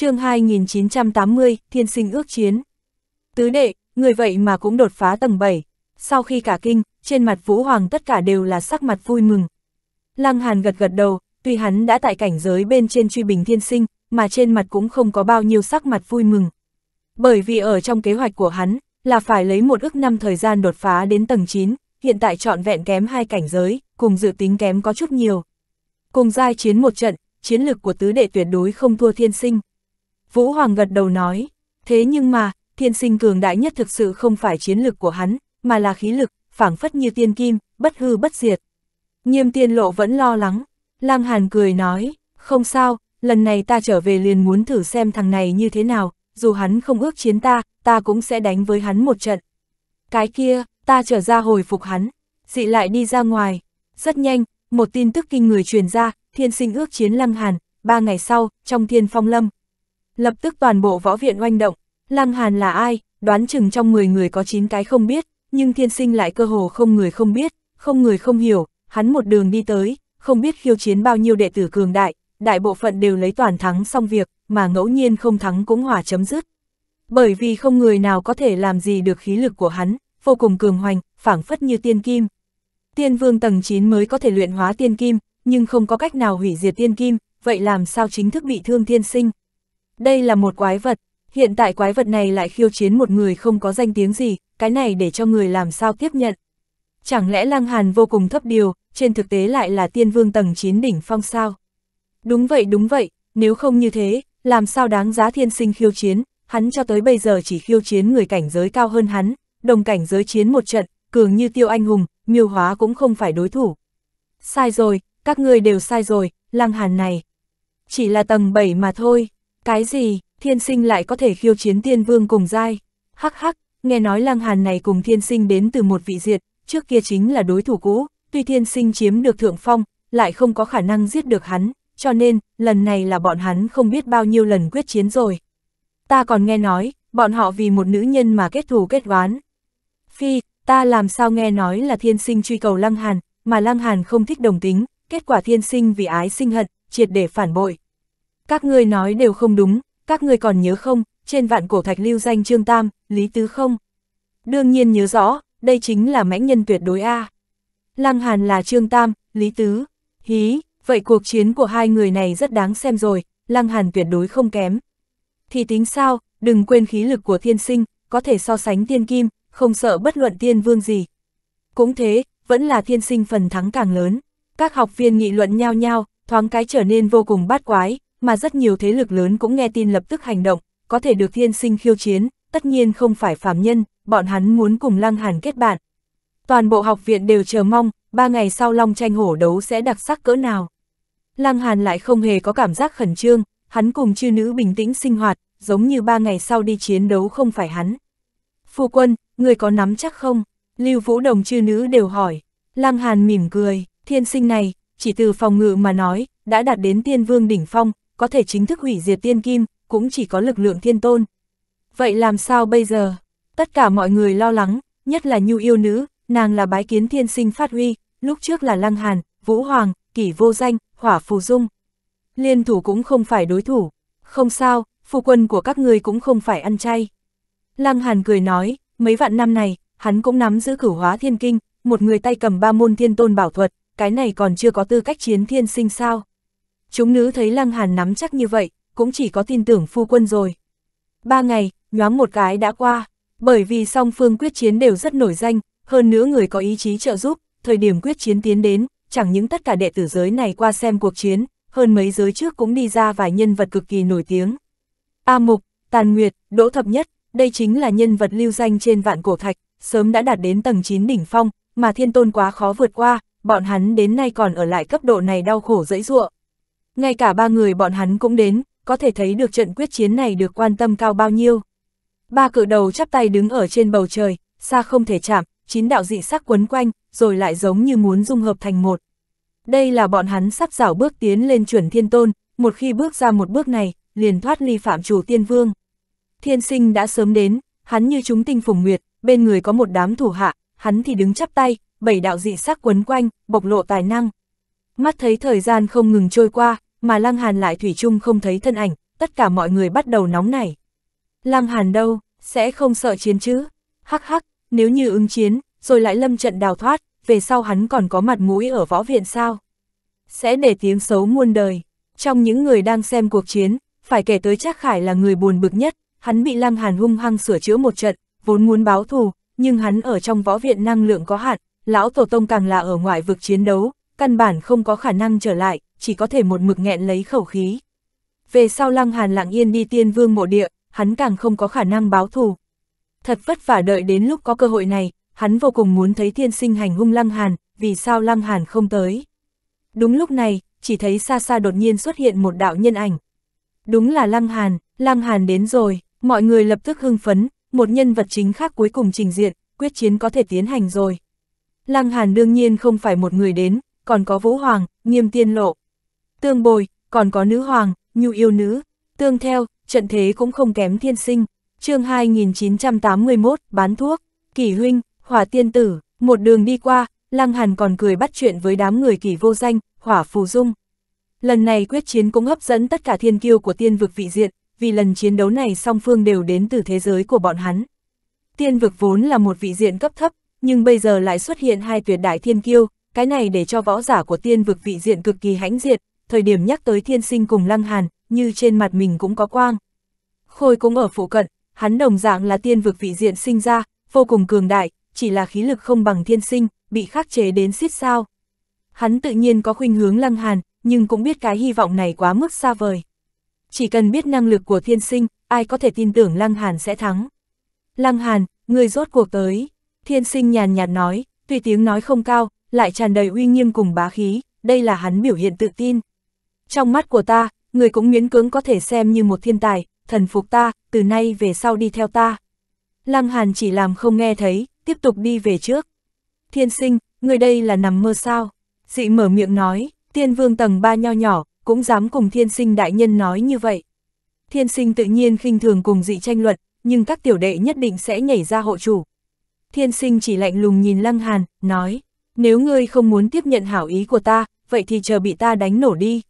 chương 2980, thiên sinh ước chiến. Tứ đệ, người vậy mà cũng đột phá tầng 7. Sau khi cả kinh, trên mặt Vũ Hoàng tất cả đều là sắc mặt vui mừng. Lăng Hàn gật gật đầu, tuy hắn đã tại cảnh giới bên trên truy bình thiên sinh, mà trên mặt cũng không có bao nhiêu sắc mặt vui mừng. Bởi vì ở trong kế hoạch của hắn, là phải lấy một ước năm thời gian đột phá đến tầng 9, hiện tại trọn vẹn kém hai cảnh giới, cùng dự tính kém có chút nhiều. Cùng giai chiến một trận, chiến lực của tứ đệ tuyệt đối không thua thiên sinh. Vũ Hoàng gật đầu nói, thế nhưng mà, thiên sinh cường đại nhất thực sự không phải chiến lực của hắn, mà là khí lực, phảng phất như tiên kim, bất hư bất diệt. Nghiêm tiên lộ vẫn lo lắng, Lang Hàn cười nói, không sao, lần này ta trở về liền muốn thử xem thằng này như thế nào, dù hắn không ước chiến ta, ta cũng sẽ đánh với hắn một trận. Cái kia, ta trở ra hồi phục hắn, dị lại đi ra ngoài. Rất nhanh, một tin tức kinh người truyền ra, thiên sinh ước chiến Lăng Hàn, ba ngày sau, trong thiên phong lâm, Lập tức toàn bộ võ viện oanh động, Lăng Hàn là ai, đoán chừng trong 10 người có 9 cái không biết, nhưng thiên sinh lại cơ hồ không người không biết, không người không hiểu, hắn một đường đi tới, không biết khiêu chiến bao nhiêu đệ tử cường đại, đại bộ phận đều lấy toàn thắng xong việc, mà ngẫu nhiên không thắng cũng hòa chấm dứt. Bởi vì không người nào có thể làm gì được khí lực của hắn, vô cùng cường hoành, phảng phất như tiên kim. Tiên vương tầng 9 mới có thể luyện hóa tiên kim, nhưng không có cách nào hủy diệt tiên kim, vậy làm sao chính thức bị thương thiên sinh. Đây là một quái vật, hiện tại quái vật này lại khiêu chiến một người không có danh tiếng gì, cái này để cho người làm sao tiếp nhận. Chẳng lẽ Lăng Hàn vô cùng thấp điều, trên thực tế lại là tiên vương tầng 9 đỉnh phong sao? Đúng vậy đúng vậy, nếu không như thế, làm sao đáng giá thiên sinh khiêu chiến, hắn cho tới bây giờ chỉ khiêu chiến người cảnh giới cao hơn hắn, đồng cảnh giới chiến một trận, cường như tiêu anh hùng, miêu hóa cũng không phải đối thủ. Sai rồi, các người đều sai rồi, Lăng Hàn này. Chỉ là tầng 7 mà thôi. Cái gì, thiên sinh lại có thể khiêu chiến tiên vương cùng giai? Hắc hắc, nghe nói lang hàn này cùng thiên sinh đến từ một vị diệt, trước kia chính là đối thủ cũ, tuy thiên sinh chiếm được thượng phong, lại không có khả năng giết được hắn, cho nên, lần này là bọn hắn không biết bao nhiêu lần quyết chiến rồi. Ta còn nghe nói, bọn họ vì một nữ nhân mà kết thù kết oán. Phi, ta làm sao nghe nói là thiên sinh truy cầu lăng hàn, mà lăng hàn không thích đồng tính, kết quả thiên sinh vì ái sinh hận, triệt để phản bội, các ngươi nói đều không đúng, các ngươi còn nhớ không, trên vạn cổ thạch lưu danh Trương Tam, Lý Tứ không? Đương nhiên nhớ rõ, đây chính là mãnh nhân tuyệt đối A. Lăng Hàn là Trương Tam, Lý Tứ. Hí, vậy cuộc chiến của hai người này rất đáng xem rồi, Lăng Hàn tuyệt đối không kém. Thì tính sao, đừng quên khí lực của thiên sinh, có thể so sánh tiên kim, không sợ bất luận tiên vương gì. Cũng thế, vẫn là thiên sinh phần thắng càng lớn. Các học viên nghị luận nhau nhau, thoáng cái trở nên vô cùng bát quái, mà rất nhiều thế lực lớn cũng nghe tin lập tức hành động, có thể được thiên sinh khiêu chiến, tất nhiên không phải phàm nhân, bọn hắn muốn cùng Lăng Hàn kết bạn. Toàn bộ học viện đều chờ mong, ba ngày sau Long tranh hổ đấu sẽ đặc sắc cỡ nào. Lăng Hàn lại không hề có cảm giác khẩn trương, hắn cùng chư nữ bình tĩnh sinh hoạt, giống như ba ngày sau đi chiến đấu không phải hắn. Phu quân, người có nắm chắc không? Lưu Vũ Đồng chư nữ đều hỏi. Lăng Hàn mỉm cười, thiên sinh này, chỉ từ phòng ngự mà nói, đã đạt đến tiên vương đỉnh phong, có thể chính thức hủy diệt tiên kim, cũng chỉ có lực lượng thiên tôn. Vậy làm sao bây giờ? Tất cả mọi người lo lắng, nhất là nhu yêu nữ, nàng là bái kiến thiên sinh phát huy, lúc trước là Lăng Hàn, Vũ Hoàng, Kỷ Vô Danh, Hỏa Phù Dung. Liên thủ cũng không phải đối thủ, không sao, phu quân của các ngươi cũng không phải ăn chay. Lăng Hàn cười nói, mấy vạn năm này, hắn cũng nắm giữ cửu hóa thiên kinh, một người tay cầm ba môn thiên tôn bảo thuật, cái này còn chưa có tư cách chiến thiên sinh sao chúng nữ thấy Lăng Hàn nắm chắc như vậy, cũng chỉ có tin tưởng phu quân rồi. Ba ngày, nhoáng một cái đã qua, bởi vì song phương quyết chiến đều rất nổi danh, hơn nữa người có ý chí trợ giúp, thời điểm quyết chiến tiến đến, chẳng những tất cả đệ tử giới này qua xem cuộc chiến, hơn mấy giới trước cũng đi ra vài nhân vật cực kỳ nổi tiếng. A Mục, Tàn Nguyệt, Đỗ Thập Nhất, đây chính là nhân vật lưu danh trên vạn cổ thạch, sớm đã đạt đến tầng 9 đỉnh phong, mà thiên tôn quá khó vượt qua, bọn hắn đến nay còn ở lại cấp độ này đau khổ dẫy ruộng. Ngay cả ba người bọn hắn cũng đến, có thể thấy được trận quyết chiến này được quan tâm cao bao nhiêu. Ba cự đầu chắp tay đứng ở trên bầu trời, xa không thể chạm, chín đạo dị sắc quấn quanh, rồi lại giống như muốn dung hợp thành một. Đây là bọn hắn sắp rảo bước tiến lên chuẩn thiên tôn, một khi bước ra một bước này, liền thoát ly phạm chủ tiên vương. Thiên sinh đã sớm đến, hắn như chúng tinh phùng nguyệt, bên người có một đám thủ hạ, hắn thì đứng chắp tay, bảy đạo dị sắc quấn quanh, bộc lộ tài năng mắt thấy thời gian không ngừng trôi qua, mà Lăng Hàn lại thủy chung không thấy thân ảnh, tất cả mọi người bắt đầu nóng nảy. Lăng Hàn đâu, sẽ không sợ chiến chứ? Hắc hắc, nếu như ứng chiến, rồi lại lâm trận đào thoát, về sau hắn còn có mặt mũi ở võ viện sao? Sẽ để tiếng xấu muôn đời. Trong những người đang xem cuộc chiến, phải kể tới Trác Khải là người buồn bực nhất, hắn bị Lăng Hàn hung hăng sửa chữa một trận, vốn muốn báo thù, nhưng hắn ở trong võ viện năng lượng có hạn, lão tổ tông càng là ở ngoại vực chiến đấu, căn bản không có khả năng trở lại, chỉ có thể một mực nghẹn lấy khẩu khí. Về sau Lăng Hàn lặng yên đi tiên vương mộ địa, hắn càng không có khả năng báo thù. Thật vất vả đợi đến lúc có cơ hội này, hắn vô cùng muốn thấy thiên sinh hành hung Lăng Hàn, vì sao Lăng Hàn không tới. Đúng lúc này, chỉ thấy xa xa đột nhiên xuất hiện một đạo nhân ảnh. Đúng là Lăng Hàn, Lăng Hàn đến rồi, mọi người lập tức hưng phấn, một nhân vật chính khác cuối cùng trình diện, quyết chiến có thể tiến hành rồi. Lăng Hàn đương nhiên không phải một người đến, còn có Vũ Hoàng, Nghiêm Tiên Lộ. Tương bồi, còn có Nữ Hoàng, Nhu Yêu Nữ. Tương theo, trận thế cũng không kém thiên sinh. chương 2981, bán thuốc, kỷ huynh, hỏa tiên tử, một đường đi qua, Lăng Hàn còn cười bắt chuyện với đám người kỷ vô danh, hỏa phù dung. Lần này quyết chiến cũng hấp dẫn tất cả thiên kiêu của tiên vực vị diện, vì lần chiến đấu này song phương đều đến từ thế giới của bọn hắn. Tiên vực vốn là một vị diện cấp thấp, nhưng bây giờ lại xuất hiện hai tuyệt đại thiên kiêu, cái này để cho võ giả của tiên vực vị diện cực kỳ hãnh diệt, thời điểm nhắc tới thiên sinh cùng lăng hàn, như trên mặt mình cũng có quang. Khôi cũng ở phụ cận, hắn đồng dạng là tiên vực vị diện sinh ra, vô cùng cường đại, chỉ là khí lực không bằng thiên sinh, bị khắc chế đến xiết sao. Hắn tự nhiên có khuynh hướng lăng hàn, nhưng cũng biết cái hy vọng này quá mức xa vời. Chỉ cần biết năng lực của thiên sinh, ai có thể tin tưởng lăng hàn sẽ thắng. Lăng hàn, người rốt cuộc tới. Thiên sinh nhàn nhạt nói, tuy tiếng nói không cao, lại tràn đầy uy nghiêm cùng bá khí, đây là hắn biểu hiện tự tin. Trong mắt của ta, người cũng miễn cưỡng có thể xem như một thiên tài, thần phục ta, từ nay về sau đi theo ta. Lăng Hàn chỉ làm không nghe thấy, tiếp tục đi về trước. Thiên sinh, người đây là nằm mơ sao? Dị mở miệng nói, tiên vương tầng ba nho nhỏ, cũng dám cùng thiên sinh đại nhân nói như vậy. Thiên sinh tự nhiên khinh thường cùng dị tranh luận, nhưng các tiểu đệ nhất định sẽ nhảy ra hộ chủ. Thiên sinh chỉ lạnh lùng nhìn Lăng Hàn, nói, nếu ngươi không muốn tiếp nhận hảo ý của ta, vậy thì chờ bị ta đánh nổ đi.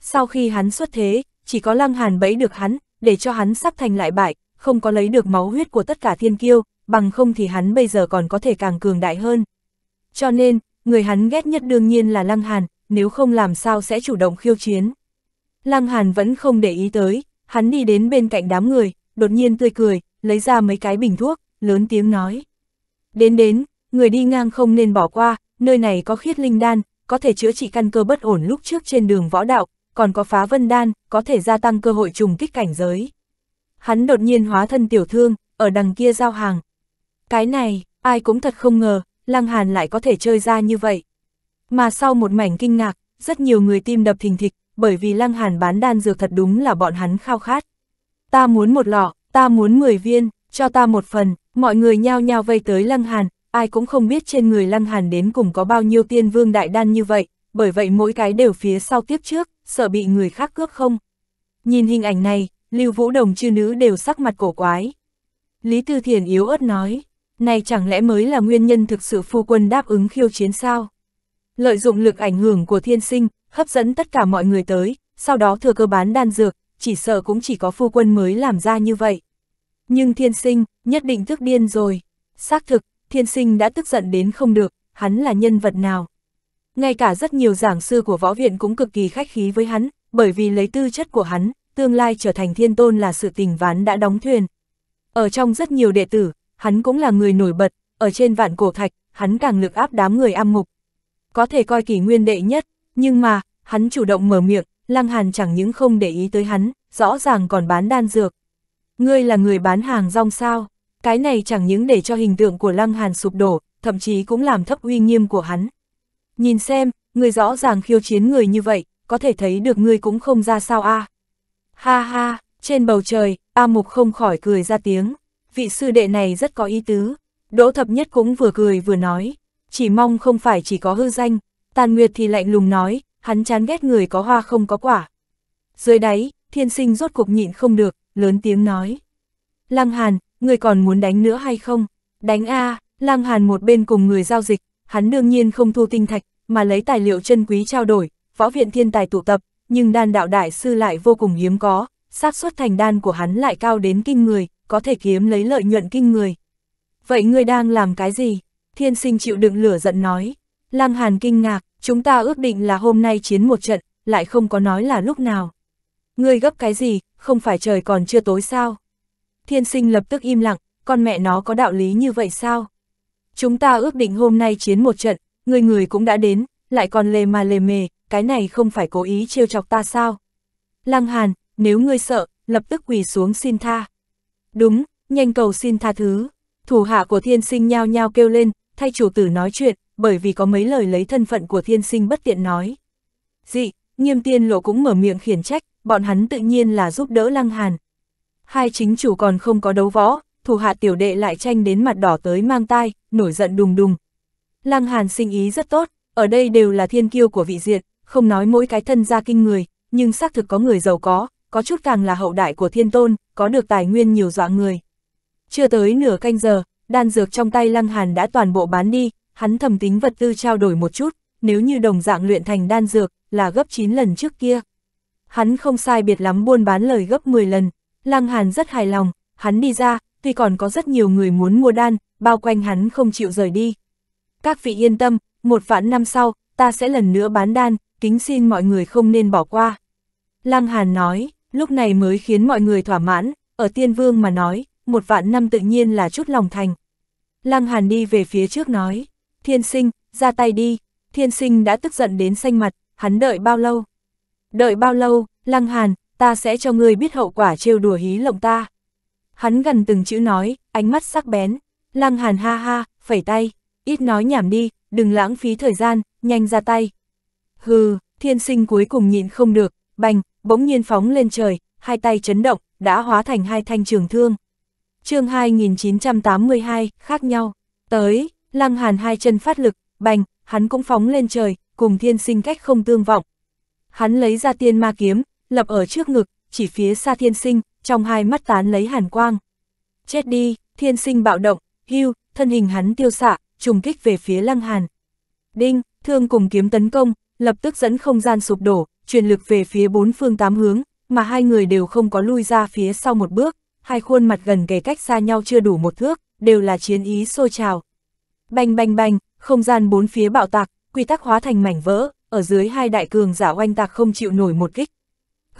Sau khi hắn xuất thế, chỉ có Lăng Hàn bẫy được hắn, để cho hắn sắp thành lại bại, không có lấy được máu huyết của tất cả thiên kiêu, bằng không thì hắn bây giờ còn có thể càng cường đại hơn. Cho nên, người hắn ghét nhất đương nhiên là Lăng Hàn, nếu không làm sao sẽ chủ động khiêu chiến. Lăng Hàn vẫn không để ý tới, hắn đi đến bên cạnh đám người, đột nhiên tươi cười, lấy ra mấy cái bình thuốc, lớn tiếng nói. Đến đến, người đi ngang không nên bỏ qua, nơi này có khiết linh đan, có thể chữa trị căn cơ bất ổn lúc trước trên đường võ đạo, còn có phá vân đan, có thể gia tăng cơ hội trùng kích cảnh giới. Hắn đột nhiên hóa thân tiểu thương, ở đằng kia giao hàng. Cái này, ai cũng thật không ngờ, Lăng Hàn lại có thể chơi ra như vậy. Mà sau một mảnh kinh ngạc, rất nhiều người tim đập thình thịch, bởi vì Lăng Hàn bán đan dược thật đúng là bọn hắn khao khát. Ta muốn một lọ, ta muốn 10 viên, cho ta một phần, mọi người nhao nhao vây tới Lăng Hàn, ai cũng không biết trên người Lăng Hàn đến cùng có bao nhiêu tiên vương đại đan như vậy, bởi vậy mỗi cái đều phía sau tiếp trước, sợ bị người khác cướp không. Nhìn hình ảnh này, Lưu Vũ Đồng chư nữ đều sắc mặt cổ quái. Lý Tư Thiền yếu ớt nói, này chẳng lẽ mới là nguyên nhân thực sự phu quân đáp ứng khiêu chiến sao? Lợi dụng lực ảnh hưởng của thiên sinh, hấp dẫn tất cả mọi người tới, sau đó thừa cơ bán đan dược, chỉ sợ cũng chỉ có phu quân mới làm ra như vậy. Nhưng thiên sinh, nhất định thức điên rồi. Xác thực, thiên sinh đã tức giận đến không được, hắn là nhân vật nào. Ngay cả rất nhiều giảng sư của võ viện cũng cực kỳ khách khí với hắn, bởi vì lấy tư chất của hắn, tương lai trở thành thiên tôn là sự tình ván đã đóng thuyền. Ở trong rất nhiều đệ tử, hắn cũng là người nổi bật, ở trên vạn cổ thạch, hắn càng lực áp đám người am mục. Có thể coi kỳ nguyên đệ nhất, nhưng mà, hắn chủ động mở miệng, Lăng Hàn chẳng những không để ý tới hắn, rõ ràng còn bán đan dược. Ngươi là người bán hàng rong sao? Cái này chẳng những để cho hình tượng của Lăng Hàn sụp đổ, thậm chí cũng làm thấp uy nghiêm của hắn. Nhìn xem, người rõ ràng khiêu chiến người như vậy, có thể thấy được người cũng không ra sao a. À. Ha ha, trên bầu trời, A Mục không khỏi cười ra tiếng. Vị sư đệ này rất có ý tứ. Đỗ Thập Nhất cũng vừa cười vừa nói. Chỉ mong không phải chỉ có hư danh. Tàn Nguyệt thì lạnh lùng nói, hắn chán ghét người có hoa không có quả. Dưới đáy, thiên sinh rốt cuộc nhịn không được, lớn tiếng nói. Lăng Hàn, Ngươi còn muốn đánh nữa hay không? Đánh A, lang hàn một bên cùng người giao dịch, hắn đương nhiên không thu tinh thạch, mà lấy tài liệu chân quý trao đổi, võ viện thiên tài tụ tập, nhưng đan đạo đại sư lại vô cùng hiếm có, xác suất thành đan của hắn lại cao đến kinh người, có thể kiếm lấy lợi nhuận kinh người. Vậy ngươi đang làm cái gì? Thiên sinh chịu đựng lửa giận nói. Lang Hàn kinh ngạc, chúng ta ước định là hôm nay chiến một trận, lại không có nói là lúc nào. Ngươi gấp cái gì, không phải trời còn chưa tối sao? thiên sinh lập tức im lặng, con mẹ nó có đạo lý như vậy sao? Chúng ta ước định hôm nay chiến một trận, người người cũng đã đến, lại còn lề mà lề mề, cái này không phải cố ý trêu chọc ta sao? Lăng Hàn, nếu ngươi sợ, lập tức quỳ xuống xin tha. Đúng, nhanh cầu xin tha thứ. Thủ hạ của thiên sinh nhao nhao kêu lên, thay chủ tử nói chuyện, bởi vì có mấy lời lấy thân phận của thiên sinh bất tiện nói. Dị, nghiêm tiên lộ cũng mở miệng khiển trách, bọn hắn tự nhiên là giúp đỡ Lăng Hàn, hai chính chủ còn không có đấu võ, thủ hạ tiểu đệ lại tranh đến mặt đỏ tới mang tai, nổi giận đùng đùng. Lăng Hàn sinh ý rất tốt, ở đây đều là thiên kiêu của vị diệt, không nói mỗi cái thân gia kinh người, nhưng xác thực có người giàu có, có chút càng là hậu đại của thiên tôn, có được tài nguyên nhiều dọa người. Chưa tới nửa canh giờ, đan dược trong tay Lăng Hàn đã toàn bộ bán đi, hắn thầm tính vật tư trao đổi một chút, nếu như đồng dạng luyện thành đan dược, là gấp 9 lần trước kia. Hắn không sai biệt lắm buôn bán lời gấp 10 lần, Lăng Hàn rất hài lòng, hắn đi ra, tuy còn có rất nhiều người muốn mua đan, bao quanh hắn không chịu rời đi. Các vị yên tâm, một vạn năm sau, ta sẽ lần nữa bán đan, kính xin mọi người không nên bỏ qua. Lăng Hàn nói, lúc này mới khiến mọi người thỏa mãn, ở tiên vương mà nói, một vạn năm tự nhiên là chút lòng thành. Lăng Hàn đi về phía trước nói, thiên sinh, ra tay đi, thiên sinh đã tức giận đến xanh mặt, hắn đợi bao lâu? Đợi bao lâu, Lăng Hàn, ta sẽ cho ngươi biết hậu quả trêu đùa hí lộng ta. Hắn gần từng chữ nói, ánh mắt sắc bén, lăng hàn ha ha, phẩy tay, ít nói nhảm đi, đừng lãng phí thời gian, nhanh ra tay. Hừ, thiên sinh cuối cùng nhịn không được, bành, bỗng nhiên phóng lên trời, hai tay chấn động, đã hóa thành hai thanh trường thương. chương 2982, khác nhau, tới, lăng hàn hai chân phát lực, bành, hắn cũng phóng lên trời, cùng thiên sinh cách không tương vọng. Hắn lấy ra tiên ma kiếm, lập ở trước ngực, chỉ phía xa thiên sinh, trong hai mắt tán lấy hàn quang. Chết đi, thiên sinh bạo động, hưu, thân hình hắn tiêu xạ, trùng kích về phía lăng hàn. Đinh, thương cùng kiếm tấn công, lập tức dẫn không gian sụp đổ, truyền lực về phía bốn phương tám hướng, mà hai người đều không có lui ra phía sau một bước, hai khuôn mặt gần kề cách xa nhau chưa đủ một thước, đều là chiến ý sôi trào. Bành bành bành, không gian bốn phía bạo tạc, quy tắc hóa thành mảnh vỡ, ở dưới hai đại cường giả oanh tạc không chịu nổi một kích,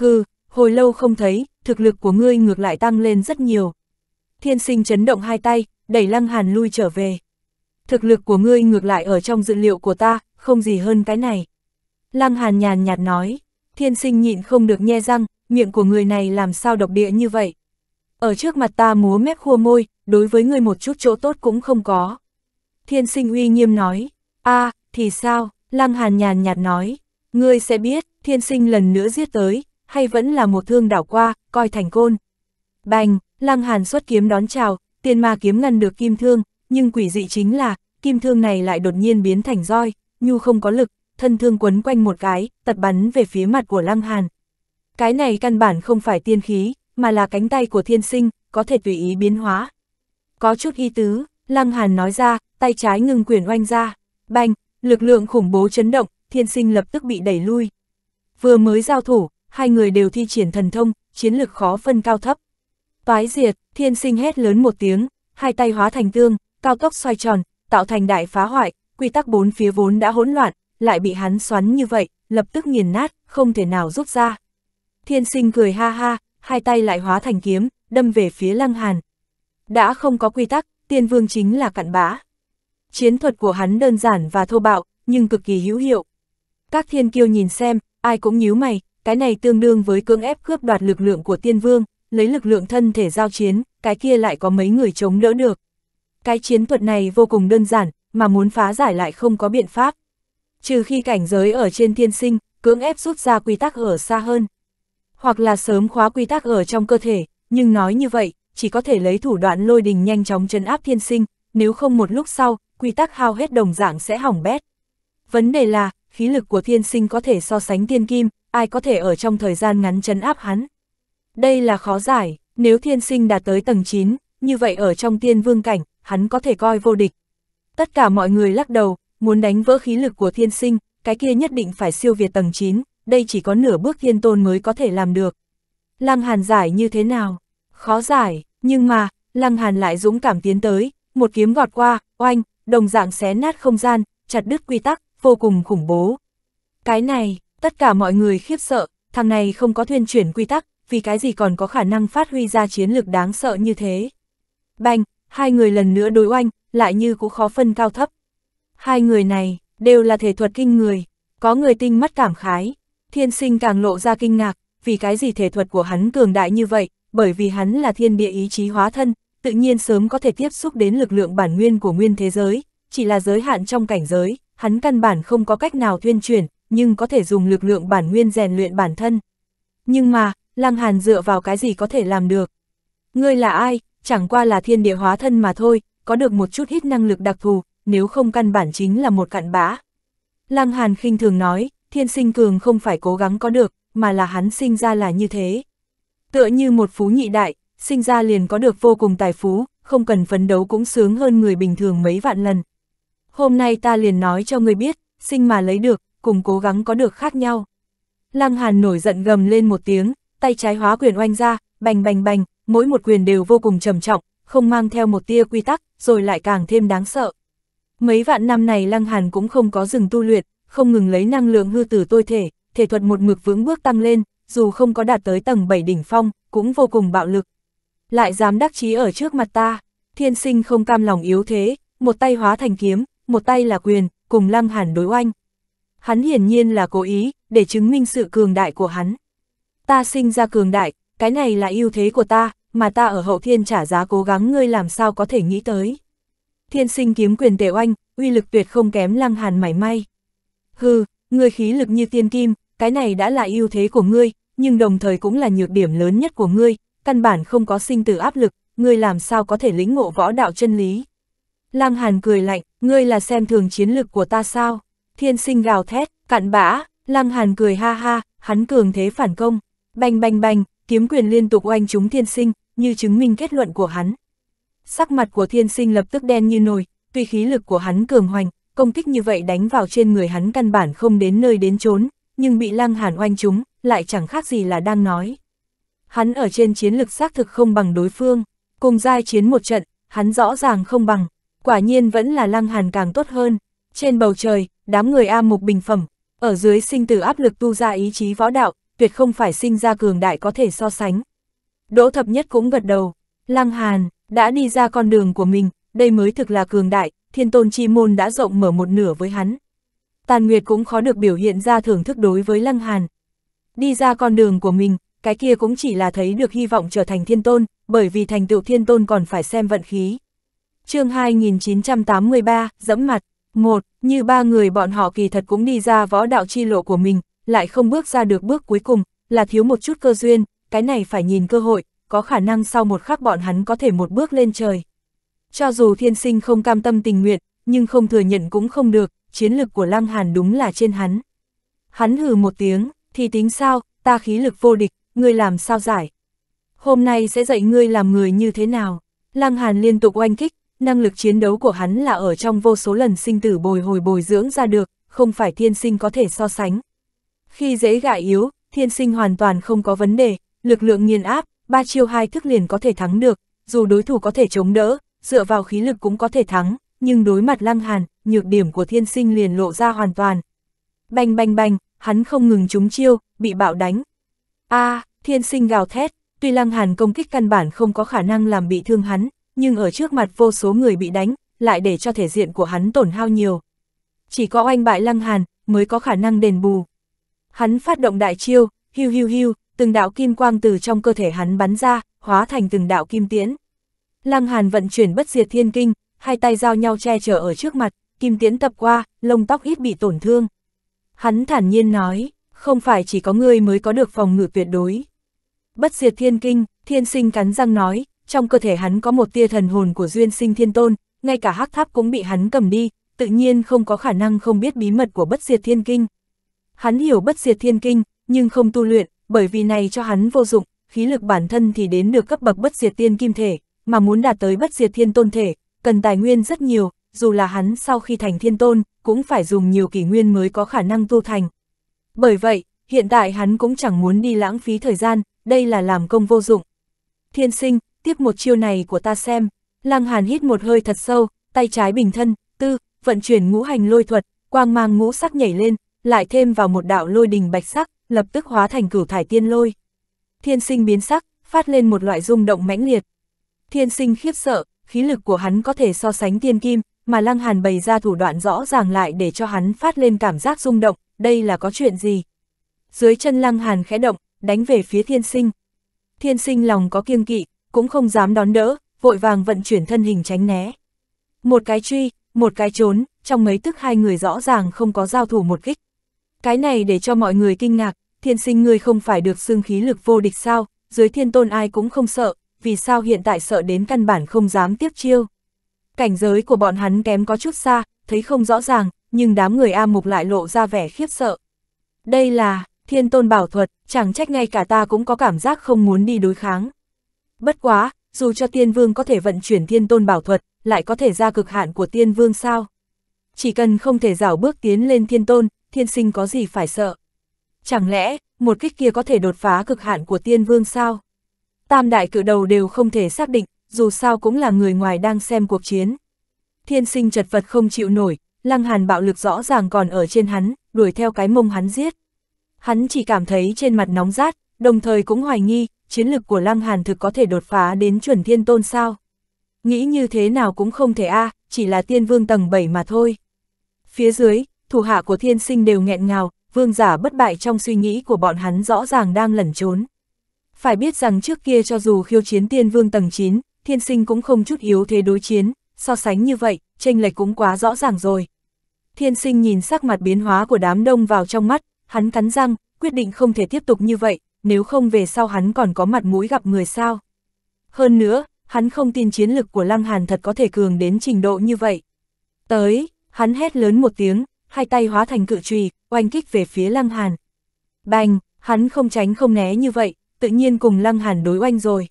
Hừ, hồi lâu không thấy, thực lực của ngươi ngược lại tăng lên rất nhiều. Thiên sinh chấn động hai tay, đẩy lăng hàn lui trở về. Thực lực của ngươi ngược lại ở trong dự liệu của ta, không gì hơn cái này. Lăng hàn nhàn nhạt nói, thiên sinh nhịn không được nhe răng, miệng của người này làm sao độc địa như vậy. Ở trước mặt ta múa mép khua môi, đối với ngươi một chút chỗ tốt cũng không có. Thiên sinh uy nghiêm nói, a à, thì sao, lăng hàn nhàn nhạt nói, ngươi sẽ biết, thiên sinh lần nữa giết tới, hay vẫn là một thương đảo qua, coi thành côn. Bành, Lăng Hàn xuất kiếm đón chào, tiền ma kiếm ngăn được kim thương, nhưng quỷ dị chính là, kim thương này lại đột nhiên biến thành roi, nhu không có lực, thân thương quấn quanh một cái, tật bắn về phía mặt của Lăng Hàn. Cái này căn bản không phải tiên khí, mà là cánh tay của thiên sinh, có thể tùy ý biến hóa. Có chút y tứ, Lăng Hàn nói ra, tay trái ngừng quyền oanh ra, bành, lực lượng khủng bố chấn động, thiên sinh lập tức bị đẩy lui. Vừa mới giao thủ, hai người đều thi triển thần thông, chiến lực khó phân cao thấp. Vái diệt, thiên sinh hét lớn một tiếng, hai tay hóa thành tương, cao tốc xoay tròn, tạo thành đại phá hoại, quy tắc bốn phía vốn đã hỗn loạn, lại bị hắn xoắn như vậy, lập tức nghiền nát, không thể nào rút ra. Thiên sinh cười ha ha, hai tay lại hóa thành kiếm, đâm về phía lăng hàn. Đã không có quy tắc, tiên vương chính là cặn bã. Chiến thuật của hắn đơn giản và thô bạo, nhưng cực kỳ hữu hiệu. Các thiên kiêu nhìn xem, ai cũng nhíu mày, cái này tương đương với cưỡng ép cướp đoạt lực lượng của tiên vương, lấy lực lượng thân thể giao chiến, cái kia lại có mấy người chống đỡ được. Cái chiến thuật này vô cùng đơn giản, mà muốn phá giải lại không có biện pháp. Trừ khi cảnh giới ở trên tiên sinh, cưỡng ép rút ra quy tắc ở xa hơn. Hoặc là sớm khóa quy tắc ở trong cơ thể, nhưng nói như vậy, chỉ có thể lấy thủ đoạn lôi đình nhanh chóng chấn áp thiên sinh, nếu không một lúc sau, quy tắc hao hết đồng dạng sẽ hỏng bét. Vấn đề là, khí lực của thiên sinh có thể so sánh tiên kim, ai có thể ở trong thời gian ngắn chấn áp hắn. Đây là khó giải, nếu thiên sinh đạt tới tầng 9, như vậy ở trong tiên vương cảnh, hắn có thể coi vô địch. Tất cả mọi người lắc đầu, muốn đánh vỡ khí lực của thiên sinh, cái kia nhất định phải siêu việt tầng 9, đây chỉ có nửa bước thiên tôn mới có thể làm được. Lăng Hàn giải như thế nào? Khó giải, nhưng mà, Lăng Hàn lại dũng cảm tiến tới, một kiếm gọt qua, oanh, đồng dạng xé nát không gian, chặt đứt quy tắc, vô cùng khủng bố. Cái này, Tất cả mọi người khiếp sợ, thằng này không có thuyền chuyển quy tắc, vì cái gì còn có khả năng phát huy ra chiến lược đáng sợ như thế. Bành, hai người lần nữa đối oanh, lại như cũng khó phân cao thấp. Hai người này, đều là thể thuật kinh người, có người tinh mắt cảm khái, thiên sinh càng lộ ra kinh ngạc, vì cái gì thể thuật của hắn cường đại như vậy, bởi vì hắn là thiên địa ý chí hóa thân, tự nhiên sớm có thể tiếp xúc đến lực lượng bản nguyên của nguyên thế giới, chỉ là giới hạn trong cảnh giới, hắn căn bản không có cách nào tuyên truyền, nhưng có thể dùng lực lượng bản nguyên rèn luyện bản thân. Nhưng mà, Lăng Hàn dựa vào cái gì có thể làm được? Ngươi là ai, chẳng qua là thiên địa hóa thân mà thôi, có được một chút hít năng lực đặc thù, nếu không căn bản chính là một cặn bã. Lăng Hàn khinh thường nói, thiên sinh cường không phải cố gắng có được, mà là hắn sinh ra là như thế. Tựa như một phú nhị đại, sinh ra liền có được vô cùng tài phú, không cần phấn đấu cũng sướng hơn người bình thường mấy vạn lần. Hôm nay ta liền nói cho ngươi biết, sinh mà lấy được, cùng cố gắng có được khác nhau. Lăng Hàn nổi giận gầm lên một tiếng, tay trái hóa quyền oanh ra, bành bành bành, mỗi một quyền đều vô cùng trầm trọng, không mang theo một tia quy tắc, rồi lại càng thêm đáng sợ. Mấy vạn năm này Lăng Hàn cũng không có dừng tu luyện, không ngừng lấy năng lượng hư tử tôi thể, thể thuật một mực vững bước tăng lên, dù không có đạt tới tầng 7 đỉnh phong, cũng vô cùng bạo lực. Lại dám đắc chí ở trước mặt ta, thiên sinh không cam lòng yếu thế, một tay hóa thành kiếm, một tay là quyền, cùng Lăng Hàn đối oanh hắn hiển nhiên là cố ý, để chứng minh sự cường đại của hắn. Ta sinh ra cường đại, cái này là ưu thế của ta, mà ta ở hậu thiên trả giá cố gắng ngươi làm sao có thể nghĩ tới. Thiên sinh kiếm quyền tề oanh, uy lực tuyệt không kém lăng hàn mảy may. Hừ, ngươi khí lực như tiên kim, cái này đã là ưu thế của ngươi, nhưng đồng thời cũng là nhược điểm lớn nhất của ngươi, căn bản không có sinh tử áp lực, ngươi làm sao có thể lĩnh ngộ võ đạo chân lý. Lăng Hàn cười lạnh, ngươi là xem thường chiến lực của ta sao? thiên sinh gào thét, cạn bã, lăng hàn cười ha ha, hắn cường thế phản công, bành bành bành, kiếm quyền liên tục oanh trúng thiên sinh, như chứng minh kết luận của hắn. Sắc mặt của thiên sinh lập tức đen như nồi, tuy khí lực của hắn cường hoành, công kích như vậy đánh vào trên người hắn căn bản không đến nơi đến chốn, nhưng bị lăng hàn oanh trúng, lại chẳng khác gì là đang nói. Hắn ở trên chiến lực xác thực không bằng đối phương, cùng giai chiến một trận, hắn rõ ràng không bằng, quả nhiên vẫn là lăng hàn càng tốt hơn. Trên bầu trời, đám người A Mục bình phẩm, ở dưới sinh từ áp lực tu ra ý chí võ đạo, tuyệt không phải sinh ra cường đại có thể so sánh. Đỗ Thập Nhất cũng gật đầu, Lăng Hàn, đã đi ra con đường của mình, đây mới thực là cường đại, thiên tôn chi môn đã rộng mở một nửa với hắn. Tàn Nguyệt cũng khó được biểu hiện ra thưởng thức đối với Lăng Hàn. Đi ra con đường của mình, cái kia cũng chỉ là thấy được hy vọng trở thành thiên tôn, bởi vì thành tựu thiên tôn còn phải xem vận khí. chương 2983, dẫm mặt. Một, như ba người bọn họ kỳ thật cũng đi ra võ đạo chi lộ của mình, lại không bước ra được bước cuối cùng, là thiếu một chút cơ duyên, cái này phải nhìn cơ hội, có khả năng sau một khắc bọn hắn có thể một bước lên trời. Cho dù thiên sinh không cam tâm tình nguyện, nhưng không thừa nhận cũng không được, chiến lực của Lăng Hàn đúng là trên hắn. Hắn hừ một tiếng, thì tính sao, ta khí lực vô địch, ngươi làm sao giải. Hôm nay sẽ dạy ngươi làm người như thế nào. Lăng Hàn liên tục oanh kích, năng lực chiến đấu của hắn là ở trong vô số lần sinh tử bồi hồi bồi dưỡng ra được, không phải thiên sinh có thể so sánh. Khi dễ gạ yếu, thiên sinh hoàn toàn không có vấn đề, lực lượng nghiền áp, ba chiêu hai thức liền có thể thắng được, dù đối thủ có thể chống đỡ, dựa vào khí lực cũng có thể thắng, nhưng đối mặt lăng hàn, nhược điểm của thiên sinh liền lộ ra hoàn toàn. Bành bành bành, hắn không ngừng trúng chiêu, bị bạo đánh. a à, thiên sinh gào thét, tuy lăng hàn công kích căn bản không có khả năng làm bị thương hắn, nhưng ở trước mặt vô số người bị đánh, lại để cho thể diện của hắn tổn hao nhiều. Chỉ có oanh bại lăng hàn, mới có khả năng đền bù. Hắn phát động đại chiêu, hưu hưu hưu, từng đạo kim quang từ trong cơ thể hắn bắn ra, hóa thành từng đạo kim tiễn. Lăng hàn vận chuyển bất diệt thiên kinh, hai tay giao nhau che chở ở trước mặt, kim tiễn tập qua, lông tóc ít bị tổn thương. Hắn thản nhiên nói, không phải chỉ có ngươi mới có được phòng ngự tuyệt đối. Bất diệt thiên kinh, thiên sinh cắn răng nói, trong cơ thể hắn có một tia thần hồn của duyên sinh thiên tôn, ngay cả hắc tháp cũng bị hắn cầm đi, tự nhiên không có khả năng không biết bí mật của bất diệt thiên kinh. Hắn hiểu bất diệt thiên kinh, nhưng không tu luyện, bởi vì này cho hắn vô dụng, khí lực bản thân thì đến được cấp bậc bất diệt tiên kim thể, mà muốn đạt tới bất diệt thiên tôn thể, cần tài nguyên rất nhiều, dù là hắn sau khi thành thiên tôn, cũng phải dùng nhiều kỷ nguyên mới có khả năng tu thành. Bởi vậy, hiện tại hắn cũng chẳng muốn đi lãng phí thời gian, đây là làm công vô dụng. Thiên sinh, tiếp một chiêu này của ta xem. Lăng Hàn hít một hơi thật sâu, tay trái bình thân, tư, vận chuyển ngũ hành lôi thuật, quang mang ngũ sắc nhảy lên, lại thêm vào một đạo lôi đình bạch sắc, lập tức hóa thành cửu thải tiên lôi. Thiên sinh biến sắc, phát lên một loại rung động mãnh liệt. Thiên sinh khiếp sợ, khí lực của hắn có thể so sánh tiên kim, mà Lăng Hàn bày ra thủ đoạn rõ ràng lại để cho hắn phát lên cảm giác rung động, đây là có chuyện gì? Dưới chân Lăng Hàn khẽ động, đánh về phía thiên sinh. Thiên sinh lòng có kiêng kỵ, cũng không dám đón đỡ, vội vàng vận chuyển thân hình tránh né. Một cái truy, một cái trốn, trong mấy tức hai người rõ ràng không có giao thủ một kích. Cái này để cho mọi người kinh ngạc, thiên sinh người không phải được xương khí lực vô địch sao, dưới thiên tôn ai cũng không sợ, vì sao hiện tại sợ đến căn bản không dám tiếp chiêu. Cảnh giới của bọn hắn kém có chút xa, thấy không rõ ràng, nhưng đám người A Mục lại lộ ra vẻ khiếp sợ. Đây là, thiên tôn bảo thuật, chẳng trách ngay cả ta cũng có cảm giác không muốn đi đối kháng. Bất quá, dù cho tiên vương có thể vận chuyển thiên tôn bảo thuật, lại có thể ra cực hạn của tiên vương sao? Chỉ cần không thể rảo bước tiến lên thiên tôn, thiên sinh có gì phải sợ? Chẳng lẽ, một kích kia có thể đột phá cực hạn của tiên vương sao? Tam đại cự đầu đều không thể xác định, dù sao cũng là người ngoài đang xem cuộc chiến. Thiên sinh chật vật không chịu nổi, lăng hàn bạo lực rõ ràng còn ở trên hắn, đuổi theo cái mông hắn giết. Hắn chỉ cảm thấy trên mặt nóng rát, đồng thời cũng hoài nghi, chiến lực của Lăng Hàn thực có thể đột phá đến chuẩn thiên tôn sao. Nghĩ như thế nào cũng không thể a à, chỉ là tiên vương tầng 7 mà thôi. Phía dưới, thủ hạ của thiên sinh đều nghẹn ngào, vương giả bất bại trong suy nghĩ của bọn hắn rõ ràng đang lẩn trốn. Phải biết rằng trước kia cho dù khiêu chiến tiên vương tầng 9, thiên sinh cũng không chút yếu thế đối chiến, so sánh như vậy, tranh lệch cũng quá rõ ràng rồi. Thiên sinh nhìn sắc mặt biến hóa của đám đông vào trong mắt, hắn cắn răng, quyết định không thể tiếp tục như vậy, nếu không về sau hắn còn có mặt mũi gặp người sao. Hơn nữa, hắn không tin chiến lực của Lăng Hàn thật có thể cường đến trình độ như vậy. Tới, hắn hét lớn một tiếng, hai tay hóa thành cự trùy, oanh kích về phía Lăng Hàn. Bành, hắn không tránh không né như vậy, tự nhiên cùng Lăng Hàn đối oanh rồi.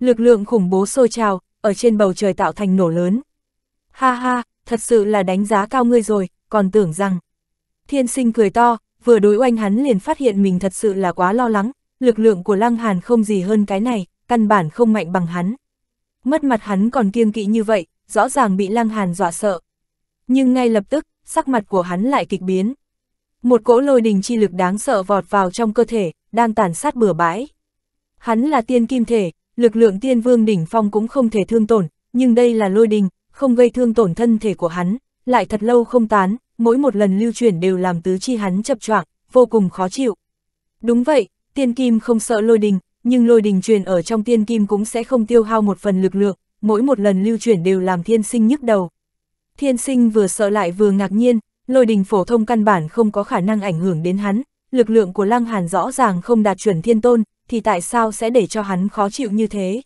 Lực lượng khủng bố sôi trào, ở trên bầu trời tạo thành nổ lớn. Ha ha, thật sự là đánh giá cao ngươi rồi, còn tưởng rằng. Thiên sinh cười to, vừa đối oanh hắn liền phát hiện mình thật sự là quá lo lắng, lực lượng của Lăng Hàn không gì hơn cái này, căn bản không mạnh bằng hắn. Mất mặt hắn còn kiêng kỵ như vậy, rõ ràng bị Lăng Hàn dọa sợ. Nhưng ngay lập tức, sắc mặt của hắn lại kịch biến. Một cỗ lôi đình chi lực đáng sợ vọt vào trong cơ thể, đang tàn sát bừa bãi. Hắn là tiên kim thể, lực lượng tiên vương đỉnh phong cũng không thể thương tổn, nhưng đây là lôi đình, không gây thương tổn thân thể của hắn, lại thật lâu không tán, mỗi một lần lưu chuyển đều làm tứ chi hắn chập choạng, vô cùng khó chịu. Đúng vậy, tiên kim không sợ lôi đình, nhưng lôi đình truyền ở trong tiên kim cũng sẽ không tiêu hao một phần lực lượng, mỗi một lần lưu chuyển đều làm thiên sinh nhức đầu. Thiên sinh vừa sợ lại vừa ngạc nhiên, lôi đình phổ thông căn bản không có khả năng ảnh hưởng đến hắn, lực lượng của lăng hàn rõ ràng không đạt chuẩn thiên tôn, thì tại sao sẽ để cho hắn khó chịu như thế?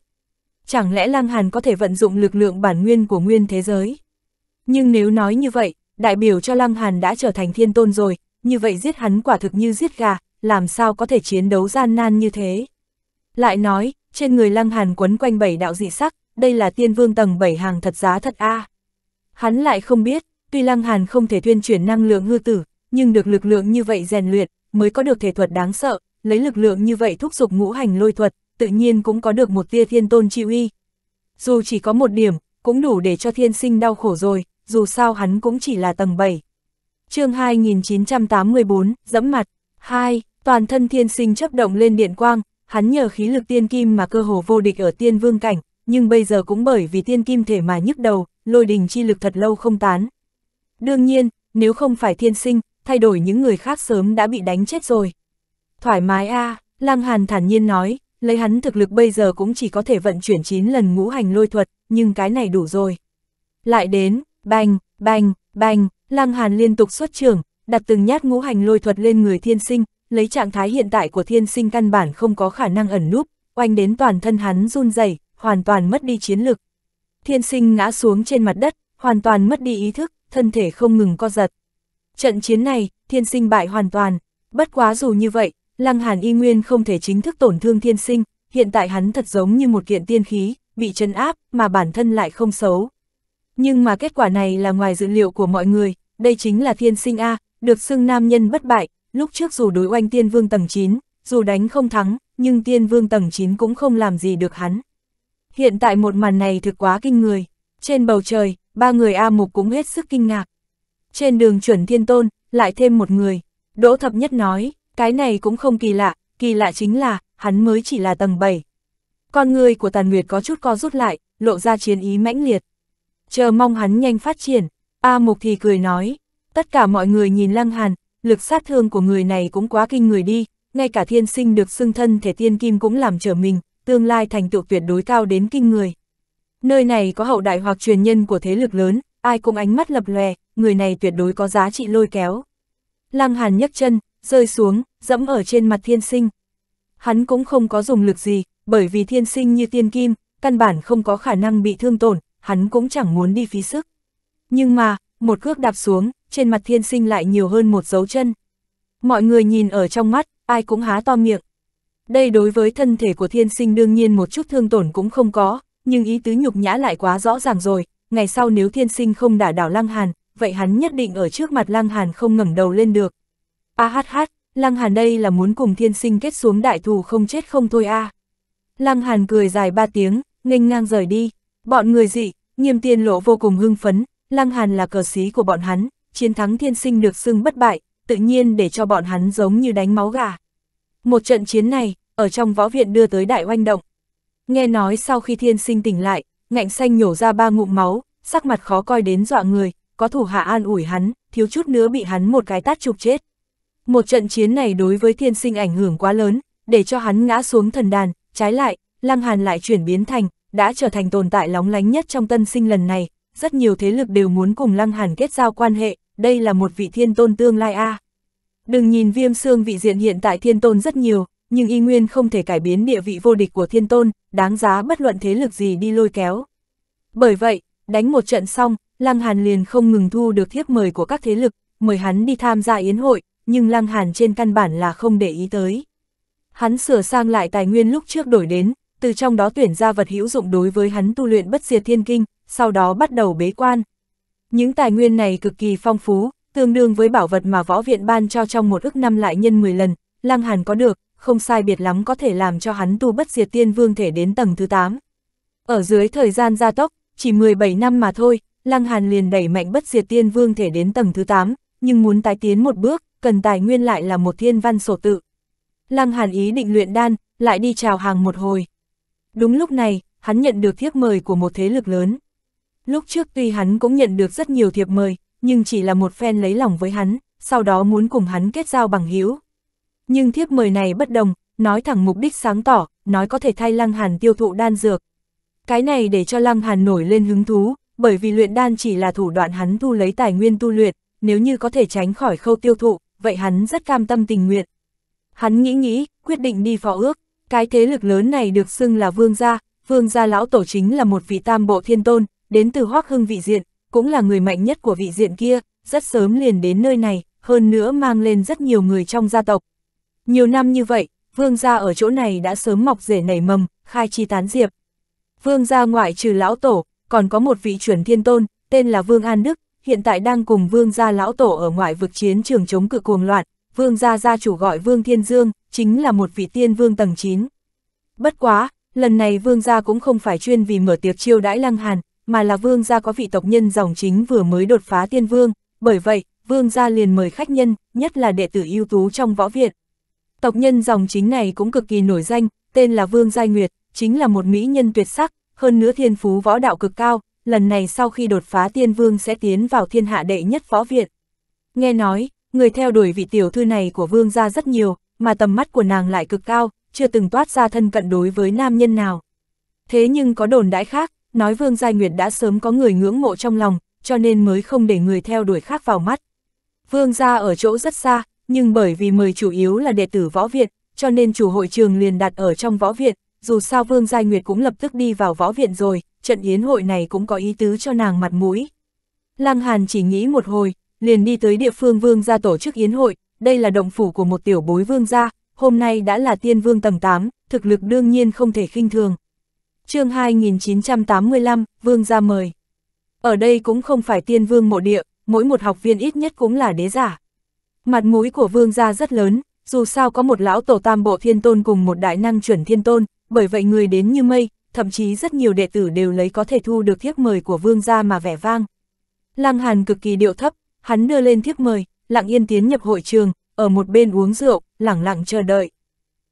Chẳng lẽ lăng hàn có thể vận dụng lực lượng bản nguyên của nguyên thế giới? Nhưng nếu nói như vậy, đại biểu cho Lăng Hàn đã trở thành thiên tôn rồi, như vậy giết hắn quả thực như giết gà, làm sao có thể chiến đấu gian nan như thế. Lại nói, trên người Lăng Hàn quấn quanh bảy đạo dị sắc, đây là tiên vương tầng bảy hàng thật giá thật a. À. Hắn lại không biết, tuy Lăng Hàn không thể tuyên chuyển năng lượng hư tử, nhưng được lực lượng như vậy rèn luyện, mới có được thể thuật đáng sợ, lấy lực lượng như vậy thúc giục ngũ hành lôi thuật, tự nhiên cũng có được một tia thiên tôn chi uy. Dù chỉ có một điểm, cũng đủ để cho thiên sinh đau khổ rồi, dù sao hắn cũng chỉ là tầng 7. chương 2984, dẫm mặt. 2. Toàn thân thiên sinh chấp động lên điện quang, hắn nhờ khí lực tiên kim mà cơ hồ vô địch ở tiên vương cảnh, nhưng bây giờ cũng bởi vì tiên kim thể mà nhức đầu, lôi đình chi lực thật lâu không tán. Đương nhiên, nếu không phải thiên sinh, thay đổi những người khác sớm đã bị đánh chết rồi. Thoải mái a à, Lăng Hàn thản nhiên nói, lấy hắn thực lực bây giờ cũng chỉ có thể vận chuyển 9 lần ngũ hành lôi thuật, nhưng cái này đủ rồi. Lại đến, Bành, bành, bành, Lăng Hàn liên tục xuất trưởng, đặt từng nhát ngũ hành lôi thuật lên người thiên sinh, lấy trạng thái hiện tại của thiên sinh căn bản không có khả năng ẩn núp, oanh đến toàn thân hắn run rẩy, hoàn toàn mất đi chiến lực. Thiên sinh ngã xuống trên mặt đất, hoàn toàn mất đi ý thức, thân thể không ngừng co giật. Trận chiến này, thiên sinh bại hoàn toàn, bất quá dù như vậy, Lăng Hàn y nguyên không thể chính thức tổn thương thiên sinh, hiện tại hắn thật giống như một kiện tiên khí, bị chân áp mà bản thân lại không xấu, nhưng mà kết quả này là ngoài dự liệu của mọi người, đây chính là thiên sinh A, được xưng nam nhân bất bại, lúc trước dù đối oanh tiên vương tầng 9, dù đánh không thắng, nhưng tiên vương tầng 9 cũng không làm gì được hắn. Hiện tại một màn này thực quá kinh người, trên bầu trời, ba người A mục cũng hết sức kinh ngạc. Trên đường chuẩn thiên tôn, lại thêm một người, Đỗ Thập Nhất nói, cái này cũng không kỳ lạ, kỳ lạ chính là, hắn mới chỉ là tầng 7. Con người của Tàn Nguyệt có chút co rút lại, lộ ra chiến ý mãnh liệt chờ mong hắn nhanh phát triển. A mục thì cười nói, tất cả mọi người nhìn Lăng Hàn, lực sát thương của người này cũng quá kinh người đi, ngay cả thiên sinh được xưng thân thể tiên kim cũng làm trở mình, tương lai thành tựu tuyệt đối cao đến kinh người. Nơi này có hậu đại hoặc truyền nhân của thế lực lớn, ai cũng ánh mắt lập lòe, người này tuyệt đối có giá trị lôi kéo. Lăng Hàn nhấc chân, rơi xuống, dẫm ở trên mặt thiên sinh. Hắn cũng không có dùng lực gì, bởi vì thiên sinh như tiên kim, căn bản không có khả năng bị thương tổn, hắn cũng chẳng muốn đi phí sức. Nhưng mà, một cước đạp xuống, trên mặt thiên sinh lại nhiều hơn một dấu chân. Mọi người nhìn ở trong mắt, ai cũng há to miệng. Đây đối với thân thể của thiên sinh đương nhiên một chút thương tổn cũng không có, nhưng ý tứ nhục nhã lại quá rõ ràng rồi, ngày sau nếu thiên sinh không đả đảo Lăng Hàn, vậy hắn nhất định ở trước mặt Lăng Hàn không ngẩng đầu lên được. A hát hát, Lăng Hàn đây là muốn cùng thiên sinh kết xuống đại thù không chết không thôi a. À. Lăng Hàn cười dài ba tiếng, nghênh ngang rời đi, bọn người dị, Nghiêm tiên lộ vô cùng hưng phấn, Lăng Hàn là cờ sĩ của bọn hắn, chiến thắng thiên sinh được xưng bất bại, tự nhiên để cho bọn hắn giống như đánh máu gà. Một trận chiến này, ở trong võ viện đưa tới đại oanh động. Nghe nói sau khi thiên sinh tỉnh lại, ngạnh xanh nhổ ra ba ngụm máu, sắc mặt khó coi đến dọa người, có thủ hạ an ủi hắn, thiếu chút nữa bị hắn một cái tát chụp chết. Một trận chiến này đối với thiên sinh ảnh hưởng quá lớn, để cho hắn ngã xuống thần đàn, trái lại, Lăng Hàn lại chuyển biến thành, đã trở thành tồn tại lóng lánh nhất trong tân sinh lần này, rất nhiều thế lực đều muốn cùng Lăng Hàn kết giao quan hệ, đây là một vị thiên tôn tương lai a. Đừng nhìn viêm xương vị diện hiện tại thiên tôn rất nhiều, nhưng y nguyên không thể cải biến địa vị vô địch của thiên tôn, đáng giá bất luận thế lực gì đi lôi kéo. Bởi vậy, đánh một trận xong, Lăng Hàn liền không ngừng thu được thiếp mời của các thế lực, mời hắn đi tham gia yến hội, nhưng Lăng Hàn trên căn bản là không để ý tới. Hắn sửa sang lại tài nguyên lúc trước đổi đến, từ trong đó tuyển ra vật hữu dụng đối với hắn tu luyện bất diệt thiên kinh, sau đó bắt đầu bế quan. Những tài nguyên này cực kỳ phong phú, tương đương với bảo vật mà võ viện ban cho trong một ức năm lại nhân 10 lần, Lăng Hàn có được, không sai biệt lắm có thể làm cho hắn tu bất diệt tiên vương thể đến tầng thứ 8. Ở dưới thời gian gia tốc, chỉ 17 năm mà thôi, Lăng Hàn liền đẩy mạnh bất diệt tiên vương thể đến tầng thứ 8, nhưng muốn tái tiến một bước, cần tài nguyên lại là một thiên văn sổ tự. Lăng Hàn ý định luyện đan, lại đi chào hàng một hồi. Đúng lúc này, hắn nhận được thiếp mời của một thế lực lớn. Lúc trước tuy hắn cũng nhận được rất nhiều thiệp mời, nhưng chỉ là một phen lấy lòng với hắn, sau đó muốn cùng hắn kết giao bằng hữu. Nhưng thiếp mời này bất đồng, nói thẳng mục đích sáng tỏ, nói có thể thay Lăng Hàn tiêu thụ đan dược. Cái này để cho Lăng Hàn nổi lên hứng thú, bởi vì luyện đan chỉ là thủ đoạn hắn thu lấy tài nguyên tu luyện, nếu như có thể tránh khỏi khâu tiêu thụ, vậy hắn rất cam tâm tình nguyện. Hắn nghĩ nghĩ, quyết định đi phó ước. Cái thế lực lớn này được xưng là Vương Gia, Vương Gia Lão Tổ chính là một vị tam bộ thiên tôn, đến từ Hoác Hưng vị diện, cũng là người mạnh nhất của vị diện kia, rất sớm liền đến nơi này, hơn nữa mang lên rất nhiều người trong gia tộc. Nhiều năm như vậy, Vương Gia ở chỗ này đã sớm mọc rể nảy mầm, khai chi tán diệp. Vương Gia ngoại trừ Lão Tổ, còn có một vị chuẩn thiên tôn, tên là Vương An Đức, hiện tại đang cùng Vương Gia Lão Tổ ở ngoại vực chiến trường chống cự cuồng loạn, vương gia gia chủ gọi vương thiên dương, chính là một vị tiên vương tầng 9. Bất quá, lần này vương gia cũng không phải chuyên vì mở tiệc chiêu đãi lăng hàn, mà là vương gia có vị tộc nhân dòng chính vừa mới đột phá tiên vương, bởi vậy, vương gia liền mời khách nhân, nhất là đệ tử ưu tú trong võ viện. Tộc nhân dòng chính này cũng cực kỳ nổi danh, tên là Vương Gia Nguyệt, chính là một mỹ nhân tuyệt sắc, hơn nữa thiên phú võ đạo cực cao, lần này sau khi đột phá tiên vương sẽ tiến vào thiên hạ đệ nhất võ viện. Nghe nói, người theo đuổi vị tiểu thư này của vương gia rất nhiều, mà tầm mắt của nàng lại cực cao, chưa từng toát ra thân cận đối với nam nhân nào. Thế nhưng có đồn đãi khác, nói vương gia nguyệt đã sớm có người ngưỡng mộ trong lòng, cho nên mới không để người theo đuổi khác vào mắt. Vương gia ở chỗ rất xa, nhưng bởi vì mời chủ yếu là đệ tử võ viện, cho nên chủ hội trường liền đặt ở trong võ viện, dù sao Vương gia Nguyệt cũng lập tức đi vào võ viện rồi, trận yến hội này cũng có ý tứ cho nàng mặt mũi. Lăng Hàn chỉ nghĩ một hồi, liền đi tới địa phương vương gia tổ chức yến hội, đây là động phủ của một tiểu bối vương gia, hôm nay đã là tiên vương tầng 8, thực lực đương nhiên không thể khinh thường. chương 2985, vương gia mời. Ở đây cũng không phải tiên vương mộ địa, mỗi một học viên ít nhất cũng là đế giả. Mặt mũi của vương gia rất lớn, dù sao có một lão tổ tam bộ thiên tôn cùng một đại năng chuẩn thiên tôn, bởi vậy người đến như mây, thậm chí rất nhiều đệ tử đều lấy có thể thu được thiếp mời của vương gia mà vẻ vang. Lăng Hàn cực kỳ điệu thấp, Hắn đưa lên thiếp mời, lặng yên tiến nhập hội trường, ở một bên uống rượu, lẳng lặng chờ đợi.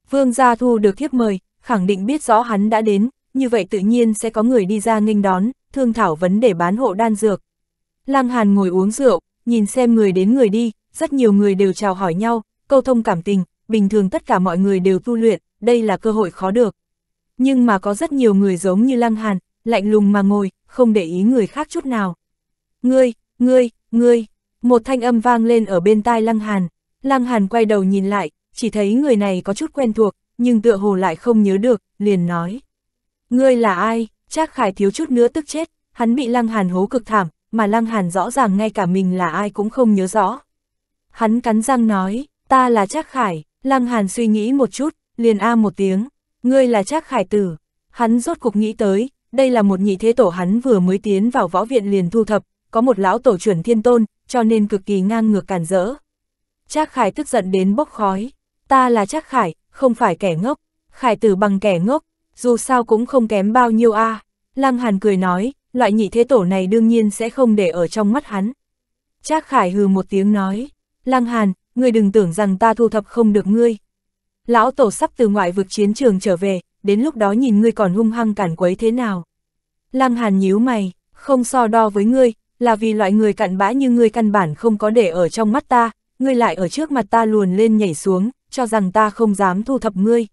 Vương gia thu được thiếp mời, khẳng định biết rõ hắn đã đến, như vậy tự nhiên sẽ có người đi ra nghênh đón, thương thảo vấn đề bán hộ đan dược. Lang Hàn ngồi uống rượu, nhìn xem người đến người đi, rất nhiều người đều chào hỏi nhau, câu thông cảm tình, bình thường tất cả mọi người đều tu luyện, đây là cơ hội khó được. Nhưng mà có rất nhiều người giống như Lăng Hàn, lạnh lùng mà ngồi, không để ý người khác chút nào. Ngươi, ngươi, ngươi, một thanh âm vang lên ở bên tai Lăng Hàn. Lăng Hàn quay đầu nhìn lại, chỉ thấy người này có chút quen thuộc, nhưng tựa hồ lại không nhớ được, liền nói. Ngươi là ai? Trác Khải thiếu chút nữa tức chết, hắn bị Lăng Hàn hố cực thảm, mà Lăng Hàn rõ ràng ngay cả mình là ai cũng không nhớ rõ. Hắn cắn răng nói, ta là Trác Khải, Lăng Hàn suy nghĩ một chút, liền a một tiếng, ngươi là Trác Khải tử. Hắn rốt cục nghĩ tới, đây là một nhị thế tổ hắn vừa mới tiến vào võ viện liền thu thập, có một lão tổ chuẩn thiên tôn, cho nên cực kỳ ngang ngược cản rỡ. Trác Khải tức giận đến bốc khói, ta là Trác Khải, không phải kẻ ngốc, Khải tử bằng kẻ ngốc, dù sao cũng không kém bao nhiêu a. À. Lăng Hàn cười nói, loại nhị thế tổ này đương nhiên sẽ không để ở trong mắt hắn. Trác Khải hừ một tiếng nói, Lăng Hàn, ngươi đừng tưởng rằng ta thu thập không được ngươi. Lão tổ sắp từ ngoại vực chiến trường trở về, đến lúc đó nhìn ngươi còn hung hăng cản quấy thế nào. Lăng Hàn nhíu mày, không so đo với ngươi, là vì loại người cặn bã như ngươi căn bản không có để ở trong mắt ta, ngươi lại ở trước mặt ta luồn lên nhảy xuống, cho rằng ta không dám thu thập ngươi.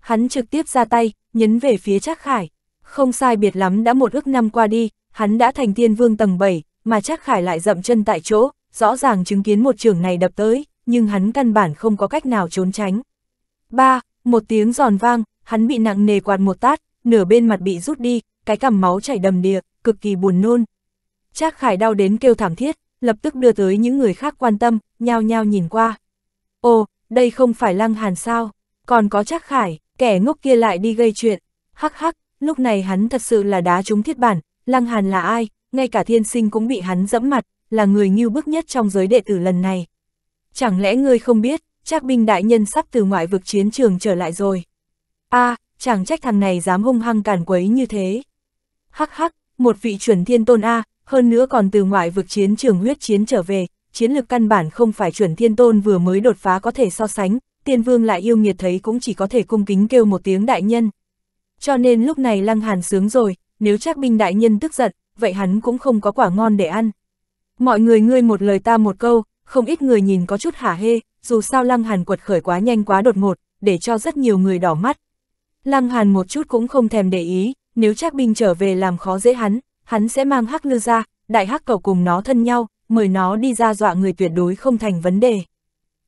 Hắn trực tiếp ra tay, nhấn về phía Trác Khải. Không sai biệt lắm đã một ước năm qua đi, hắn đã thành tiên vương tầng 7, mà Trác Khải lại dậm chân tại chỗ, rõ ràng chứng kiến một trường này đập tới, nhưng hắn căn bản không có cách nào trốn tránh. ba Một tiếng giòn vang, hắn bị nặng nề quạt một tát, nửa bên mặt bị rút đi, cái cằm máu chảy đầm đìa, cực kỳ buồn nôn, Trác Khải đau đến kêu thảm thiết, lập tức đưa tới những người khác quan tâm, nhao nhao nhìn qua. Ồ, đây không phải Lăng Hàn sao? Còn có Trác Khải, kẻ ngốc kia lại đi gây chuyện. Hắc hắc, lúc này hắn thật sự là đá trúng thiết bản, Lăng Hàn là ai, ngay cả thiên sinh cũng bị hắn dẫm mặt, là người nghiêu bức nhất trong giới đệ tử lần này. Chẳng lẽ ngươi không biết, Trác binh đại nhân sắp từ ngoại vực chiến trường trở lại rồi. a à, chẳng trách thằng này dám hung hăng càn quấy như thế. Hắc hắc, một vị chuẩn thiên tôn A, à, hơn nữa còn từ ngoại vực chiến trường huyết chiến trở về, chiến lực căn bản không phải chuẩn thiên tôn vừa mới đột phá có thể so sánh, tiên vương lại yêu nghiệt thấy cũng chỉ có thể cung kính kêu một tiếng đại nhân. Cho nên lúc này lăng hàn sướng rồi, nếu chắc binh đại nhân tức giận, vậy hắn cũng không có quả ngon để ăn. Mọi người ngươi một lời ta một câu, không ít người nhìn có chút hả hê, dù sao lăng hàn quật khởi quá nhanh quá đột ngột, để cho rất nhiều người đỏ mắt. Lăng hàn một chút cũng không thèm để ý, nếu chắc binh trở về làm khó dễ hắn, hắn sẽ mang hắc lư ra, đại hắc cầu cùng nó thân nhau, mời nó đi ra dọa người tuyệt đối không thành vấn đề.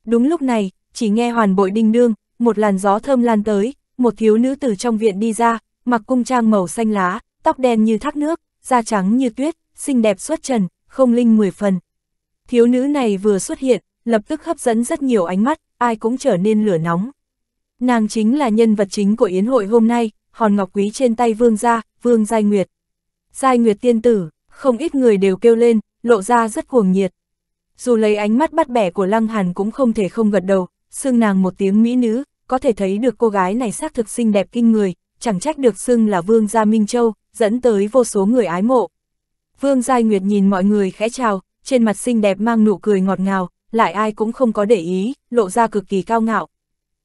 Đúng lúc này, chỉ nghe hoàn bội đinh đương, một làn gió thơm lan tới, một thiếu nữ từ trong viện đi ra, mặc cung trang màu xanh lá, tóc đen như thác nước, da trắng như tuyết, xinh đẹp xuất trần, không linh mười phần. Thiếu nữ này vừa xuất hiện, lập tức hấp dẫn rất nhiều ánh mắt, ai cũng trở nên lửa nóng. Nàng chính là nhân vật chính của yến hội hôm nay, hòn ngọc quý trên tay vương gia, vương giai nguyệt. Giai Nguyệt tiên tử, không ít người đều kêu lên, lộ ra rất cuồng nhiệt. Dù lấy ánh mắt bắt bẻ của Lăng Hàn cũng không thể không gật đầu, xưng nàng một tiếng mỹ nữ, có thể thấy được cô gái này xác thực xinh đẹp kinh người, chẳng trách được xưng là Vương Gia Minh Châu, dẫn tới vô số người ái mộ. Vương Giai Nguyệt nhìn mọi người khẽ chào, trên mặt xinh đẹp mang nụ cười ngọt ngào, lại ai cũng không có để ý, lộ ra cực kỳ cao ngạo.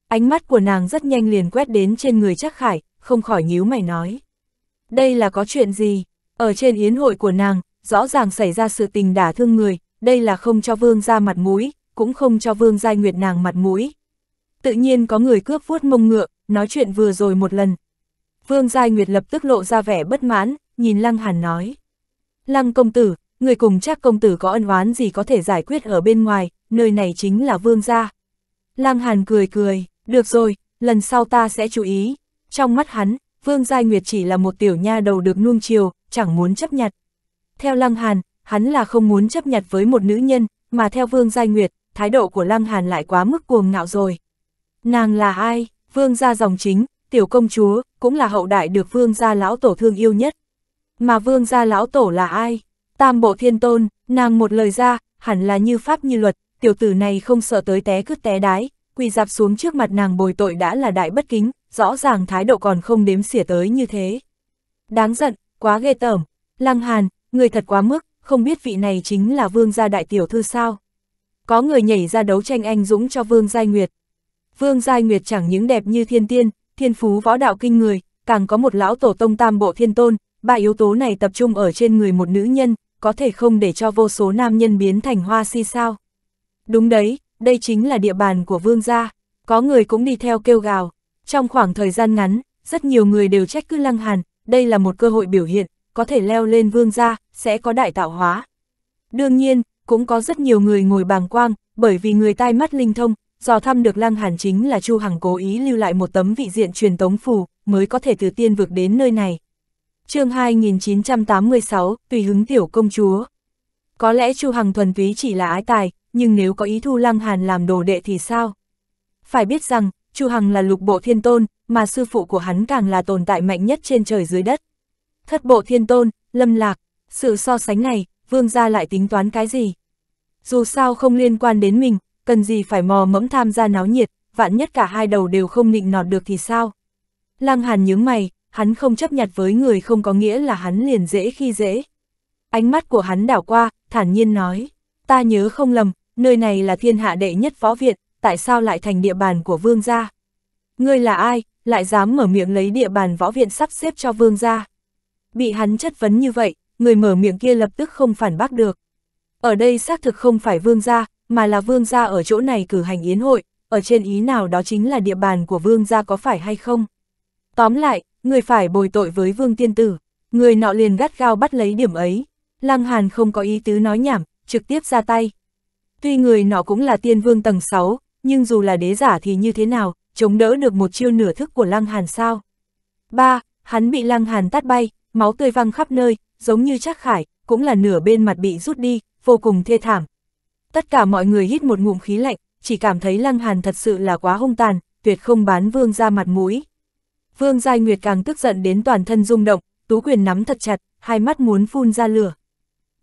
Ánh mắt của nàng rất nhanh liền quét đến trên người Trác Khải, không khỏi nhíu mày nói. Đây là có chuyện gì? Ở trên yến hội của nàng, rõ ràng xảy ra sự tình đả thương người, đây là không cho vương ra mặt mũi, cũng không cho vương giai nguyệt nàng mặt mũi. Tự nhiên có người cướp vuốt mông ngựa, nói chuyện vừa rồi một lần. Vương giai nguyệt lập tức lộ ra vẻ bất mãn, nhìn lăng hàn nói. Lăng công tử, người cùng chắc công tử có ân oán gì có thể giải quyết ở bên ngoài, nơi này chính là vương gia. Lăng hàn cười cười, được rồi, lần sau ta sẽ chú ý. Trong mắt hắn, vương giai nguyệt chỉ là một tiểu nha đầu được nuông chiều, chẳng muốn chấp nhặt. Theo Lăng Hàn, hắn là không muốn chấp nhặt với một nữ nhân, mà theo Vương Giai Nguyệt, thái độ của Lăng Hàn lại quá mức cuồng ngạo rồi. Nàng là ai? Vương gia dòng chính, tiểu công chúa, cũng là hậu đại được vương gia lão tổ thương yêu nhất. Mà vương gia lão tổ là ai? Tam bộ thiên tôn, nàng một lời ra, hẳn là như pháp như luật, tiểu tử này không sợ tới té cứ té đái, quỳ dạp xuống trước mặt nàng bồi tội đã là đại bất kính, rõ ràng thái độ còn không đếm xỉa tới như thế. Đáng giận, quá ghê tởm, Lăng Hàn, người thật quá mức, không biết vị này chính là vương gia đại tiểu thư sao. Có người nhảy ra đấu tranh anh dũng cho vương giai nguyệt. Vương giai nguyệt chẳng những đẹp như thiên tiên, thiên phú võ đạo kinh người, càng có một lão tổ tông tam bộ thiên tôn, ba yếu tố này tập trung ở trên người một nữ nhân, có thể không để cho vô số nam nhân biến thành hoa si sao. Đúng đấy, đây chính là địa bàn của vương gia, có người cũng đi theo kêu gào. Trong khoảng thời gian ngắn, rất nhiều người đều trách cứ Lăng Hàn, đây là một cơ hội biểu hiện, có thể leo lên vương gia, sẽ có đại tạo hóa. Đương nhiên, cũng có rất nhiều người ngồi bàng quang, bởi vì người tai mắt linh thông, dò thăm được Lăng Hàn chính là Chu Hằng cố ý lưu lại một tấm vị diện truyền tống phù, mới có thể từ tiên vực đến nơi này. chương 2986, tùy hứng tiểu công chúa. Có lẽ Chu Hằng thuần túy chỉ là ái tài, nhưng nếu có ý thu Lăng Hàn làm đồ đệ thì sao? Phải biết rằng, Chu Hằng là lục bộ thiên tôn, mà sư phụ của hắn càng là tồn tại mạnh nhất trên trời dưới đất. Thất bộ thiên tôn, lâm lạc, sự so sánh này, vương gia lại tính toán cái gì? Dù sao không liên quan đến mình, cần gì phải mò mẫm tham gia náo nhiệt, vạn nhất cả hai đầu đều không nịnh nọt được thì sao? Lăng Hàn nhướng mày, hắn không chấp nhặt với người không có nghĩa là hắn liền dễ khi dễ. Ánh mắt của hắn đảo qua, thản nhiên nói, ta nhớ không lầm, nơi này là thiên hạ đệ nhất võ viện, tại sao lại thành địa bàn của vương gia? Ngươi là ai, lại dám mở miệng lấy địa bàn võ viện sắp xếp cho vương gia? Bị hắn chất vấn như vậy, người mở miệng kia lập tức không phản bác được. Ở đây xác thực không phải vương gia, mà là vương gia ở chỗ này cử hành yến hội, ở trên ý nào đó chính là địa bàn của vương gia có phải hay không? Tóm lại, người phải bồi tội với vương tiên tử, người nọ liền gắt gao bắt lấy điểm ấy. Lăng Hàn không có ý tứ nói nhảm, trực tiếp ra tay. Tuy người nọ cũng là tiên vương tầng 6, nhưng dù là đế giả thì như thế nào, chống đỡ được một chiêu nửa thức của Lăng Hàn sao? ba Hắn bị Lăng Hàn tát bay, máu tươi văng khắp nơi, giống như chắc khải, cũng là nửa bên mặt bị rút đi, vô cùng thê thảm. Tất cả mọi người hít một ngụm khí lạnh, chỉ cảm thấy Lăng Hàn thật sự là quá hung tàn, tuyệt không bán vương ra mặt mũi. Vương Giai Nguyệt càng tức giận đến toàn thân rung động, tú quyền nắm thật chặt, hai mắt muốn phun ra lửa.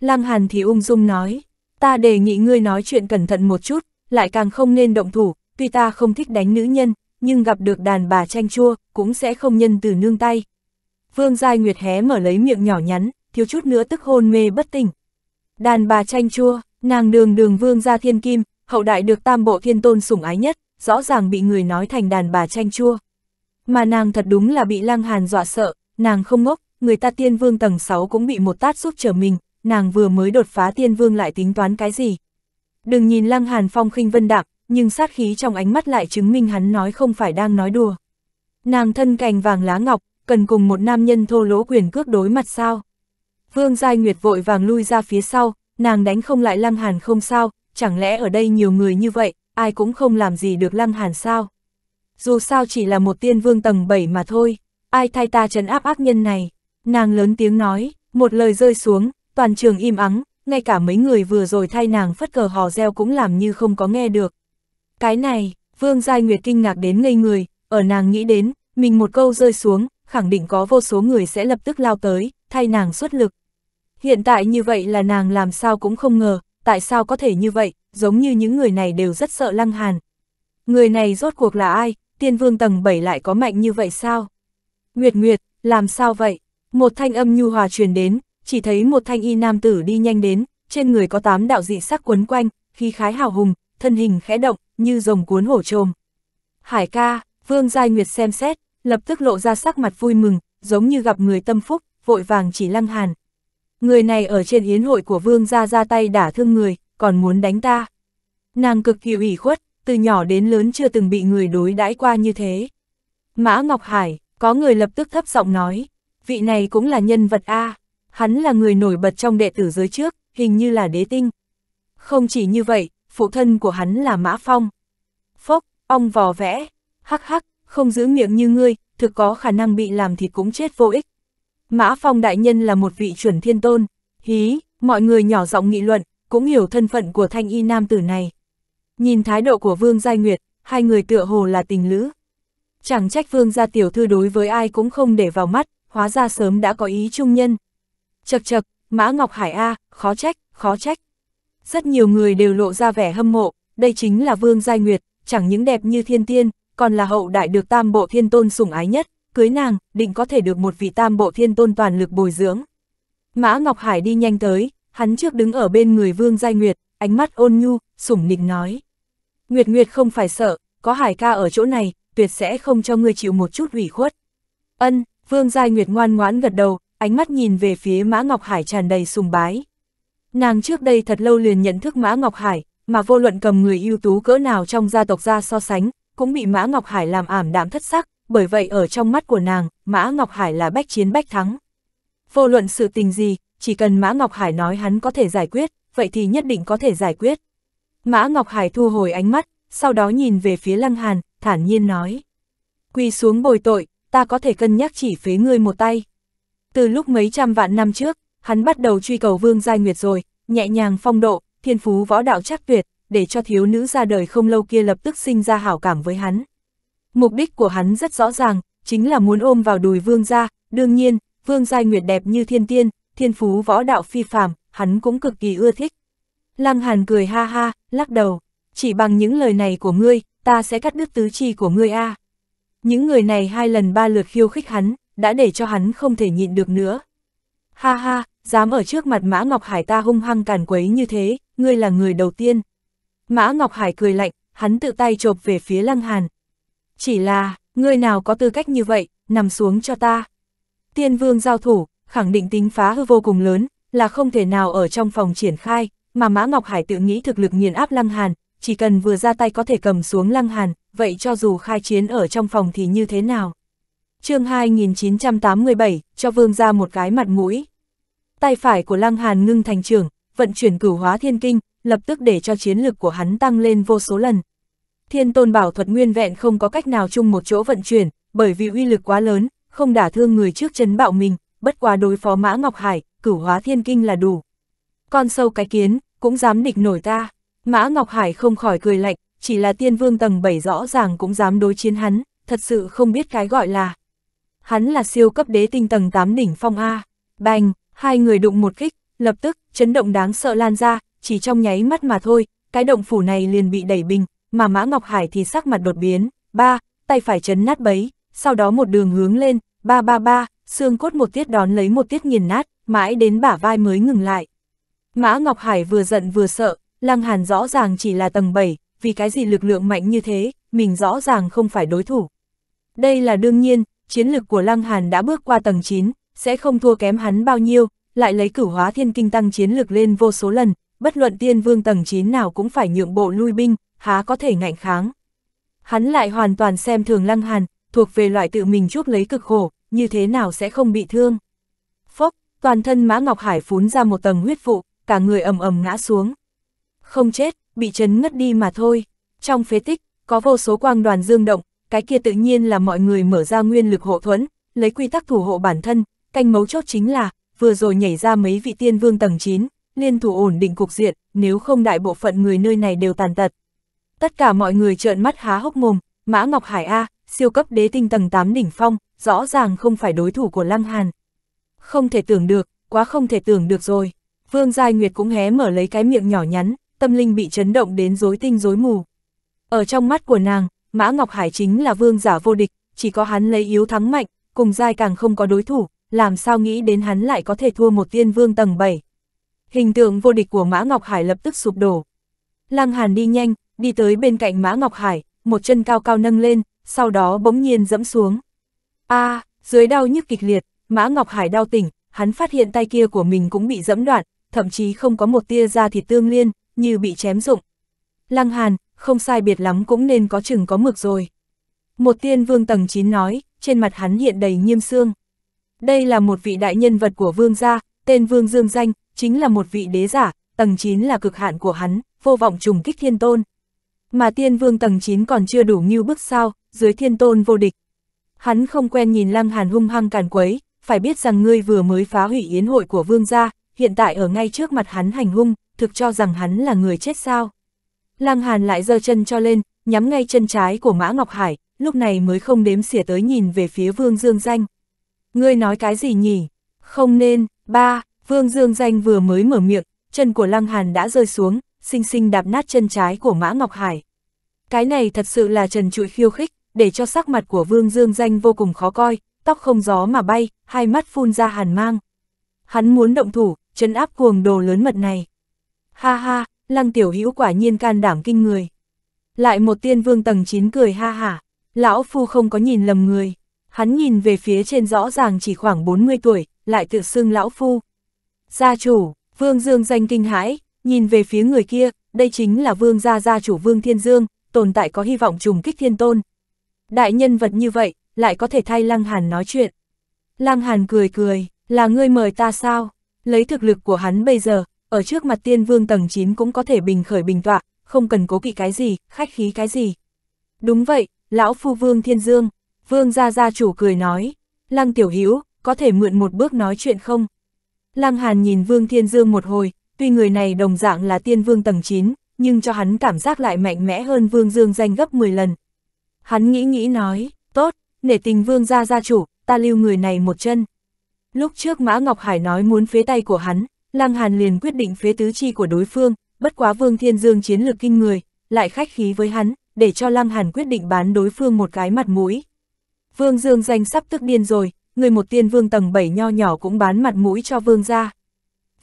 Lăng Hàn thì ung dung nói, ta đề nghị ngươi nói chuyện cẩn thận một chút, lại càng không nên động thủ, tuy ta không thích đánh nữ nhân, nhưng gặp được đàn bà chanh chua, cũng sẽ không nhân từ nương tay. Vương Giai Nguyệt hé mở lấy miệng nhỏ nhắn, thiếu chút nữa tức hôn mê bất tỉnh. Đàn bà chanh chua, nàng đường đường vương gia thiên kim, hậu đại được tam bộ thiên tôn sủng ái nhất, rõ ràng bị người nói thành đàn bà chanh chua. Mà nàng thật đúng là bị lăng hàn dọa sợ, nàng không ngốc, người ta tiên vương tầng 6 cũng bị một tát giúp trở mình, nàng vừa mới đột phá tiên vương lại tính toán cái gì. Đừng nhìn Lăng Hàn Phong khinh vân đạm, nhưng sát khí trong ánh mắt lại chứng minh hắn nói không phải đang nói đùa. Nàng thân cành vàng lá ngọc, cần cùng một nam nhân thô lỗ quyền cước đối mặt sao. Vương Giai Nguyệt vội vàng lui ra phía sau, nàng đánh không lại Lăng Hàn không sao, chẳng lẽ ở đây nhiều người như vậy, ai cũng không làm gì được Lăng Hàn sao. Dù sao chỉ là một tiên vương tầng 7 mà thôi, ai thay ta trấn áp ác nhân này. Nàng lớn tiếng nói, một lời rơi xuống, toàn trường im ắng, ngay cả mấy người vừa rồi thay nàng phất cờ hò reo cũng làm như không có nghe được. Cái này, Vương Giai Nguyệt kinh ngạc đến ngây người, ở nàng nghĩ đến, mình một câu rơi xuống, khẳng định có vô số người sẽ lập tức lao tới, thay nàng xuất lực. Hiện tại như vậy là nàng làm sao cũng không ngờ, tại sao có thể như vậy, giống như những người này đều rất sợ lăng hàn. Người này rốt cuộc là ai, tiên vương tầng 7 lại có mạnh như vậy sao? Nguyệt Nguyệt, làm sao vậy? Một thanh âm nhu hòa truyền đến, chỉ thấy một thanh y nam tử đi nhanh đến, trên người có tám đạo dị sắc quấn quanh, khí khái hào hùng, thân hình khẽ động, như rồng cuốn hổ trồm. Hải ca, Vương Giai Nguyệt xem xét, lập tức lộ ra sắc mặt vui mừng, giống như gặp người tâm phúc, vội vàng chỉ lăng hàn. Người này ở trên yến hội của Vương Gia ra tay đả thương người, còn muốn đánh ta. Nàng cực kỳ ủy khuất, từ nhỏ đến lớn chưa từng bị người đối đãi qua như thế. Mã Ngọc Hải, có người lập tức thấp giọng nói, vị này cũng là nhân vật A hắn là người nổi bật trong đệ tử giới trước, hình như là đế tinh. Không chỉ như vậy, phụ thân của hắn là Mã Phong. Phốc, ong vò vẽ, hắc hắc, không giữ miệng như ngươi, thực có khả năng bị làm thì cũng chết vô ích. Mã Phong đại nhân là một vị chuẩn thiên tôn, hí, mọi người nhỏ giọng nghị luận, cũng hiểu thân phận của thanh y nam tử này. Nhìn thái độ của Vương Giai Nguyệt, hai người tựa hồ là tình lữ. Chẳng trách Vương gia tiểu thư đối với ai cũng không để vào mắt, hóa ra sớm đã có ý chung nhân. Chật chật, Mã Ngọc Hải A, khó trách, khó trách. Rất nhiều người đều lộ ra vẻ hâm mộ, đây chính là Vương Giai Nguyệt, chẳng những đẹp như thiên tiên, còn là hậu đại được tam bộ thiên tôn sủng ái nhất, cưới nàng, định có thể được một vị tam bộ thiên tôn toàn lực bồi dưỡng. Mã Ngọc Hải đi nhanh tới, hắn trước đứng ở bên người Vương Giai Nguyệt, ánh mắt ôn nhu, sủng nịnh nói. Nguyệt Nguyệt không phải sợ, có Hải ca ở chỗ này, tuyệt sẽ không cho người chịu một chút ủy khuất. Ân, Vương Giai Nguyệt ngoan ngoãn gật đầu, ánh mắt nhìn về phía Mã Ngọc Hải tràn đầy sùng bái. Nàng trước đây thật lâu liền nhận thức Mã Ngọc Hải, mà vô luận cầm người ưu tú cỡ nào trong gia tộc ra so sánh, cũng bị Mã Ngọc Hải làm ảm đạm thất sắc, bởi vậy ở trong mắt của nàng, Mã Ngọc Hải là bách chiến bách thắng. Vô luận sự tình gì, chỉ cần Mã Ngọc Hải nói hắn có thể giải quyết, vậy thì nhất định có thể giải quyết. Mã Ngọc Hải thu hồi ánh mắt, sau đó nhìn về phía Lăng Hàn, thản nhiên nói. Quỳ xuống bồi tội, ta có thể cân nhắc chỉ phế ngươi một tay. Từ lúc mấy trăm vạn năm trước, hắn bắt đầu truy cầu Vương Giai Nguyệt rồi, nhẹ nhàng phong độ, thiên phú võ đạo chắc tuyệt, để cho thiếu nữ ra đời không lâu kia lập tức sinh ra hảo cảm với hắn. Mục đích của hắn rất rõ ràng, chính là muốn ôm vào đùi Vương gia, đương nhiên, Vương Giai Nguyệt đẹp như thiên tiên, thiên phú võ đạo phi phàm, hắn cũng cực kỳ ưa thích. Lăng Hàn cười ha ha, lắc đầu, chỉ bằng những lời này của ngươi, ta sẽ cắt đứt tứ chi của ngươi a. À. Những người này hai lần ba lượt khiêu khích hắn, đã để cho hắn không thể nhịn được nữa. Ha ha, dám ở trước mặt Mã Ngọc Hải ta hung hăng càn quấy như thế, ngươi là người đầu tiên. Mã Ngọc Hải cười lạnh, hắn tự tay chộp về phía Lăng Hàn. Chỉ là, ngươi nào có tư cách như vậy, nằm xuống cho ta. Tiên vương giao thủ, khẳng định tính phá hư vô cùng lớn, là không thể nào ở trong phòng triển khai, mà Mã Ngọc Hải tự nghĩ thực lực nghiền áp Lăng Hàn, chỉ cần vừa ra tay có thể cầm xuống Lăng Hàn, vậy cho dù khai chiến ở trong phòng thì như thế nào? chương 2987, cho vương ra một cái mặt mũi. Tay phải của Lăng Hàn ngưng thành trưởng, vận chuyển cửu hóa thiên kinh, lập tức để cho chiến lực của hắn tăng lên vô số lần. Thiên tôn bảo thuật nguyên vẹn không có cách nào chung một chỗ vận chuyển, bởi vì uy lực quá lớn, không đả thương người trước chấn bạo mình, bất quá đối phó Mã Ngọc Hải, cửu hóa thiên kinh là đủ. Con sâu cái kiến, cũng dám địch nổi ta. Mã Ngọc Hải không khỏi cười lạnh, chỉ là tiên vương tầng 7 rõ ràng cũng dám đối chiến hắn, thật sự không biết cái gọi là hắn là siêu cấp đế tinh tầng 8 đỉnh phong A. Bành, hai người đụng một kích, lập tức, chấn động đáng sợ lan ra, chỉ trong nháy mắt mà thôi, cái động phủ này liền bị đẩy bình, mà Mã Ngọc Hải thì sắc mặt đột biến, ba, tay phải chấn nát bấy, sau đó một đường hướng lên, ba ba ba, xương cốt một tiết đón lấy một tiết nghiền nát, mãi đến bả vai mới ngừng lại. Mã Ngọc Hải vừa giận vừa sợ, Lăng Hàn rõ ràng chỉ là tầng 7, vì cái gì lực lượng mạnh như thế, mình rõ ràng không phải đối thủ. Đây là đương nhiên, chiến lực của Lăng Hàn đã bước qua tầng 9, sẽ không thua kém hắn bao nhiêu, lại lấy cửu hóa thiên kinh tăng chiến lực lên vô số lần, bất luận tiên vương tầng 9 nào cũng phải nhượng bộ lui binh, há có thể ngạnh kháng. Hắn lại hoàn toàn xem thường Lăng Hàn, thuộc về loại tự mình chuốc lấy cực khổ, như thế nào sẽ không bị thương. Phốc, toàn thân Mã Ngọc Hải phún ra một tầng huyết vụ, cả người ầm ầm ngã xuống. Không chết, bị chấn ngất đi mà thôi. Trong phế tích, có vô số quang đoàn dương động, cái kia tự nhiên là mọi người mở ra nguyên lực hộ thuẫn, lấy quy tắc thủ hộ bản thân, canh mấu chốt chính là, vừa rồi nhảy ra mấy vị tiên vương tầng 9, liên thủ ổn định cục diện, nếu không đại bộ phận người nơi này đều tàn tật. Tất cả mọi người trợn mắt há hốc mồm, Mã Ngọc Hải A, siêu cấp đế tinh tầng 8 đỉnh phong, rõ ràng không phải đối thủ của Lăng Hàn. Không thể tưởng được, quá không thể tưởng được rồi. Vương Giai Nguyệt cũng hé mở lấy cái miệng nhỏ nhắn, tâm linh bị chấn động đến rối tinh rối mù. Ở trong mắt của nàng, Mã Ngọc Hải chính là vương giả vô địch, chỉ có hắn lấy yếu thắng mạnh, cùng giai càng không có đối thủ, làm sao nghĩ đến hắn lại có thể thua một tiên vương tầng 7. Hình tượng vô địch của Mã Ngọc Hải lập tức sụp đổ. Lăng Hàn đi nhanh, đi tới bên cạnh Mã Ngọc Hải, một chân cao cao nâng lên, sau đó bỗng nhiên dẫm xuống. A, à, dưới đau nhức kịch liệt, Mã Ngọc Hải đau tỉnh, hắn phát hiện tay kia của mình cũng bị dẫm đoạn, thậm chí không có một tia da thịt tương liên, như bị chém rụng. Lăng Hàn, không sai biệt lắm cũng nên có chừng có mực rồi. Một tiên vương tầng 9 nói, trên mặt hắn hiện đầy nghiêm xương. Đây là một vị đại nhân vật của vương gia, tên vương dương danh, chính là một vị đế giả, tầng 9 là cực hạn của hắn, vô vọng trùng kích thiên tôn. Mà tiên vương tầng 9 còn chưa đủ như bước sao, dưới thiên tôn vô địch. Hắn không quen nhìn lăng hàn hung hăng càn quấy, phải biết rằng ngươi vừa mới phá hủy yến hội của vương gia, hiện tại ở ngay trước mặt hắn hành hung, thực cho rằng hắn là người chết sao. Lang Hàn lại giơ chân cho lên, nhắm ngay chân trái của Mã Ngọc Hải, lúc này mới không đếm xỉa tới nhìn về phía Vương Dương Danh. Ngươi nói cái gì nhỉ? Không nên, ba, Vương Dương Danh vừa mới mở miệng, chân của Lăng Hàn đã rơi xuống, xinh xinh đạp nát chân trái của Mã Ngọc Hải. Cái này thật sự là trần trụi khiêu khích, để cho sắc mặt của Vương Dương Danh vô cùng khó coi, tóc không gió mà bay, hai mắt phun ra hàn mang. Hắn muốn động thủ, chân áp cuồng đồ lớn mật này. Ha ha, lăng tiểu hữu quả nhiên can đảm kinh người. Lại một tiên vương tầng 9 cười ha hả, lão phu không có nhìn lầm người, hắn nhìn về phía trên rõ ràng chỉ khoảng 40 tuổi, lại tự xưng lão phu. Gia chủ, vương dương danh kinh hãi, nhìn về phía người kia, đây chính là vương gia gia chủ vương thiên dương, tồn tại có hy vọng trùng kích thiên tôn. Đại nhân vật như vậy, lại có thể thay lăng hàn nói chuyện. Lăng hàn cười cười, là ngươi mời ta sao? Lấy thực lực của hắn bây giờ, ở trước mặt tiên vương tầng 9 cũng có thể bình khởi bình tọa, không cần cố kỵ cái gì, khách khí cái gì. Đúng vậy, lão phu vương thiên dương, vương gia gia chủ cười nói, lăng tiểu hữu có thể mượn một bước nói chuyện không? Lăng hàn nhìn vương thiên dương một hồi, tuy người này đồng dạng là tiên vương tầng 9, nhưng cho hắn cảm giác lại mạnh mẽ hơn vương dương danh gấp 10 lần. Hắn nghĩ nghĩ nói, tốt, nể tình vương gia gia chủ, ta lưu người này một chân. Lúc trước Mã Ngọc Hải nói muốn phế tay của hắn, Lăng Hàn liền quyết định phế tứ chi của đối phương, bất quá Vương Thiên Dương chiến lược kinh người, lại khách khí với hắn, để cho Lăng Hàn quyết định bán đối phương một cái mặt mũi. Vương Dương danh sắp tức điên rồi, người một tiên vương tầng 7 nho nhỏ cũng bán mặt mũi cho Vương ra.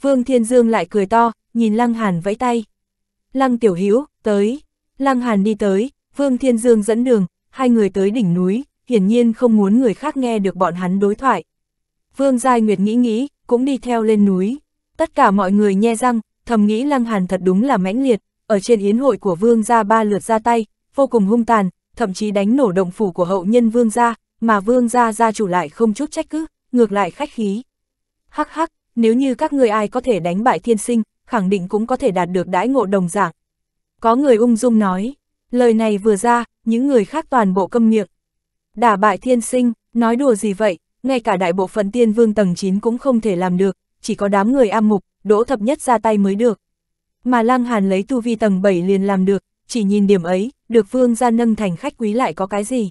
Vương Thiên Dương lại cười to, nhìn Lăng Hàn vẫy tay. Lăng Tiểu Hữu tới. Lăng Hàn đi tới, Vương Thiên Dương dẫn đường, hai người tới đỉnh núi, hiển nhiên không muốn người khác nghe được bọn hắn đối thoại. Vương Giai Nguyệt nghĩ nghĩ, cũng đi theo lên núi. Tất cả mọi người nhe răng, thầm nghĩ Lăng Hàn thật đúng là mãnh liệt, ở trên yến hội của vương gia ba lượt ra tay, vô cùng hung tàn, thậm chí đánh nổ động phủ của hậu nhân vương gia, mà vương gia gia chủ lại không chút trách cứ, ngược lại khách khí. Hắc hắc, nếu như các người ai có thể đánh bại thiên sinh, khẳng định cũng có thể đạt được đãi ngộ đồng giảng Có người ung dung nói, lời này vừa ra, những người khác toàn bộ câm miệng. Đả bại thiên sinh, nói đùa gì vậy, ngay cả đại bộ phận tiên vương tầng 9 cũng không thể làm được, chỉ có đám người am mục, đỗ thập nhất ra tay mới được. Mà Lăng Hàn lấy tu vi tầng 7 liền làm được, chỉ nhìn điểm ấy, được vương gia nâng thành khách quý lại có cái gì.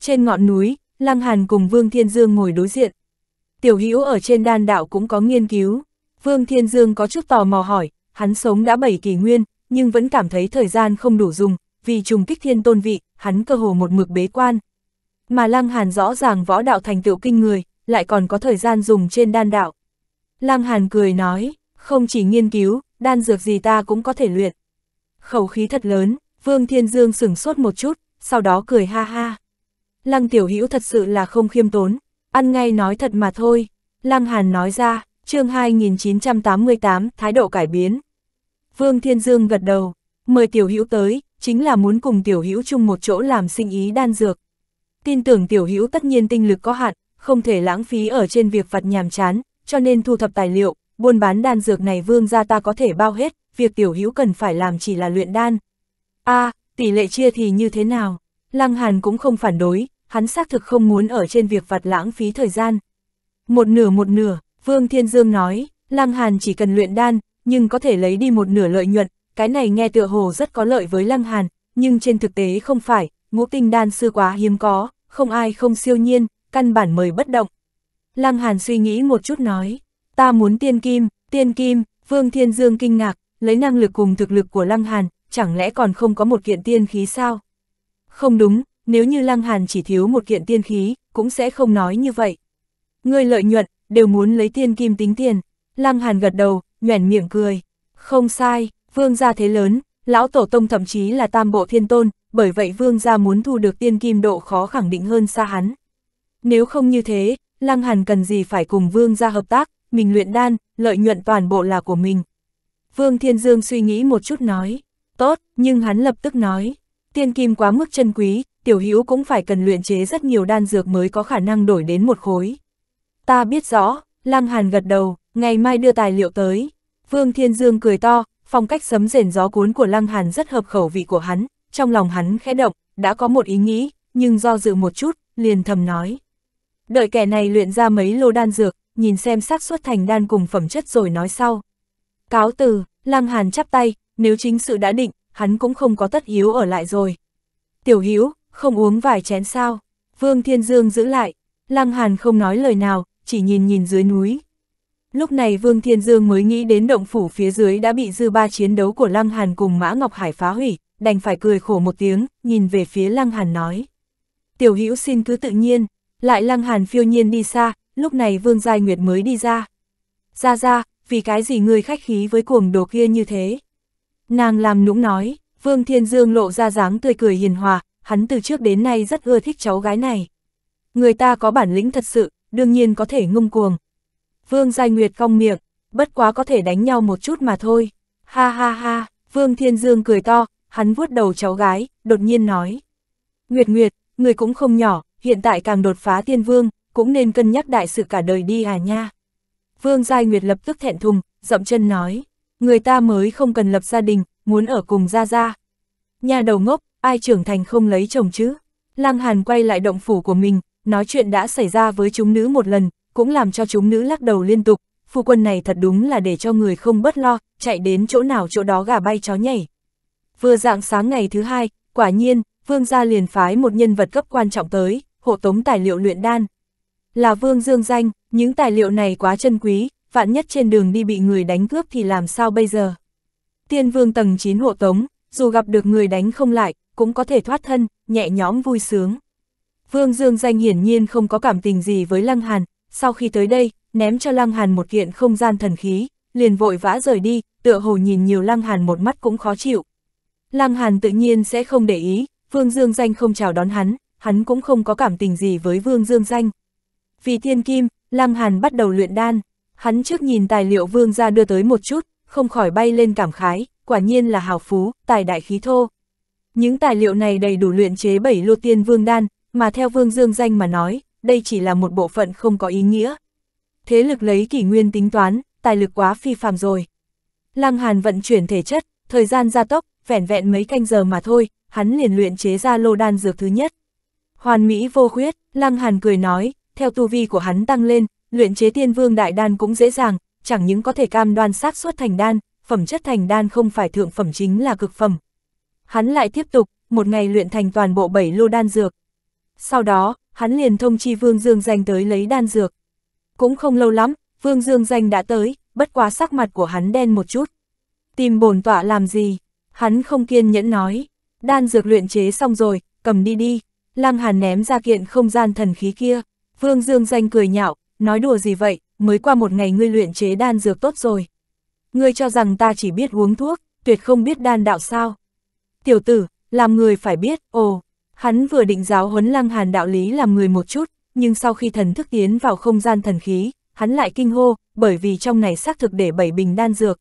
Trên ngọn núi, Lăng Hàn cùng Vương Thiên Dương ngồi đối diện. Tiểu Hữu ở trên đan đạo cũng có nghiên cứu. Vương Thiên Dương có chút tò mò hỏi, hắn sống đã 7 kỷ nguyên, nhưng vẫn cảm thấy thời gian không đủ dùng, vì trùng kích thiên tôn vị, hắn cơ hồ một mực bế quan. Mà Lăng Hàn rõ ràng võ đạo thành tựu kinh người, lại còn có thời gian dùng trên đan đạo. Lăng Hàn cười nói, không chỉ nghiên cứu, đan dược gì ta cũng có thể luyện. Khẩu khí thật lớn, Vương Thiên Dương sửng sốt một chút, sau đó cười ha ha. Lăng Tiểu Hữu thật sự là không khiêm tốn, ăn ngay nói thật mà thôi. Lăng Hàn nói ra, chương 2988, thái độ cải biến. Vương Thiên Dương gật đầu, mời Tiểu Hữu tới, chính là muốn cùng Tiểu Hữu chung một chỗ làm sinh ý đan dược. Tin tưởng Tiểu Hữu tất nhiên tinh lực có hạn, không thể lãng phí ở trên việc vặt nhàm chán, cho nên thu thập tài liệu, buôn bán đan dược này vương gia ta có thể bao hết, việc tiểu hữu cần phải làm chỉ là luyện đan. a à, tỷ lệ chia thì như thế nào? Lăng Hàn cũng không phản đối, hắn xác thực không muốn ở trên việc vặt lãng phí thời gian. Một nửa một nửa, Vương Thiên Dương nói, Lăng Hàn chỉ cần luyện đan, nhưng có thể lấy đi một nửa lợi nhuận, cái này nghe tựa hồ rất có lợi với Lăng Hàn, nhưng trên thực tế không phải, ngũ tinh đan sư quá hiếm có, không ai không siêu nhiên, căn bản mời bất động. Lăng Hàn suy nghĩ một chút nói, ta muốn tiên kim, tiên kim, Vương Thiên Dương kinh ngạc, lấy năng lực cùng thực lực của Lăng Hàn, chẳng lẽ còn không có một kiện tiên khí sao? Không đúng, nếu như Lăng Hàn chỉ thiếu một kiện tiên khí, cũng sẽ không nói như vậy. Người lợi nhuận, đều muốn lấy tiên kim tính tiền. Lăng Hàn gật đầu, nhoẻn miệng cười. Không sai, vương gia thế lớn, lão tổ tông thậm chí là tam bộ thiên tôn, bởi vậy vương gia muốn thu được tiên kim độ khó khẳng định hơn xa hắn. Nếu không như thế, Lăng Hàn cần gì phải cùng Vương ra hợp tác, mình luyện đan, lợi nhuận toàn bộ là của mình. Vương Thiên Dương suy nghĩ một chút nói, tốt, nhưng hắn lập tức nói, tiên kim quá mức chân quý, tiểu hữu cũng phải cần luyện chế rất nhiều đan dược mới có khả năng đổi đến một khối. Ta biết rõ, Lăng Hàn gật đầu, ngày mai đưa tài liệu tới. Vương Thiên Dương cười to, phong cách sấm rền gió cuốn của Lăng Hàn rất hợp khẩu vị của hắn, trong lòng hắn khẽ động, đã có một ý nghĩ, nhưng do dự một chút, liền thầm nói. Đợi kẻ này luyện ra mấy lô đan dược, nhìn xem xác suất thành đan cùng phẩm chất rồi nói sau. Cáo từ, Lăng Hàn chắp tay, nếu chính sự đã định, hắn cũng không có tất hiếu ở lại rồi. Tiểu hiếu, không uống vài chén sao. Vương Thiên Dương giữ lại, Lăng Hàn không nói lời nào, chỉ nhìn nhìn dưới núi. Lúc này Vương Thiên Dương mới nghĩ đến động phủ phía dưới đã bị dư ba chiến đấu của Lăng Hàn cùng Mã Ngọc Hải phá hủy, đành phải cười khổ một tiếng, nhìn về phía Lăng Hàn nói. Tiểu hữu xin cứ tự nhiên, lại lăng hàn phiêu nhiên đi xa, lúc này Vương Giai Nguyệt mới đi ra. Ra ra, vì cái gì người khách khí với cuồng đồ kia như thế? Nàng làm nũng nói, Vương Thiên Dương lộ ra dáng tươi cười hiền hòa, hắn từ trước đến nay rất ưa thích cháu gái này. Người ta có bản lĩnh thật sự, đương nhiên có thể ngông cuồng. Vương Giai Nguyệt cong miệng, bất quá có thể đánh nhau một chút mà thôi. Ha ha ha, Vương Thiên Dương cười to, hắn vuốt đầu cháu gái, đột nhiên nói. Nguyệt Nguyệt, người cũng không nhỏ, hiện tại càng đột phá tiên vương, cũng nên cân nhắc đại sự cả đời đi à nha. Vương Giai Nguyệt lập tức thẹn thùng, dậm chân nói, người ta mới không cần lập gia đình, muốn ở cùng Gia Gia. Nhà đầu ngốc, ai trưởng thành không lấy chồng chứ? Lăng Hàn quay lại động phủ của mình, nói chuyện đã xảy ra với chúng nữ một lần, cũng làm cho chúng nữ lắc đầu liên tục, phu quân này thật đúng là để cho người không bất lo, chạy đến chỗ nào chỗ đó gà bay chó nhảy. Vừa dạng sáng ngày thứ hai, quả nhiên, vương gia liền phái một nhân vật cấp quan trọng tới, hộ tống tài liệu luyện đan. Là vương dương danh, những tài liệu này quá chân quý, vạn nhất trên đường đi bị người đánh cướp thì làm sao bây giờ? Tiên vương tầng 9 hộ tống, dù gặp được người đánh không lại, cũng có thể thoát thân, nhẹ nhõm vui sướng. Vương Dương Danh hiển nhiên không có cảm tình gì với Lăng Hàn, sau khi tới đây, ném cho Lăng Hàn một kiện không gian thần khí, liền vội vã rời đi, tựa hồ nhìn nhiều Lăng Hàn một mắt cũng khó chịu. Lăng Hàn tự nhiên sẽ không để ý, Vương Dương Danh không chào đón hắn, hắn cũng không có cảm tình gì với Vương Dương Danh. Vì thiên kim, Lăng Hàn bắt đầu luyện đan, hắn trước nhìn tài liệu Vương ra đưa tới một chút, không khỏi bay lên cảm khái, quả nhiên là hào phú, tài đại khí thô. Những tài liệu này đầy đủ luyện chế bảy lô tiên vương đan, mà theo Vương Dương Danh mà nói, đây chỉ là một bộ phận không có ý nghĩa. Thế lực lấy kỷ nguyên tính toán, tài lực quá phi phàm rồi. Lăng Hàn vận chuyển thể chất, thời gian gia tốc, vẻn vẹn mấy canh giờ mà thôi, hắn liền luyện chế ra lô đan dược thứ nhất. Hoàn mỹ vô khuyết, Lăng Hàn cười nói, theo tu vi của hắn tăng lên, luyện chế tiên vương đại đan cũng dễ dàng, chẳng những có thể cam đoan xác suất thành đan, phẩm chất thành đan không phải thượng phẩm chính là cực phẩm. Hắn lại tiếp tục, một ngày luyện thành toàn bộ 7 lô đan dược. Sau đó, hắn liền thông chi Vương Dương Danh tới lấy đan dược. Cũng không lâu lắm, Vương Dương Danh đã tới, bất quá sắc mặt của hắn đen một chút. Tìm bổn tọa làm gì? Hắn không kiên nhẫn nói. Đan dược luyện chế xong rồi, cầm đi đi, Lăng Hàn ném ra kiện không gian thần khí kia, Vương Dương Danh cười nhạo, nói đùa gì vậy, mới qua một ngày ngươi luyện chế đan dược tốt rồi. Ngươi cho rằng ta chỉ biết uống thuốc, tuyệt không biết đan đạo sao. Tiểu tử, làm người phải biết, ồ, hắn vừa định giáo huấn Lăng Hàn đạo lý làm người một chút, nhưng sau khi thần thức tiến vào không gian thần khí, hắn lại kinh hô, bởi vì trong này xác thực để bảy bình đan dược.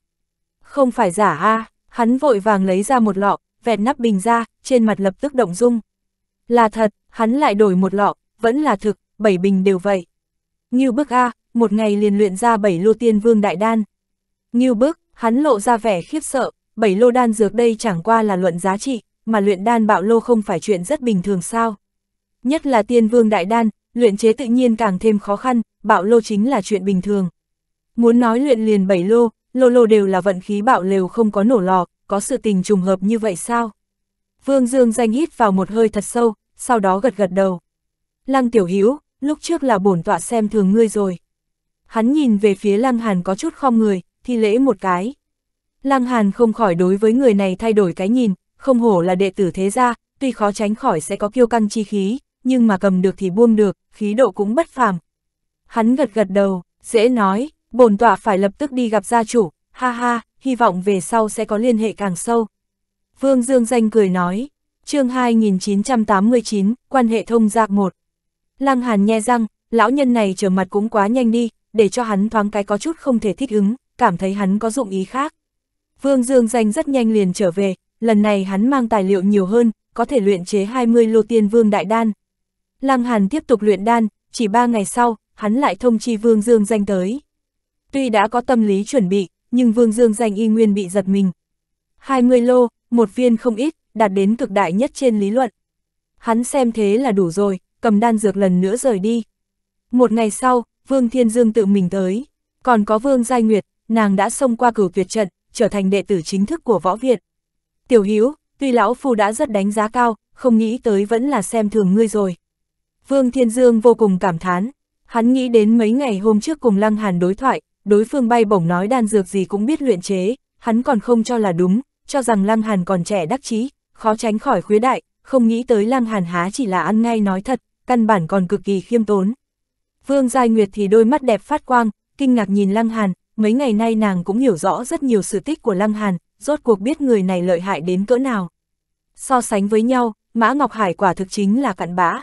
Không phải giả a, à, hắn vội vàng lấy ra một lọ, vẹt nắp bình ra, trên mặt lập tức động dung. Là thật, hắn lại đổi một lọ, vẫn là thực, bảy bình đều vậy. Ngưu bức A, một ngày liền luyện ra bảy lô tiên vương đại đan. Ngưu bức, hắn lộ ra vẻ khiếp sợ, bảy lô đan dược đây chẳng qua là luận giá trị, mà luyện đan bạo lô không phải chuyện rất bình thường sao. Nhất là tiên vương đại đan, luyện chế tự nhiên càng thêm khó khăn, bạo lô chính là chuyện bình thường. Muốn nói luyện liền bảy lô, lô lô đều là vận khí bạo lều không có nổ lò, có sự tình trùng hợp như vậy sao? Vương Dương danh hít vào một hơi thật sâu, sau đó gật gật đầu. Lăng Tiểu Hiếu, lúc trước là bổn tọa xem thường ngươi rồi. Hắn nhìn về phía Lăng Hàn có chút khom người, thi lễ một cái. Lăng Hàn không khỏi đối với người này thay đổi cái nhìn, không hổ là đệ tử thế gia, tuy khó tránh khỏi sẽ có kiêu căng chi khí, nhưng mà cầm được thì buông được, khí độ cũng bất phàm. Hắn gật gật đầu, dễ nói, bổn tọa phải lập tức đi gặp gia chủ, ha ha, hy vọng về sau sẽ có liên hệ càng sâu. Vương Dương Danh cười nói, chương 2989, quan hệ thông giạc một. Lăng Hàn nhe răng, lão nhân này trở mặt cũng quá nhanh đi, để cho hắn thoáng cái có chút không thể thích ứng, cảm thấy hắn có dụng ý khác. Vương Dương Danh rất nhanh liền trở về, lần này hắn mang tài liệu nhiều hơn, có thể luyện chế 20 lô tiên vương đại đan. Lăng Hàn tiếp tục luyện đan, chỉ 3 ngày sau, hắn lại thông chi Vương Dương Danh tới. Tuy đã có tâm lý chuẩn bị, nhưng Vương Dương Danh y nguyên bị giật mình. 20 lô, một viên không ít, đạt đến cực đại nhất trên lý luận. Hắn xem thế là đủ rồi, cầm đan dược lần nữa rời đi. Một ngày sau, Vương Thiên Dương tự mình tới, còn có Vương Giai Nguyệt, nàng đã xông qua cửu tuyệt trận, trở thành đệ tử chính thức của Võ viện Tiểu Hiếu, tuy lão phu đã rất đánh giá cao, không nghĩ tới vẫn là xem thường ngươi rồi. Vương Thiên Dương vô cùng cảm thán, hắn nghĩ đến mấy ngày hôm trước cùng Lăng Hàn đối thoại, đối phương bay bổng nói đan dược gì cũng biết luyện chế, hắn còn không cho là đúng, cho rằng Lăng Hàn còn trẻ đắc chí, khó tránh khỏi khuyết đại, không nghĩ tới Lăng Hàn há chỉ là ăn ngay nói thật, căn bản còn cực kỳ khiêm tốn. Vương Giai Nguyệt thì đôi mắt đẹp phát quang, kinh ngạc nhìn Lăng Hàn, mấy ngày nay nàng cũng hiểu rõ rất nhiều sự tích của Lăng Hàn, rốt cuộc biết người này lợi hại đến cỡ nào. So sánh với nhau, Mã Ngọc Hải quả thực chính là cặn bã.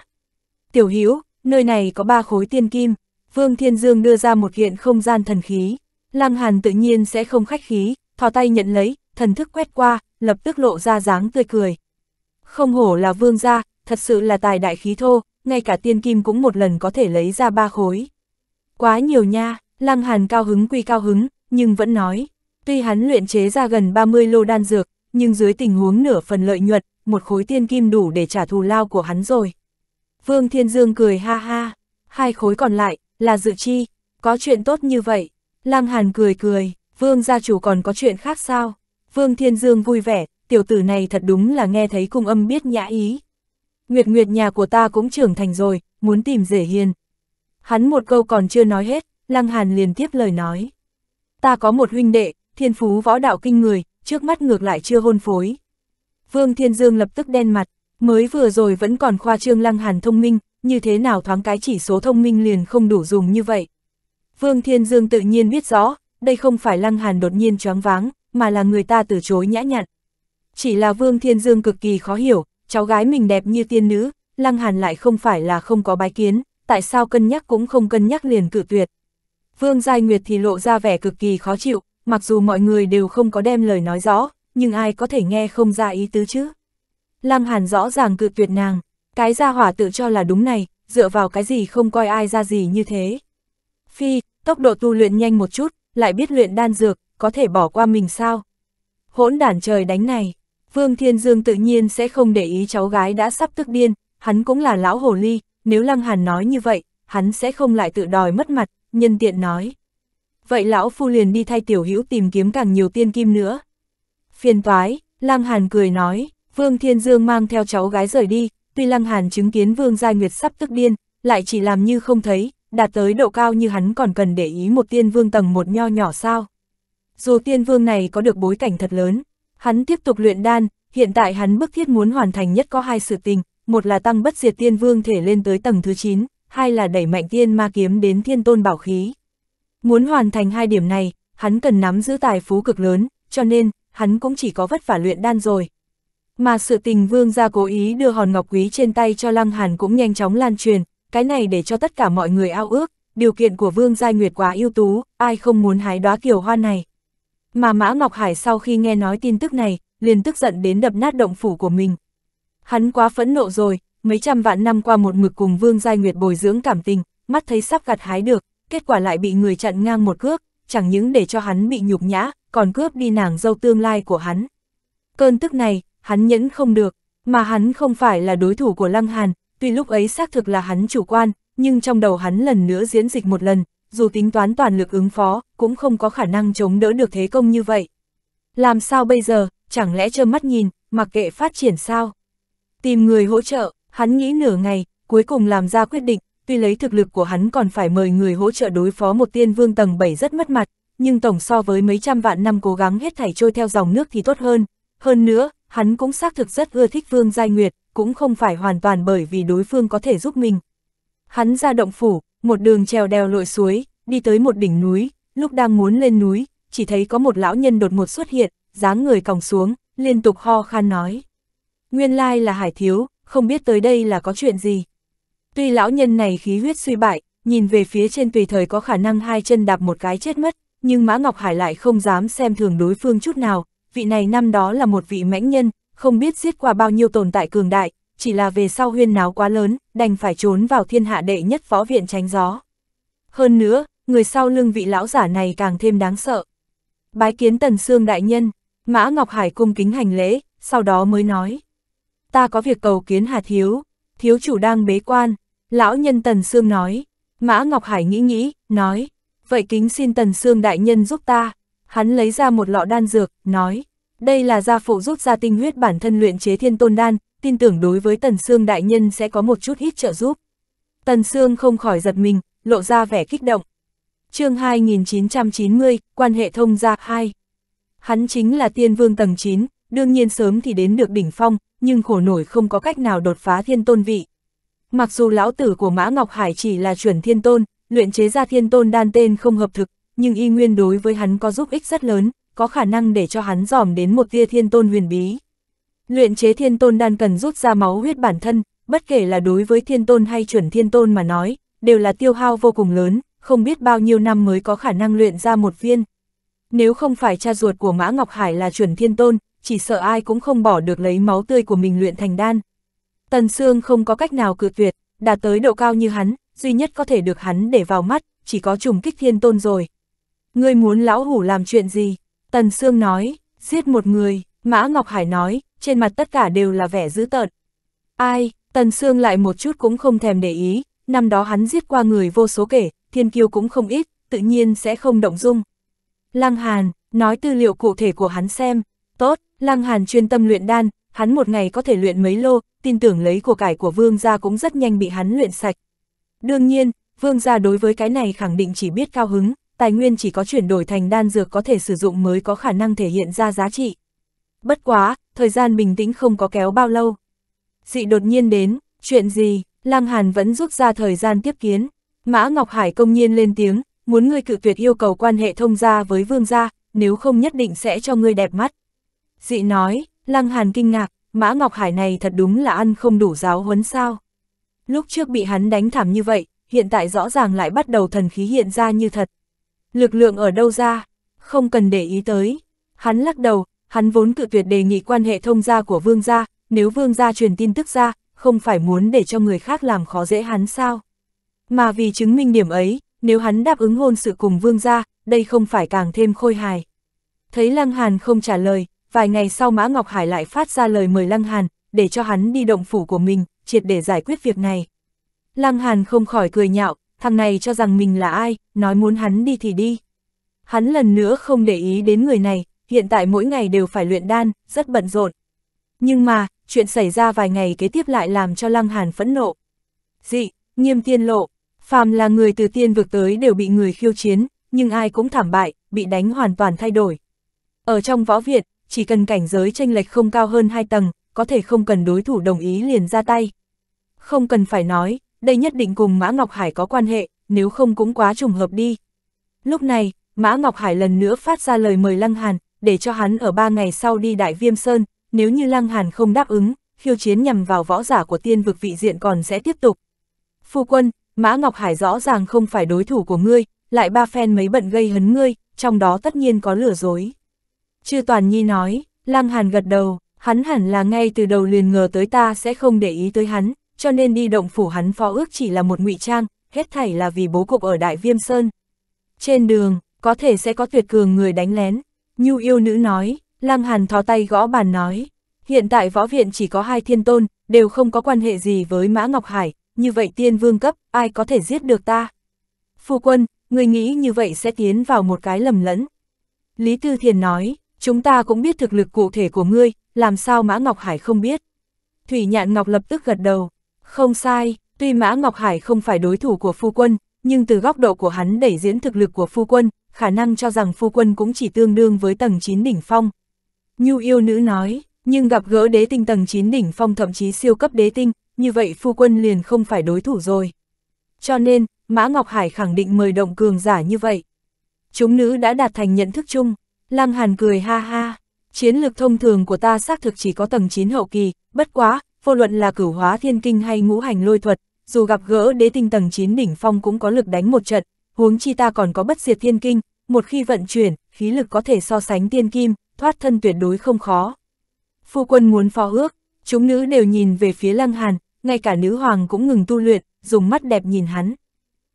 Tiểu hiếu nơi này có ba khối tiên kim, Vương Thiên Dương đưa ra một kiện không gian thần khí, Lăng Hàn tự nhiên sẽ không khách khí, thò tay nhận lấy, thần thức quét qua, lập tức lộ ra dáng tươi cười. Không hổ là vương gia, thật sự là tài đại khí thô, ngay cả tiên kim cũng một lần có thể lấy ra ba khối. Quá nhiều nha, Lăng Hàn cao hứng quy cao hứng, nhưng vẫn nói, tuy hắn luyện chế ra gần 30 lô đan dược, nhưng dưới tình huống nửa phần lợi nhuận, một khối tiên kim đủ để trả thù lao của hắn rồi. Vương Thiên Dương cười ha ha, hai khối còn lại, là dự chi, có chuyện tốt như vậy. Lăng Hàn cười cười, Vương gia chủ còn có chuyện khác sao? Vương Thiên Dương vui vẻ, tiểu tử này thật đúng là nghe thấy cung âm biết nhã ý. Nguyệt Nguyệt nhà của ta cũng trưởng thành rồi, muốn tìm rể hiền. Hắn một câu còn chưa nói hết, Lăng Hàn liền tiếp lời nói. Ta có một huynh đệ, thiên phú võ đạo kinh người, trước mắt ngược lại chưa hôn phối. Vương Thiên Dương lập tức đen mặt, mới vừa rồi vẫn còn khoa trương Lăng Hàn thông minh, như thế nào thoáng cái chỉ số thông minh liền không đủ dùng như vậy. Vương Thiên Dương tự nhiên biết rõ, đây không phải Lăng Hàn đột nhiên choáng váng, mà là người ta từ chối nhã nhặn. Chỉ là Vương Thiên Dương cực kỳ khó hiểu, cháu gái mình đẹp như tiên nữ, Lăng Hàn lại không phải là không có bái kiến, tại sao cân nhắc cũng không cân nhắc liền cử tuyệt. Vương Giai Nguyệt thì lộ ra vẻ cực kỳ khó chịu, mặc dù mọi người đều không có đem lời nói rõ, nhưng ai có thể nghe không ra ý tứ chứ. Lăng Hàn rõ ràng cự tuyệt nàng, cái gia hỏa tự cho là đúng này, dựa vào cái gì không coi ai ra gì như thế. Phi, tốc độ tu luyện nhanh một chút, lại biết luyện đan dược, có thể bỏ qua mình sao? Hỗn đản trời đánh này, Vương Thiên Dương tự nhiên sẽ không để ý cháu gái đã sắp tức điên, hắn cũng là lão hồ ly, nếu Lăng Hàn nói như vậy, hắn sẽ không lại tự đòi mất mặt, nhân tiện nói. Vậy lão phu liền đi thay tiểu hữu tìm kiếm càng nhiều tiên kim nữa. Phiền toái, Lăng Hàn cười nói, Vương Thiên Dương mang theo cháu gái rời đi, tuy Lăng Hàn chứng kiến Vương Giai Nguyệt sắp tức điên, lại chỉ làm như không thấy, đạt tới độ cao như hắn còn cần để ý một tiên vương tầng một nho nhỏ sao. Dù tiên vương này có được bối cảnh thật lớn, hắn tiếp tục luyện đan, hiện tại hắn bức thiết muốn hoàn thành nhất có hai sự tình, một là tăng bất diệt tiên vương thể lên tới tầng thứ 9, hai là đẩy mạnh tiên ma kiếm đến thiên tôn bảo khí. Muốn hoàn thành hai điểm này, hắn cần nắm giữ tài phú cực lớn, cho nên, hắn cũng chỉ có vất vả luyện đan rồi. Mà sự tình vương gia cố ý đưa hòn ngọc quý trên tay cho Lăng Hàn cũng nhanh chóng lan truyền, cái này để cho tất cả mọi người ao ước, điều kiện của vương gia nguyệt quá ưu tú, ai không muốn hái đóa kiều hoa này. Mà Mã Ngọc Hải sau khi nghe nói tin tức này, liền tức giận đến đập nát động phủ của mình. Hắn quá phẫn nộ rồi, mấy trăm vạn năm qua một mực cùng Vương Giai Nguyệt bồi dưỡng cảm tình, mắt thấy sắp gặt hái được, kết quả lại bị người chặn ngang một cước, chẳng những để cho hắn bị nhục nhã, còn cướp đi nàng dâu tương lai của hắn. Cơn tức này, hắn nhẫn không được, mà hắn không phải là đối thủ của Lăng Hàn, tuy lúc ấy xác thực là hắn chủ quan, nhưng trong đầu hắn lần nữa diễn dịch một lần, dù tính toán toàn lực ứng phó, cũng không có khả năng chống đỡ được thế công như vậy. Làm sao bây giờ, chẳng lẽ trơ mắt nhìn, mặc kệ phát triển sao? Tìm người hỗ trợ, hắn nghĩ nửa ngày, cuối cùng làm ra quyết định, tuy lấy thực lực của hắn còn phải mời người hỗ trợ đối phó một tiên vương tầng 7 rất mất mặt, nhưng tổng so với mấy trăm vạn năm cố gắng hết thảy trôi theo dòng nước thì tốt hơn. Hơn nữa, hắn cũng xác thực rất ưa thích Vương Giai Nguyệt, cũng không phải hoàn toàn bởi vì đối phương có thể giúp mình. Hắn ra động phủ, một đường trèo đèo lội suối, đi tới một đỉnh núi, lúc đang muốn lên núi, chỉ thấy có một lão nhân đột ngột xuất hiện, dáng người còng xuống, liên tục ho khan nói. Nguyên lai là hải thiếu, không biết tới đây là có chuyện gì. Tuy lão nhân này khí huyết suy bại, nhìn về phía trên tùy thời có khả năng hai chân đạp một cái chết mất, nhưng Mã Ngọc Hải lại không dám xem thường đối phương chút nào, vị này năm đó là một vị mãnh nhân, không biết giết qua bao nhiêu tồn tại cường đại, chỉ là về sau huyên náo quá lớn, đành phải trốn vào thiên hạ đệ nhất phó viện tránh gió. Hơn nữa, người sau lưng vị lão giả này càng thêm đáng sợ. Bái kiến Tần xương Đại Nhân, Mã Ngọc Hải cung kính hành lễ, sau đó mới nói. Ta có việc cầu kiến Hà Thiếu, Thiếu chủ đang bế quan, lão nhân Tần xương nói. Mã Ngọc Hải nghĩ nghĩ, nói, vậy kính xin Tần xương Đại Nhân giúp ta. Hắn lấy ra một lọ đan dược, nói, đây là gia phụ rút ra tinh huyết bản thân luyện chế thiên tôn đan, tin tưởng đối với Tần Sương đại nhân sẽ có một chút ít trợ giúp. Tần Sương không khỏi giật mình, lộ ra vẻ kích động. chương 2990, quan hệ thông gia 2. Hắn chính là tiên vương tầng 9, đương nhiên sớm thì đến được đỉnh phong, nhưng khổ nổi không có cách nào đột phá thiên tôn vị. Mặc dù lão tử của Mã Ngọc Hải chỉ là chuẩn thiên tôn, luyện chế ra thiên tôn đan tên không hợp thực, nhưng y nguyên đối với hắn có giúp ích rất lớn, có khả năng để cho hắn dòm đến một tia thiên tôn huyền bí. Luyện chế thiên tôn đan cần rút ra máu huyết bản thân, bất kể là đối với thiên tôn hay chuẩn thiên tôn mà nói, đều là tiêu hao vô cùng lớn, không biết bao nhiêu năm mới có khả năng luyện ra một viên. Nếu không phải cha ruột của Mã Ngọc Hải là chuẩn thiên tôn, chỉ sợ ai cũng không bỏ được lấy máu tươi của mình luyện thành đan. Tần Sương không có cách nào cự tuyệt, đạt tới độ cao như hắn, duy nhất có thể được hắn để vào mắt, chỉ có trùng kích thiên tôn rồi. Ngươi muốn lão hủ làm chuyện gì? Tần Sương nói, giết một người, Mã Ngọc Hải nói, trên mặt tất cả đều là vẻ dữ tợn. Ai, Tần Sương lại một chút cũng không thèm để ý, năm đó hắn giết qua người vô số kể, thiên kiêu cũng không ít, tự nhiên sẽ không động dung. Lăng Hàn, nói tư liệu cụ thể của hắn xem, tốt, Lăng Hàn chuyên tâm luyện đan, hắn một ngày có thể luyện mấy lô, tin tưởng lấy của cải của vương gia cũng rất nhanh bị hắn luyện sạch. Đương nhiên, vương gia đối với cái này khẳng định chỉ biết cao hứng tài nguyên chỉ có chuyển đổi thành đan dược có thể sử dụng mới có khả năng thể hiện ra giá trị. Bất quá, thời gian bình tĩnh không có kéo bao lâu. Dị đột nhiên đến, chuyện gì, Lăng Hàn vẫn rút ra thời gian tiếp kiến. Mã Ngọc Hải công nhiên lên tiếng, muốn ngươi cự tuyệt yêu cầu quan hệ thông gia với vương gia, nếu không nhất định sẽ cho ngươi đẹp mắt. Dị nói, Lăng Hàn kinh ngạc, Mã Ngọc Hải này thật đúng là ăn không đủ giáo huấn sao. Lúc trước bị hắn đánh thảm như vậy, hiện tại rõ ràng lại bắt đầu thần khí hiện ra như thật. Lực lượng ở đâu ra? Không cần để ý tới. Hắn lắc đầu, hắn vốn cự tuyệt đề nghị quan hệ thông gia của vương gia, nếu vương gia truyền tin tức ra, không phải muốn để cho người khác làm khó dễ hắn sao? Mà vì chứng minh điểm ấy, nếu hắn đáp ứng hôn sự cùng vương gia, đây không phải càng thêm khôi hài. Thấy Lăng Hàn không trả lời, vài ngày sau Mã Ngọc Hải lại phát ra lời mời Lăng Hàn, để cho hắn đi động phủ của mình, triệt để giải quyết việc này. Lăng Hàn không khỏi cười nhạo, thằng này cho rằng mình là ai, nói muốn hắn đi thì đi. Hắn lần nữa không để ý đến người này, hiện tại mỗi ngày đều phải luyện đan, rất bận rộn. Nhưng mà, chuyện xảy ra vài ngày kế tiếp lại làm cho Lăng Hàn phẫn nộ. Dị, nghiêm tiên lộ, phàm là người từ tiên vực tới đều bị người khiêu chiến, nhưng ai cũng thảm bại, bị đánh hoàn toàn thay đổi. Ở trong võ viện, chỉ cần cảnh giới tranh lệch không cao hơn hai tầng, có thể không cần đối thủ đồng ý liền ra tay. Không cần phải nói, đây nhất định cùng Mã Ngọc Hải có quan hệ, nếu không cũng quá trùng hợp đi. Lúc này, Mã Ngọc Hải lần nữa phát ra lời mời Lăng Hàn, để cho hắn ở ba ngày sau đi Đại Viêm Sơn, nếu như Lăng Hàn không đáp ứng, khiêu chiến nhằm vào võ giả của tiên vực vị diện còn sẽ tiếp tục. Phu quân, Mã Ngọc Hải rõ ràng không phải đối thủ của ngươi, lại ba phen mấy bận gây hấn ngươi, trong đó tất nhiên có lừa dối. Chư Toàn Nhi nói, Lăng Hàn gật đầu, hắn hẳn là ngay từ đầu liền ngờ tới ta sẽ không để ý tới hắn, cho nên đi động phủ hắn phó ước chỉ là một ngụy trang, hết thảy là vì bố cục ở Đại Viêm Sơn. Trên đường, có thể sẽ có tuyệt cường người đánh lén, Nhu yêu nữ nói, Lăng Hàn thò tay gõ bàn nói, hiện tại võ viện chỉ có hai thiên tôn, đều không có quan hệ gì với Mã Ngọc Hải, như vậy tiên vương cấp, ai có thể giết được ta? Phu quân, người nghĩ như vậy sẽ tiến vào một cái lầm lẫn. Lý Tư Thiền nói, chúng ta cũng biết thực lực cụ thể của ngươi, làm sao Mã Ngọc Hải không biết. Thủy Nhạn Ngọc lập tức gật đầu, không sai, tuy Mã Ngọc Hải không phải đối thủ của phu quân, nhưng từ góc độ của hắn đẩy diễn thực lực của phu quân, khả năng cho rằng phu quân cũng chỉ tương đương với tầng 9 đỉnh phong. Nhu yêu nữ nói, nhưng gặp gỡ đế tinh tầng 9 đỉnh phong thậm chí siêu cấp đế tinh, như vậy phu quân liền không phải đối thủ rồi. Cho nên, Mã Ngọc Hải khẳng định mời động cường giả như vậy. Chúng nữ đã đạt thành nhận thức chung, Lăng Hàn cười ha ha, chiến lược thông thường của ta xác thực chỉ có tầng 9 hậu kỳ, bất quá, vô luận là cửu hóa thiên kinh hay ngũ hành lôi thuật, dù gặp gỡ đế tinh tầng 9 đỉnh phong cũng có lực đánh một trận, huống chi ta còn có bất diệt thiên kinh, một khi vận chuyển, khí lực có thể so sánh tiên kim, thoát thân tuyệt đối không khó. Phu quân muốn phó ước, chúng nữ đều nhìn về phía Lăng Hàn, ngay cả nữ hoàng cũng ngừng tu luyện, dùng mắt đẹp nhìn hắn.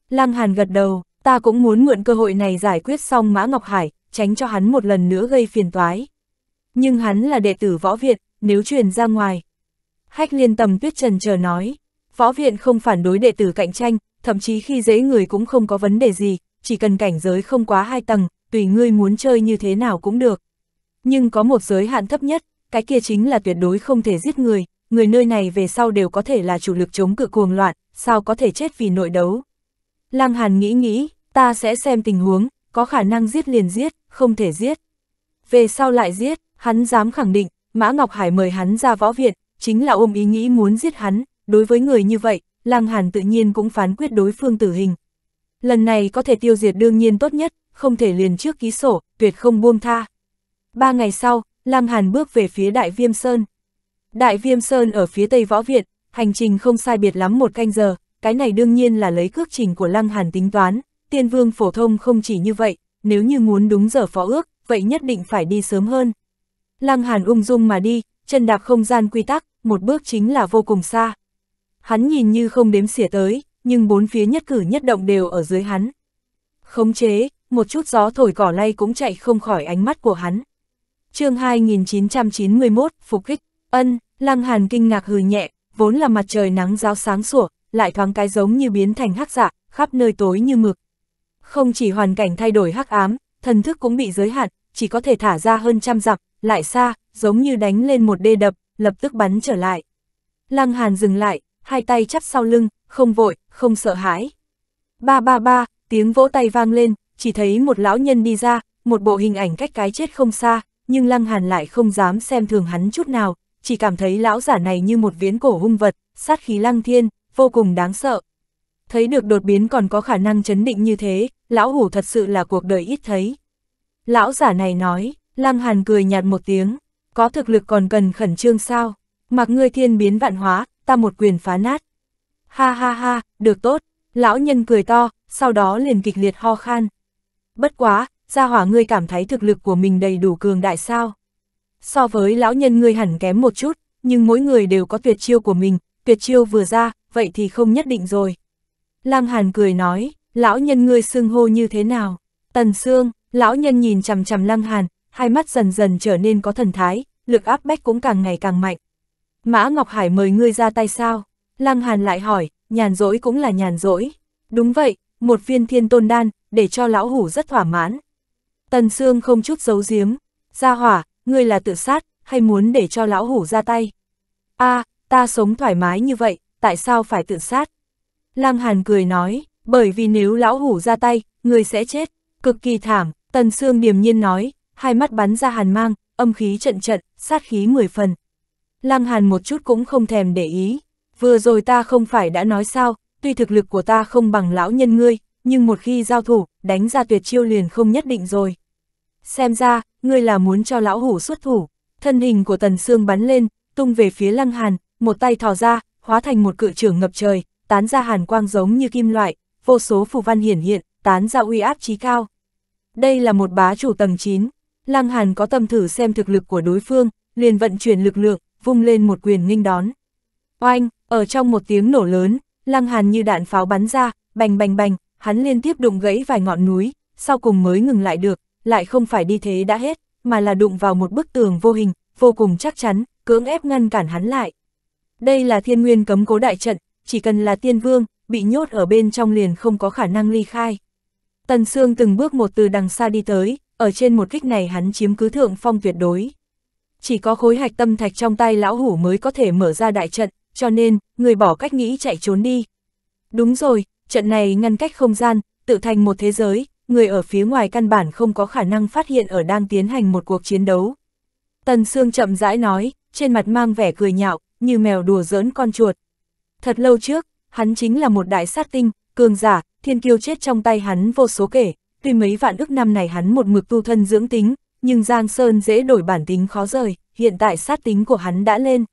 Lăng Hàn gật đầu, ta cũng muốn mượn cơ hội này giải quyết xong Mã Ngọc Hải, tránh cho hắn một lần nữa gây phiền toái. Nhưng hắn là đệ tử võ viện, nếu truyền ra ngoài, Hách liên tâm tuyết trần chờ nói, võ viện không phản đối đệ tử cạnh tranh, thậm chí khi dễ người cũng không có vấn đề gì, chỉ cần cảnh giới không quá hai tầng, tùy ngươi muốn chơi như thế nào cũng được. Nhưng có một giới hạn thấp nhất, cái kia chính là tuyệt đối không thể giết người, người nơi này về sau đều có thể là chủ lực chống cự cuồng loạn, sao có thể chết vì nội đấu. Lăng Hàn nghĩ nghĩ, ta sẽ xem tình huống, có khả năng giết liền giết, không thể giết. Về sau lại giết, hắn dám khẳng định, Mã Ngọc Hải mời hắn ra võ viện, chính là ôm ý nghĩ muốn giết hắn, đối với người như vậy, Lăng Hàn tự nhiên cũng phán quyết đối phương tử hình. Lần này có thể tiêu diệt đương nhiên tốt nhất, không thể liền trước ký sổ, tuyệt không buông tha. Ba ngày sau, Lăng Hàn bước về phía Đại Viêm Sơn. Đại Viêm Sơn ở phía Tây Võ Viện, hành trình không sai biệt lắm một canh giờ, cái này đương nhiên là lấy cước trình của Lăng Hàn tính toán, tiên vương phổ thông không chỉ như vậy, nếu như muốn đúng giờ phó ước, vậy nhất định phải đi sớm hơn. Lăng Hàn ung dung mà đi, chân đạp không gian quy tắc, một bước chính là vô cùng xa. Hắn nhìn như không đếm xỉa tới, nhưng bốn phía nhất cử nhất động đều ở dưới hắn. Khống chế, một chút gió thổi cỏ lay cũng chạy không khỏi ánh mắt của hắn. chương 2991, Phục kích, ân, lăng hàn kinh ngạc hừ nhẹ, vốn là mặt trời nắng giáo sáng sủa, lại thoáng cái giống như biến thành hắc dạ, khắp nơi tối như mực. Không chỉ hoàn cảnh thay đổi hắc ám, thần thức cũng bị giới hạn, chỉ có thể thả ra hơn trăm dặm, lại xa, giống như đánh lên một đê đập, lập tức bắn trở lại. Lăng Hàn dừng lại, hai tay chắp sau lưng, không vội, không sợ hãi. Ba ba ba, tiếng vỗ tay vang lên, chỉ thấy một lão nhân đi ra, một bộ hình ảnh cách cái chết không xa, nhưng Lăng Hàn lại không dám xem thường hắn chút nào, chỉ cảm thấy lão giả này như một viễn cổ hung vật, sát khí lăng thiên, vô cùng đáng sợ. Thấy được đột biến còn có khả năng chấn định như thế, lão hủ thật sự là cuộc đời ít thấy. Lão giả này nói, Lăng Hàn cười nhạt một tiếng, có thực lực còn cần khẩn trương sao, mặc ngươi thiên biến vạn hóa, ta một quyền phá nát. Ha ha ha, được tốt, lão nhân cười to, sau đó liền kịch liệt ho khan. Bất quá, gia hỏa ngươi cảm thấy thực lực của mình đầy đủ cường đại sao. So với lão nhân ngươi hẳn kém một chút, nhưng mỗi người đều có tuyệt chiêu của mình, tuyệt chiêu vừa ra, vậy thì không nhất định rồi. Lăng Hàn cười nói, lão nhân ngươi xưng hô như thế nào? Tần Sương, lão nhân nhìn chằm chằm Lăng Hàn, hai mắt dần dần trở nên có thần thái, lực áp bách cũng càng ngày càng mạnh. Mã Ngọc Hải mời ngươi ra tay sao? Lăng Hàn lại hỏi, nhàn rỗi cũng là nhàn rỗi. Đúng vậy, một viên thiên tôn đan, để cho lão hủ rất thỏa mãn. Tần Sương không chút giấu giếm, ra hỏa, ngươi là tự sát, hay muốn để cho lão hủ ra tay? a à, ta sống thoải mái như vậy, tại sao phải tự sát? Lăng Hàn cười nói, bởi vì nếu lão hủ ra tay, ngươi sẽ chết, cực kỳ thảm, Tần Sương điềm nhiên nói, hai mắt bắn ra hàn mang, âm khí trận trận, sát khí mười phần. Lăng Hàn một chút cũng không thèm để ý, vừa rồi ta không phải đã nói sao, tuy thực lực của ta không bằng lão nhân ngươi, nhưng một khi giao thủ, đánh ra tuyệt chiêu liền không nhất định rồi. Xem ra, ngươi là muốn cho lão hủ xuất thủ, thân hình của tần xương bắn lên, tung về phía Lăng Hàn, một tay thò ra, hóa thành một cự trưởng ngập trời, tán ra hàn quang giống như kim loại, vô số phù văn hiển hiện, tán ra uy áp chí cao. Đây là một bá chủ tầng 9, Lăng Hàn có tâm thử xem thực lực của đối phương, liền vận chuyển lực lượng, vung lên một quyền nghênh đón. Oanh, ở trong một tiếng nổ lớn, Lăng Hàn như đạn pháo bắn ra, bành bành bành, hắn liên tiếp đụng gãy vài ngọn núi, sau cùng mới ngừng lại được, lại không phải đi thế đã hết, mà là đụng vào một bức tường vô hình, vô cùng chắc chắn, cưỡng ép ngăn cản hắn lại. Đây là thiên nguyên cấm cố đại trận, chỉ cần là tiên vương, bị nhốt ở bên trong liền không có khả năng ly khai. Tần Sương từng bước một từ đằng xa đi tới, ở trên một kích này hắn chiếm cứ thượng phong tuyệt đối. Chỉ có khối hạch tâm thạch trong tay lão hủ mới có thể mở ra đại trận, cho nên, người bỏ cách nghĩ chạy trốn đi. Đúng rồi, trận này ngăn cách không gian, tự thành một thế giới, người ở phía ngoài căn bản không có khả năng phát hiện ở đang tiến hành một cuộc chiến đấu. Tần Sương chậm rãi nói, trên mặt mang vẻ cười nhạo, như mèo đùa giỡn con chuột. Thật lâu trước, hắn chính là một đại sát tinh, cường giả, thiên kiêu chết trong tay hắn vô số kể, Tuy mấy vạn ước năm này hắn một mực tu thân dưỡng tính, nhưng Giang Sơn dễ đổi bản tính khó rời, hiện tại sát tính của hắn đã lên.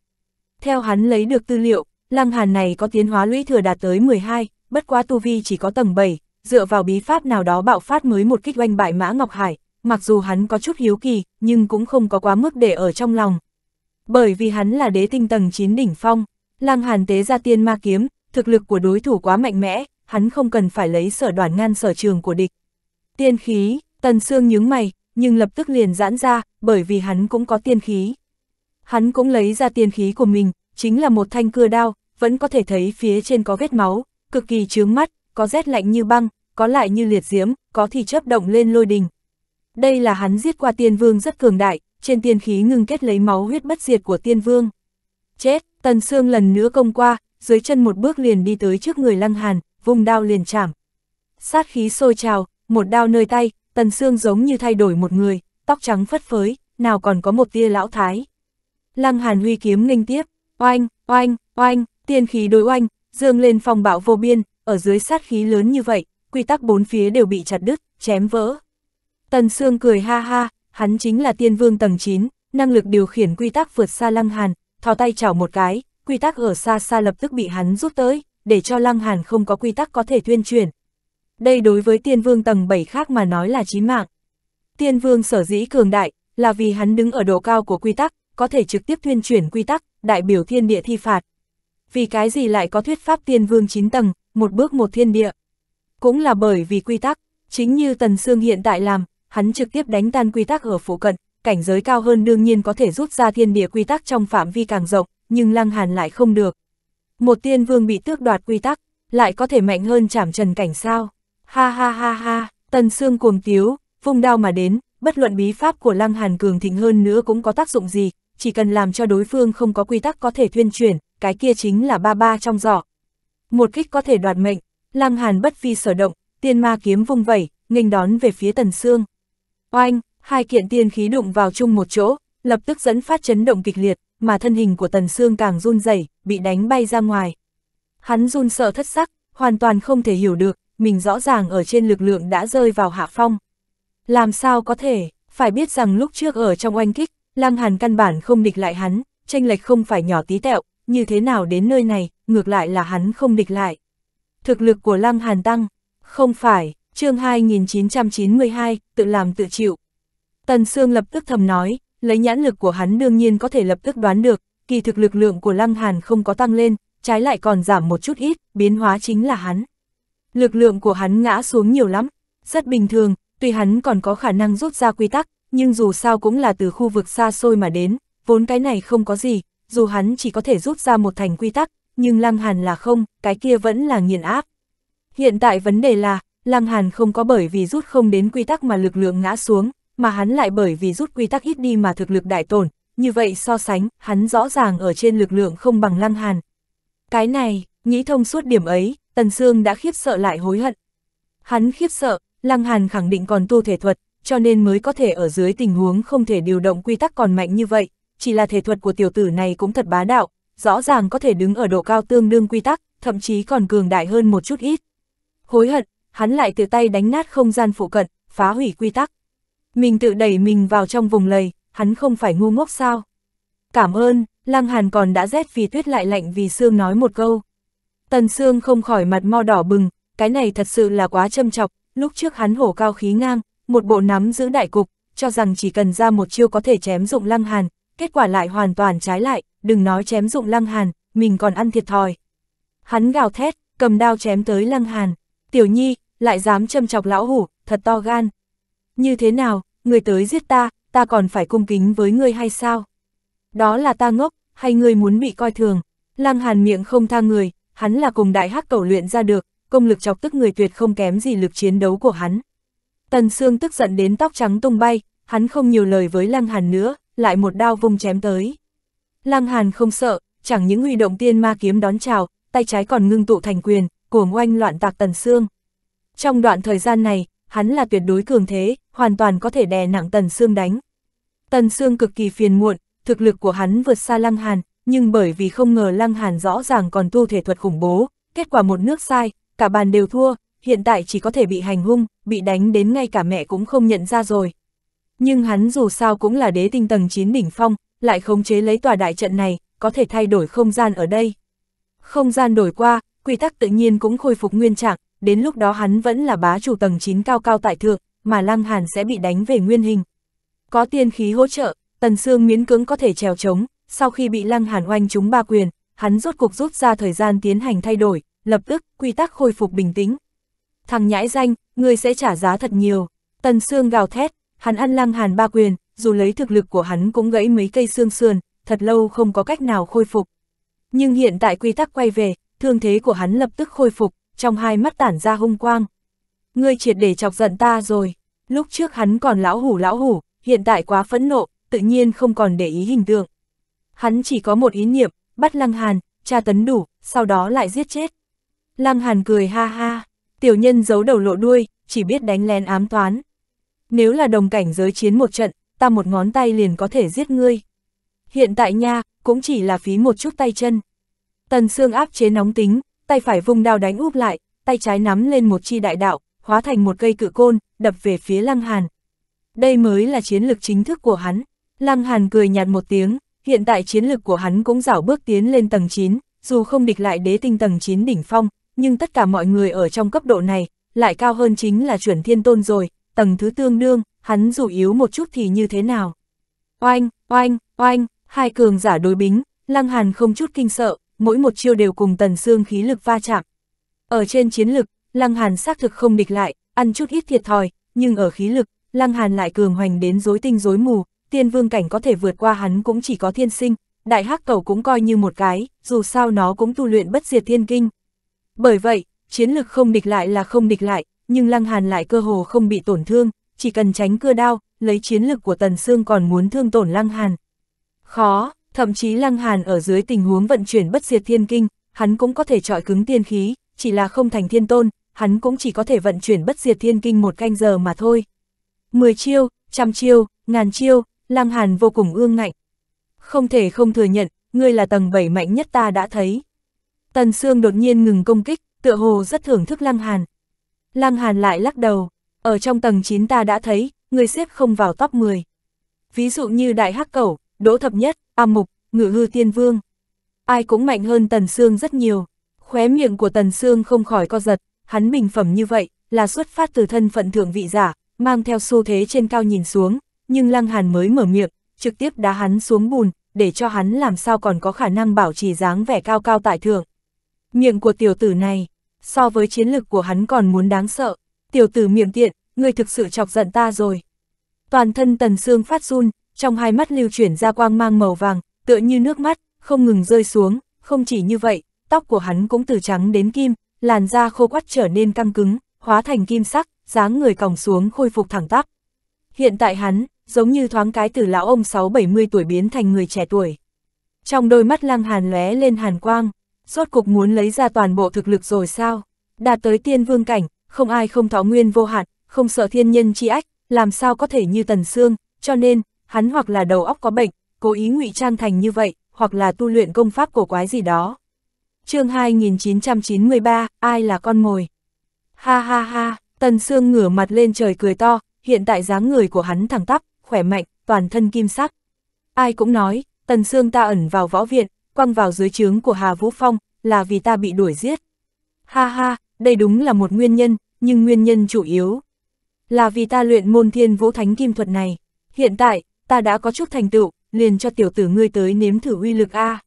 Theo hắn lấy được tư liệu, Lăng Hàn này có tiến hóa lũy thừa đạt tới 12, bất quá tu vi chỉ có tầng 7, dựa vào bí pháp nào đó bạo phát mới một kích oanh bại Mã Ngọc Hải, mặc dù hắn có chút hiếu kỳ, nhưng cũng không có quá mức để ở trong lòng. Bởi vì hắn là đế tinh tầng 9 đỉnh phong, Lăng Hàn tế ra tiên ma kiếm, thực lực của đối thủ quá mạnh mẽ, hắn không cần phải lấy sở đoàn ngăn sở trường của địch, Tiên khí, Tần xương nhướng mày, nhưng lập tức liền giãn ra, bởi vì hắn cũng có tiên khí. Hắn cũng lấy ra tiên khí của mình, chính là một thanh cưa đao, vẫn có thể thấy phía trên có vết máu, cực kỳ chướng mắt, có rét lạnh như băng, có lại như liệt diễm, có thì chớp động lên lôi đình. Đây là hắn giết qua tiên vương rất cường đại, trên tiên khí ngưng kết lấy máu huyết bất diệt của tiên vương. Chết, Tần xương lần nữa công qua, dưới chân một bước liền đi tới trước người Lăng Hàn, vùng đao liền chạm. Sát khí sôi trào, một đao nơi tay, Tần xương giống như thay đổi một người, tóc trắng phất phới, nào còn có một tia lão thái. Lăng Hàn huy kiếm nghênh tiếp, oanh, oanh, oanh, tiên khí đối oanh, dương lên phong bão vô biên, ở dưới sát khí lớn như vậy, quy tắc bốn phía đều bị chặt đứt, chém vỡ. Tần xương cười ha ha, hắn chính là tiên vương tầng 9, năng lực điều khiển quy tắc vượt xa Lăng Hàn, thò tay chảo một cái, quy tắc ở xa xa lập tức bị hắn rút tới, để cho Lăng Hàn không có quy tắc có thể tuyên truyền, đây đối với tiên vương tầng 7 khác mà nói là chí mạng. Tiên vương sở dĩ cường đại, là vì hắn đứng ở độ cao của quy tắc, có thể trực tiếp tuyên chuyển quy tắc, đại biểu thiên địa thi phạt. Vì cái gì lại có thuyết pháp tiên vương 9 tầng, một bước một thiên địa? Cũng là bởi vì quy tắc, chính như Tần Sương hiện tại làm, hắn trực tiếp đánh tan quy tắc ở phụ cận, cảnh giới cao hơn đương nhiên có thể rút ra thiên địa quy tắc trong phạm vi càng rộng, nhưng Lăng Hàn lại không được. Một tiên vương bị tước đoạt quy tắc, lại có thể mạnh hơn chảm trần cảnh sao? Ha ha ha ha, Tần xương cuồng tiếu, vung đao mà đến, bất luận bí pháp của Lăng Hàn cường thịnh hơn nữa cũng có tác dụng gì, chỉ cần làm cho đối phương không có quy tắc có thể thuyên chuyển, cái kia chính là ba ba trong giỏ. Một kích có thể đoạt mệnh, Lăng Hàn bất vi sở động, tiên ma kiếm vung vẩy, nghênh đón về phía Tần xương. Oanh, hai kiện tiên khí đụng vào chung một chỗ, lập tức dẫn phát chấn động kịch liệt, mà thân hình của Tần xương càng run rẩy, bị đánh bay ra ngoài. Hắn run sợ thất sắc, hoàn toàn không thể hiểu được, mình rõ ràng ở trên lực lượng đã rơi vào hạ phong. Làm sao có thể, phải biết rằng lúc trước ở trong oanh kích, Lăng Hàn căn bản không địch lại hắn, tranh lệch không phải nhỏ tí tẹo, như thế nào đến nơi này, ngược lại là hắn không địch lại. Thực lực của Lăng Hàn tăng, không phải, chương 2992, tự làm tự chịu. Tần Sương lập tức thầm nói, lấy nhãn lực của hắn đương nhiên có thể lập tức đoán được, kỳ thực lực lượng của Lăng Hàn không có tăng lên, trái lại còn giảm một chút ít, biến hóa chính là hắn lực lượng của hắn ngã xuống nhiều lắm. Rất bình thường, tuy hắn còn có khả năng rút ra quy tắc, nhưng dù sao cũng là từ khu vực xa xôi mà đến, vốn cái này không có gì, dù hắn chỉ có thể rút ra một thành quy tắc, nhưng Lăng Hàn là không, cái kia vẫn là nghiền áp. Hiện tại vấn đề là, Lăng Hàn không có bởi vì rút không đến quy tắc mà lực lượng ngã xuống, mà hắn lại bởi vì rút quy tắc ít đi mà thực lực đại tổn, như vậy so sánh, hắn rõ ràng ở trên lực lượng không bằng Lăng Hàn. Cái này, nghĩ thông suốt điểm ấy, Tần Sương đã khiếp sợ lại hối hận. Hắn khiếp sợ, Lăng Hàn khẳng định còn tu thể thuật, cho nên mới có thể ở dưới tình huống không thể điều động quy tắc còn mạnh như vậy, chỉ là thể thuật của tiểu tử này cũng thật bá đạo, rõ ràng có thể đứng ở độ cao tương đương quy tắc, thậm chí còn cường đại hơn một chút ít. Hối hận, hắn lại tự tay đánh nát không gian phụ cận, phá hủy quy tắc. Mình tự đẩy mình vào trong vùng lầy, hắn không phải ngu ngốc sao? Cảm ơn, Lăng Hàn còn đã rét vì tuyết lại lạnh vì xương nói một câu, Tần Sương không khỏi mặt mo đỏ bừng, cái này thật sự là quá châm chọc, lúc trước hắn hổ cao khí ngang, một bộ nắm giữ đại cục, cho rằng chỉ cần ra một chiêu có thể chém dụng lăng hàn, kết quả lại hoàn toàn trái lại, đừng nói chém dụng lăng hàn, mình còn ăn thiệt thòi. Hắn gào thét, cầm đao chém tới lăng hàn, tiểu nhi, lại dám châm chọc lão hủ, thật to gan. Như thế nào, người tới giết ta, ta còn phải cung kính với ngươi hay sao? Đó là ta ngốc, hay ngươi muốn bị coi thường? Lăng hàn miệng không tha người, hắn là cùng đại hắc cầu luyện ra được, công lực chọc tức người tuyệt không kém gì lực chiến đấu của hắn. Tần Sương tức giận đến tóc trắng tung bay, hắn không nhiều lời với Lăng Hàn nữa, lại một đao vung chém tới. Lăng Hàn không sợ, chẳng những huy động tiên ma kiếm đón chào, tay trái còn ngưng tụ thành quyền, cuồng oanh loạn tạc Tần Sương. Trong đoạn thời gian này, hắn là tuyệt đối cường thế, hoàn toàn có thể đè nặng Tần Sương đánh. Tần Sương cực kỳ phiền muộn, thực lực của hắn vượt xa Lăng Hàn, nhưng bởi vì không ngờ Lăng Hàn rõ ràng còn tu thể thuật khủng bố, kết quả một nước sai, cả bàn đều thua, hiện tại chỉ có thể bị hành hung, bị đánh đến ngay cả mẹ cũng không nhận ra rồi. Nhưng hắn dù sao cũng là đế tinh tầng 9 đỉnh phong, lại khống chế lấy tòa đại trận này, có thể thay đổi không gian ở đây. Không gian đổi qua, quy tắc tự nhiên cũng khôi phục nguyên trạng, đến lúc đó hắn vẫn là bá chủ tầng 9 cao cao tại thượng, mà Lăng Hàn sẽ bị đánh về nguyên hình. Có tiên khí hỗ trợ, Tần xương miễn cứng có thể trèo chống, sau khi bị Lăng Hàn oanh trúng ba quyền, hắn rốt cuộc rút ra thời gian tiến hành thay đổi, lập tức, quy tắc khôi phục bình tĩnh. Thằng nhãi danh, người sẽ trả giá thật nhiều. Tần xương gào thét, hắn ăn Lăng Hàn ba quyền, dù lấy thực lực của hắn cũng gãy mấy cây xương sườn, thật lâu không có cách nào khôi phục. Nhưng hiện tại quy tắc quay về, thương thế của hắn lập tức khôi phục, trong hai mắt tản ra hung quang. Ngươi triệt để chọc giận ta rồi. Lúc trước hắn còn lão hủ lão hủ, hiện tại quá phẫn nộ, tự nhiên không còn để ý hình tượng hắn chỉ có một ý niệm, bắt Lăng Hàn, tra tấn đủ, sau đó lại giết chết. Lăng Hàn cười ha ha, tiểu nhân giấu đầu lộ đuôi, chỉ biết đánh lén ám toán. Nếu là đồng cảnh giới chiến một trận, ta một ngón tay liền có thể giết ngươi. Hiện tại nha, cũng chỉ là phí một chút tay chân. Tần xương áp chế nóng tính, tay phải vung đao đánh úp lại, tay trái nắm lên một chi đại đạo, hóa thành một cây cự côn, đập về phía Lăng Hàn. Đây mới là chiến lược chính thức của hắn. Lăng Hàn cười nhạt một tiếng, hiện tại chiến lực của hắn cũng rảo bước tiến lên tầng 9, dù không địch lại đế tinh tầng 9 đỉnh phong, nhưng tất cả mọi người ở trong cấp độ này, lại cao hơn chính là chuẩn thiên tôn rồi, tầng thứ tương đương, hắn dù yếu một chút thì như thế nào. Oanh, oanh, oanh, hai cường giả đối bính, Lăng Hàn không chút kinh sợ, mỗi một chiêu đều cùng tần xương khí lực va chạm. Ở trên chiến lực, Lăng Hàn xác thực không địch lại, ăn chút ít thiệt thòi, nhưng ở khí lực, Lăng Hàn lại cường hoành đến rối tinh rối mù, tiên vương cảnh có thể vượt qua hắn cũng chỉ có thiên sinh, đại hắc cầu cũng coi như một cái, dù sao nó cũng tu luyện bất diệt thiên kinh. Bởi vậy, chiến lực không địch lại là không địch lại, nhưng Lăng Hàn lại cơ hồ không bị tổn thương, chỉ cần tránh cưa đao, lấy chiến lực của Tần xương còn muốn thương tổn Lăng Hàn. Khó, thậm chí Lăng Hàn ở dưới tình huống vận chuyển bất diệt thiên kinh, hắn cũng có thể trọi cứng tiên khí, chỉ là không thành thiên tôn, hắn cũng chỉ có thể vận chuyển bất diệt thiên kinh một canh giờ mà thôi. mười chiêu, trăm chiêu, ngàn chiêu, Lăng Hàn vô cùng ương ngạnh. Không thể không thừa nhận, ngươi là tầng 7 mạnh nhất ta đã thấy. Tần Sương đột nhiên ngừng công kích, tựa hồ rất thưởng thức Lăng Hàn. Lăng Hàn lại lắc đầu, ở trong tầng 9 ta đã thấy, ngươi xếp không vào top 10. Ví dụ như Đại Hắc Cẩu, Đỗ Thập Nhất, A Mục, Ngự Hư Tiên Vương. Ai cũng mạnh hơn Tần Sương rất nhiều. Khóe miệng của Tần Sương không khỏi co giật, hắn bình phẩm như vậy, là xuất phát từ thân phận thượng vị giả, mang theo xu thế trên cao nhìn xuống, nhưng Lăng Hàn mới mở miệng, trực tiếp đá hắn xuống bùn, để cho hắn làm sao còn có khả năng bảo trì dáng vẻ cao cao tại thượng. Miệng của tiểu tử này, so với chiến lực của hắn còn muốn đáng sợ, tiểu tử miệng tiện, người thực sự chọc giận ta rồi. Toàn thân tần xương phát run, trong hai mắt lưu chuyển ra quang mang màu vàng, tựa như nước mắt, không ngừng rơi xuống, không chỉ như vậy, tóc của hắn cũng từ trắng đến kim, làn da khô quắt trở nên căng cứng, hóa thành kim sắc, dáng người còng xuống khôi phục thẳng tắp. Hiện tại hắn, giống như thoáng cái từ lão ông 6-70 tuổi biến thành người trẻ tuổi. Trong đôi mắt lăng hàn lóe lên hàn quang, rốt cục muốn lấy ra toàn bộ thực lực rồi sao? Đạt tới tiên vương cảnh, không ai không thọ nguyên vô hạn, không sợ thiên nhân chi ách, làm sao có thể như tần xương, cho nên, hắn hoặc là đầu óc có bệnh, cố ý ngụy trang thành như vậy, hoặc là tu luyện công pháp cổ quái gì đó. chương 2993, ai là con mồi? Ha ha ha, tần xương ngửa mặt lên trời cười to, hiện tại dáng người của hắn thẳng tắp, khỏe mạnh, toàn thân kim sắc. Ai cũng nói, Tần Sương ta ẩn vào võ viện, quăng vào dưới trướng của Hà Vũ Phong, là vì ta bị đuổi giết. Ha ha, đây đúng là một nguyên nhân, nhưng nguyên nhân chủ yếu là vì ta luyện môn thiên vũ thánh kim thuật này. Hiện tại, ta đã có chút thành tựu, liền cho tiểu tử ngươi tới nếm thử uy lực A.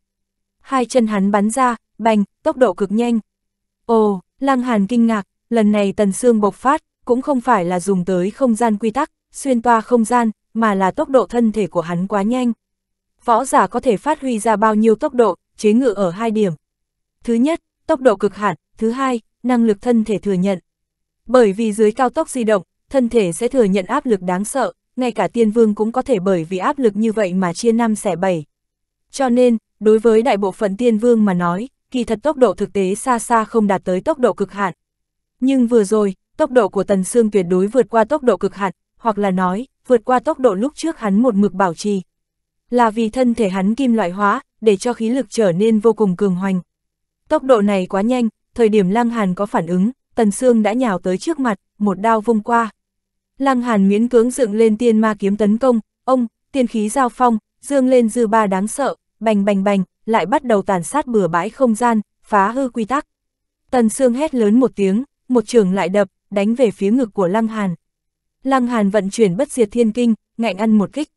Hai chân hắn bắn ra, bành, tốc độ cực nhanh. Ồ, Lăng Hàn kinh ngạc, lần này Tần Sương bộc phát, cũng không phải là dùng tới không gian quy tắc, xuyên toa không gian, mà là tốc độ thân thể của hắn quá nhanh. Võ giả có thể phát huy ra bao nhiêu tốc độ, chế ngự ở hai điểm. Thứ nhất, tốc độ cực hạn, thứ hai, năng lực thân thể thừa nhận. Bởi vì dưới cao tốc di động, thân thể sẽ thừa nhận áp lực đáng sợ, ngay cả tiên vương cũng có thể bởi vì áp lực như vậy mà chia năm xẻ bảy. Cho nên, đối với đại bộ phận tiên vương mà nói, kỳ thật tốc độ thực tế xa xa không đạt tới tốc độ cực hạn. Nhưng vừa rồi, tốc độ của Tần Sương tuyệt đối vượt qua tốc độ cực hạn, hoặc là nói, vượt qua tốc độ lúc trước hắn một mực bảo trì. Là vì thân thể hắn kim loại hóa, để cho khí lực trở nên vô cùng cường hoành. Tốc độ này quá nhanh, thời điểm Lăng Hàn có phản ứng, Tần Sương đã nhào tới trước mặt, một đao vung qua. Lăng Hàn miễn cưỡng dựng lên tiên ma kiếm tấn công, ông, tiên khí giao phong, dương lên dư ba đáng sợ, bành bành bành, lại bắt đầu tàn sát bừa bãi không gian, phá hư quy tắc. Tần Sương hét lớn một tiếng, một trường lại đập, đánh về phía ngực của Lăng Hàn. Lăng Hàn vận chuyển bất diệt thiên kinh, ngạnh ăn một kích.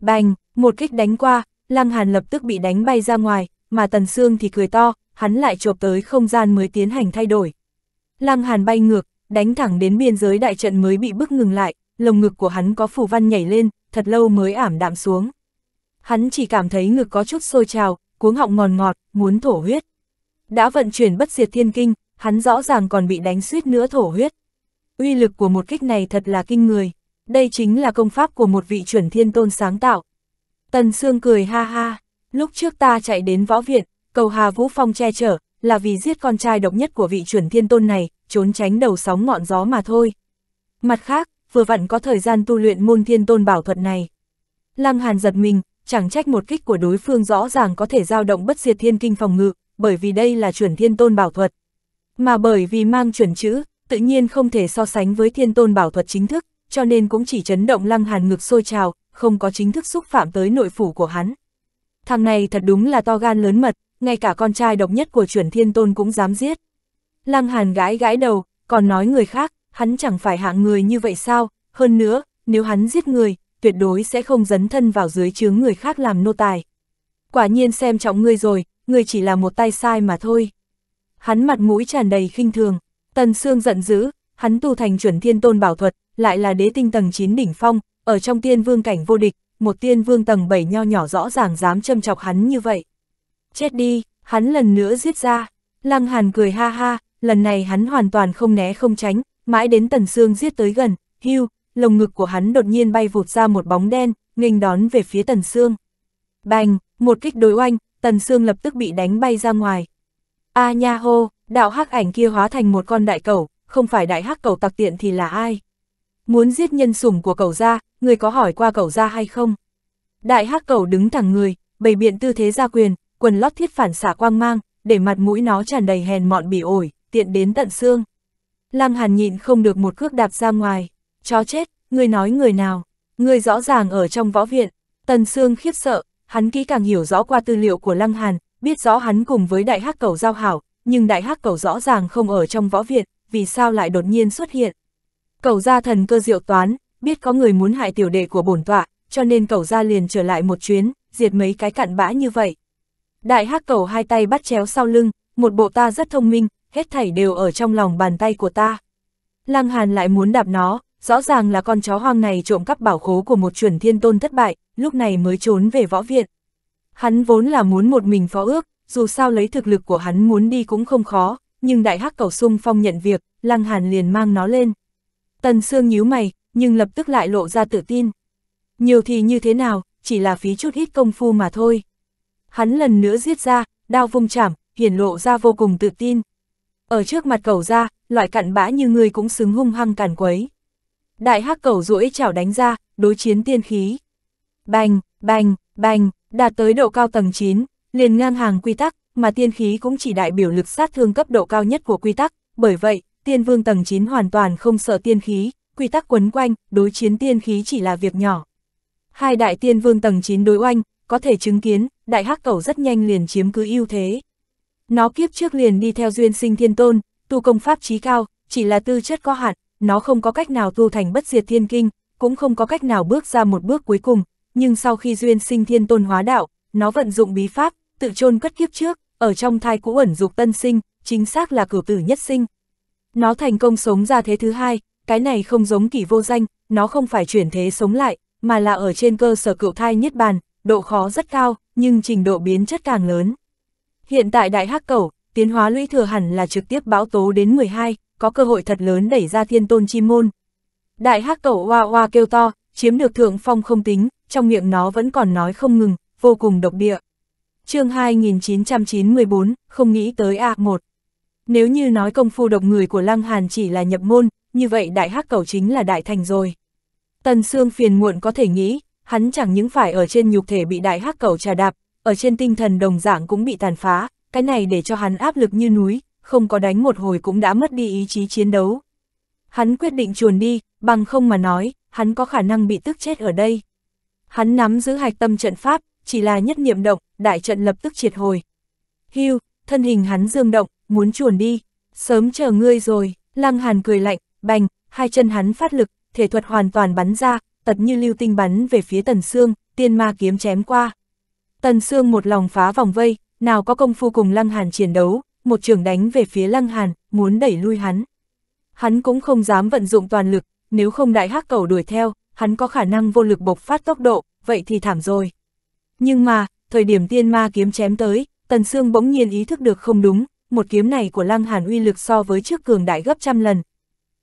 Bành, một kích đánh qua, Lăng Hàn lập tức bị đánh bay ra ngoài, mà Tần Sương thì cười to, hắn lại chộp tới không gian mới tiến hành thay đổi. Lăng Hàn bay ngược, đánh thẳng đến biên giới đại trận mới bị bức ngừng lại, lồng ngực của hắn có phù văn nhảy lên, thật lâu mới ảm đạm xuống. Hắn chỉ cảm thấy ngực có chút sôi trào, cuống họng ngòn ngọt, muốn thổ huyết. Đã vận chuyển bất diệt thiên kinh, hắn rõ ràng còn bị đánh suýt nữa thổ huyết uy lực của một kích này thật là kinh người. Đây chính là công pháp của một vị chuẩn thiên tôn sáng tạo. Tần Sương cười ha ha, lúc trước ta chạy đến võ viện, cầu Hà Vũ Phong che chở, là vì giết con trai độc nhất của vị chuẩn thiên tôn này, trốn tránh đầu sóng ngọn gió mà thôi. Mặt khác, vừa vặn có thời gian tu luyện môn thiên tôn bảo thuật này. Lăng Hàn giật mình, chẳng trách một kích của đối phương rõ ràng có thể dao động bất diệt thiên kinh phòng ngự, bởi vì đây là chuẩn thiên tôn bảo thuật. Mà bởi vì mang chuẩn chữ, tự nhiên không thể so sánh với thiên tôn bảo thuật chính thức, cho nên cũng chỉ chấn động lăng hàn ngực sôi trào, không có chính thức xúc phạm tới nội phủ của hắn. Thằng này thật đúng là to gan lớn mật, ngay cả con trai độc nhất của chuẩn thiên tôn cũng dám giết. Lăng hàn gãi gãi đầu, còn nói người khác, hắn chẳng phải hạng người như vậy sao, hơn nữa, nếu hắn giết người, tuyệt đối sẽ không dấn thân vào dưới chướng người khác làm nô tài. Quả nhiên xem trọng ngươi rồi, ngươi chỉ là một tay sai mà thôi. Hắn mặt mũi tràn đầy khinh thường. Tần Sương giận dữ, hắn tu thành chuẩn thiên tôn bảo thuật, lại là đế tinh tầng 9 đỉnh phong, ở trong tiên vương cảnh vô địch, một tiên vương tầng 7 nho nhỏ rõ ràng dám châm chọc hắn như vậy. Chết đi, hắn lần nữa giết ra. Lăng Hàn cười ha ha, lần này hắn hoàn toàn không né không tránh, mãi đến Tần Sương giết tới gần, hưu, lồng ngực của hắn đột nhiên bay vụt ra một bóng đen, nghênh đón về phía Tần Sương. Bành, một kích đối oanh, Tần Sương lập tức bị đánh bay ra ngoài. A nha hô, đạo hắc ảnh kia hóa thành một con đại cầu, không phải đại hắc cầu tặc tiện thì là ai? Muốn giết nhân sủng của cầu gia, người có hỏi qua cầu gia hay không? Đại hắc cầu đứng thẳng người, bày biện tư thế gia quyền, quần lót thiết phản xả quang mang, để mặt mũi nó tràn đầy hèn mọn bỉ ổi, tiện đến tận xương. Lăng Hàn nhịn không được một cước đạp ra ngoài, chó chết, người nói người nào, người rõ ràng ở trong võ viện, Tần xương khiếp sợ, hắn kỹ càng hiểu rõ qua tư liệu của Lăng Hàn, biết rõ hắn cùng với đại hắc cầu giao hảo, nhưng đại hắc cầu rõ ràng không ở trong võ viện, vì sao lại đột nhiên xuất hiện. Cầu gia thần cơ diệu toán, biết có người muốn hại tiểu đệ của bổn tọa, cho nên cầu gia liền trở lại một chuyến, diệt mấy cái cặn bã như vậy. Đại hắc cầu hai tay bắt chéo sau lưng, một bộ ta rất thông minh, hết thảy đều ở trong lòng bàn tay của ta. Lăng Hàn lại muốn đạp nó, rõ ràng là con chó hoang này trộm cắp bảo khố của một chuẩn thiên tôn thất bại, lúc này mới trốn về võ viện. Hắn vốn là muốn một mình phó ước, dù sao lấy thực lực của hắn muốn đi cũng không khó, nhưng đại hắc cầu sung phong nhận việc, Lăng Hàn liền mang nó lên. Tần Sương nhíu mày, nhưng lập tức lại lộ ra tự tin. Nhiều thì như thế nào, chỉ là phí chút ít công phu mà thôi. Hắn lần nữa giết ra, đao vung chảm, hiển lộ ra vô cùng tự tin. Ở trước mặt cầu ra, loại cặn bã như người cũng xứng hung hăng càn quấy. Đại hắc cầu rũi chảo đánh ra, đối chiến tiên khí. Bành, bành, bành, đạt tới độ cao tầng 9, liền ngang hàng quy tắc, mà tiên khí cũng chỉ đại biểu lực sát thương cấp độ cao nhất của quy tắc, bởi vậy, tiên vương tầng 9 hoàn toàn không sợ tiên khí, quy tắc quấn quanh, đối chiến tiên khí chỉ là việc nhỏ. Hai đại tiên vương tầng 9 đối oanh, có thể chứng kiến, đại hắc cầu rất nhanh liền chiếm cứ ưu thế. Nó kiếp trước liền đi theo duyên sinh thiên tôn, tu công pháp trí cao, chỉ là tư chất có hạn, nó không có cách nào tu thành bất diệt thiên kinh, cũng không có cách nào bước ra một bước cuối cùng, nhưng sau khi duyên sinh thiên tôn hóa đạo, nó vận dụng bí pháp, tự chôn cất kiếp trước, ở trong thai cũ ẩn dục tân sinh, chính xác là cửu tử nhất sinh. Nó thành công sống ra thế thứ hai, cái này không giống kỳ vô danh, nó không phải chuyển thế sống lại, mà là ở trên cơ sở cựu thai nhất bàn, độ khó rất cao, nhưng trình độ biến chất càng lớn. Hiện tại đại hắc cẩu, tiến hóa lũy thừa hẳn là trực tiếp bão tố đến 12, có cơ hội thật lớn đẩy ra thiên tôn chi môn. Đại hắc cẩu oa oa kêu to, chiếm được thượng phong không tính, trong miệng nó vẫn còn nói không ngừng, vô cùng độc địa chương 2994, không nghĩ tới A1. Nếu như nói công phu độc người của Lăng Hàn chỉ là nhập môn, như vậy đại hắc cầu chính là đại thành rồi. Tần Sương phiền muộn có thể nghĩ, hắn chẳng những phải ở trên nhục thể bị đại hắc cầu trà đạp, ở trên tinh thần đồng dạng cũng bị tàn phá, cái này để cho hắn áp lực như núi, không có đánh một hồi cũng đã mất đi ý chí chiến đấu. Hắn quyết định chuồn đi, bằng không mà nói, hắn có khả năng bị tức chết ở đây. Hắn nắm giữ hạch tâm trận pháp, chỉ là nhất niệm động, đại trận lập tức triệt hồi. Hưu, thân hình hắn dương động, muốn chuồn đi, sớm chờ ngươi rồi, lăng hàn cười lạnh, bành, hai chân hắn phát lực, thể thuật hoàn toàn bắn ra, tật như lưu tinh bắn về phía tần xương, tiên ma kiếm chém qua. Tần xương một lòng phá vòng vây, nào có công phu cùng lăng hàn chiến đấu, một trường đánh về phía lăng hàn, muốn đẩy lui hắn. Hắn cũng không dám vận dụng toàn lực, nếu không đại hắc cầu đuổi theo, hắn có khả năng vô lực bộc phát tốc độ, vậy thì thảm rồi. Nhưng mà, thời điểm tiên ma kiếm chém tới, Tần Sương bỗng nhiên ý thức được không đúng, một kiếm này của Lăng Hàn uy lực so với trước cường đại gấp trăm lần.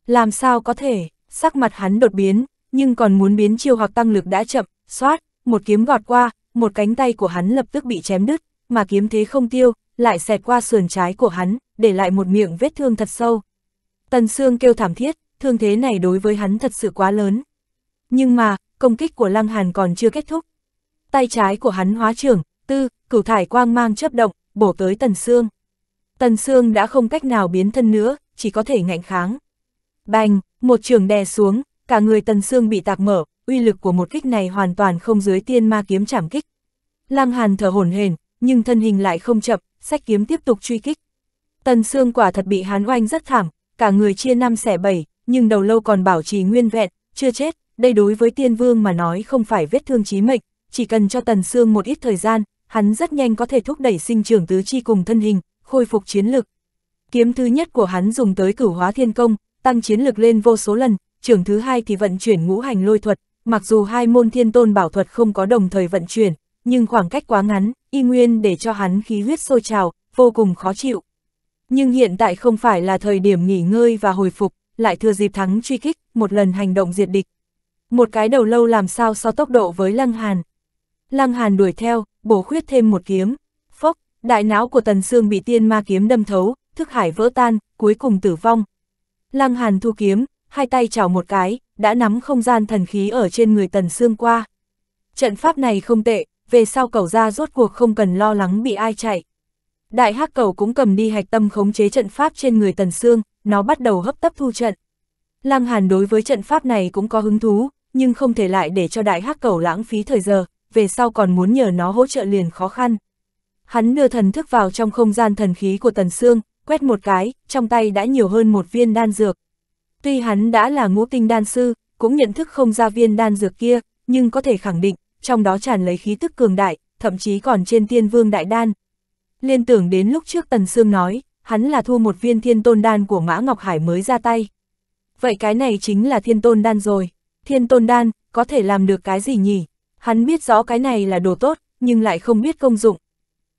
Làm sao có thể, sắc mặt hắn đột biến, nhưng còn muốn biến chiêu hoặc tăng lực đã chậm, xoát, một kiếm gọt qua, một cánh tay của hắn lập tức bị chém đứt, mà kiếm thế không tiêu, lại xẹt qua sườn trái của hắn, để lại một miệng vết thương thật sâu. Tần Sương kêu thảm thiết, thương thế này đối với hắn thật sự quá lớn. Nhưng mà, công kích của Lăng Hàn còn chưa kết thúc, tay trái của hắn hóa trưởng, tư, cửu thải quang mang chấp động, bổ tới Tần Sương. Tần Sương đã không cách nào biến thân nữa, chỉ có thể ngạnh kháng. Bành, một trường đè xuống, cả người Tần Sương bị tạc mở, uy lực của một kích này hoàn toàn không dưới tiên ma kiếm chảm kích. Lăng Hàn thở hổn hển, nhưng thân hình lại không chậm, sách kiếm tiếp tục truy kích. Tần Sương quả thật bị hắn oanh rất thảm, cả người chia năm xẻ bảy, nhưng đầu lâu còn bảo trì nguyên vẹn, chưa chết, đây đối với tiên vương mà nói không phải vết thương chí mệnh, chỉ cần cho Tần Sương một ít thời gian, hắn rất nhanh có thể thúc đẩy sinh trưởng tứ chi cùng thân hình, khôi phục chiến lực. Kiếm thứ nhất của hắn dùng tới cửu hóa thiên công, tăng chiến lực lên vô số lần, trưởng thứ hai thì vận chuyển ngũ hành lôi thuật, mặc dù hai môn thiên tôn bảo thuật không có đồng thời vận chuyển, nhưng khoảng cách quá ngắn, y nguyên để cho hắn khí huyết sôi trào, vô cùng khó chịu. Nhưng hiện tại không phải là thời điểm nghỉ ngơi và hồi phục, lại thừa dịp thắng truy kích, một lần hành động diệt địch. Một cái đầu lâu làm sao so tốc độ với Lăng Hàn. Lăng Hàn đuổi theo, bổ khuyết thêm một kiếm. Phốc, đại não của Tần Sương bị tiên ma kiếm đâm thấu, thức hải vỡ tan, cuối cùng tử vong. Lăng Hàn thu kiếm, hai tay chảo một cái, đã nắm không gian thần khí ở trên người Tần Sương qua. Trận pháp này không tệ, về sau cầu ra rốt cuộc không cần lo lắng bị ai chạy. Đại hắc cầu cũng cầm đi hạch tâm khống chế trận pháp trên người Tần Sương, nó bắt đầu hấp tấp thu trận. Lăng Hàn đối với trận pháp này cũng có hứng thú, nhưng không thể lại để cho đại hắc cầu lãng phí thời giờ về sau còn muốn nhờ nó hỗ trợ liền khó khăn. Hắn đưa thần thức vào trong không gian thần khí của Tần Sương, quét một cái, trong tay đã nhiều hơn một viên đan dược. Tuy hắn đã là ngũ tinh đan sư, cũng nhận thức không ra viên đan dược kia, nhưng có thể khẳng định, trong đó tràn lấy khí tức cường đại, thậm chí còn trên tiên vương đại đan. Liên tưởng đến lúc trước Tần Sương nói, hắn là thua một viên thiên tôn đan của Mã Ngọc Hải mới ra tay. Vậy cái này chính là thiên tôn đan rồi. Thiên tôn đan, có thể làm được cái gì nhỉ? Hắn biết rõ cái này là đồ tốt, nhưng lại không biết công dụng.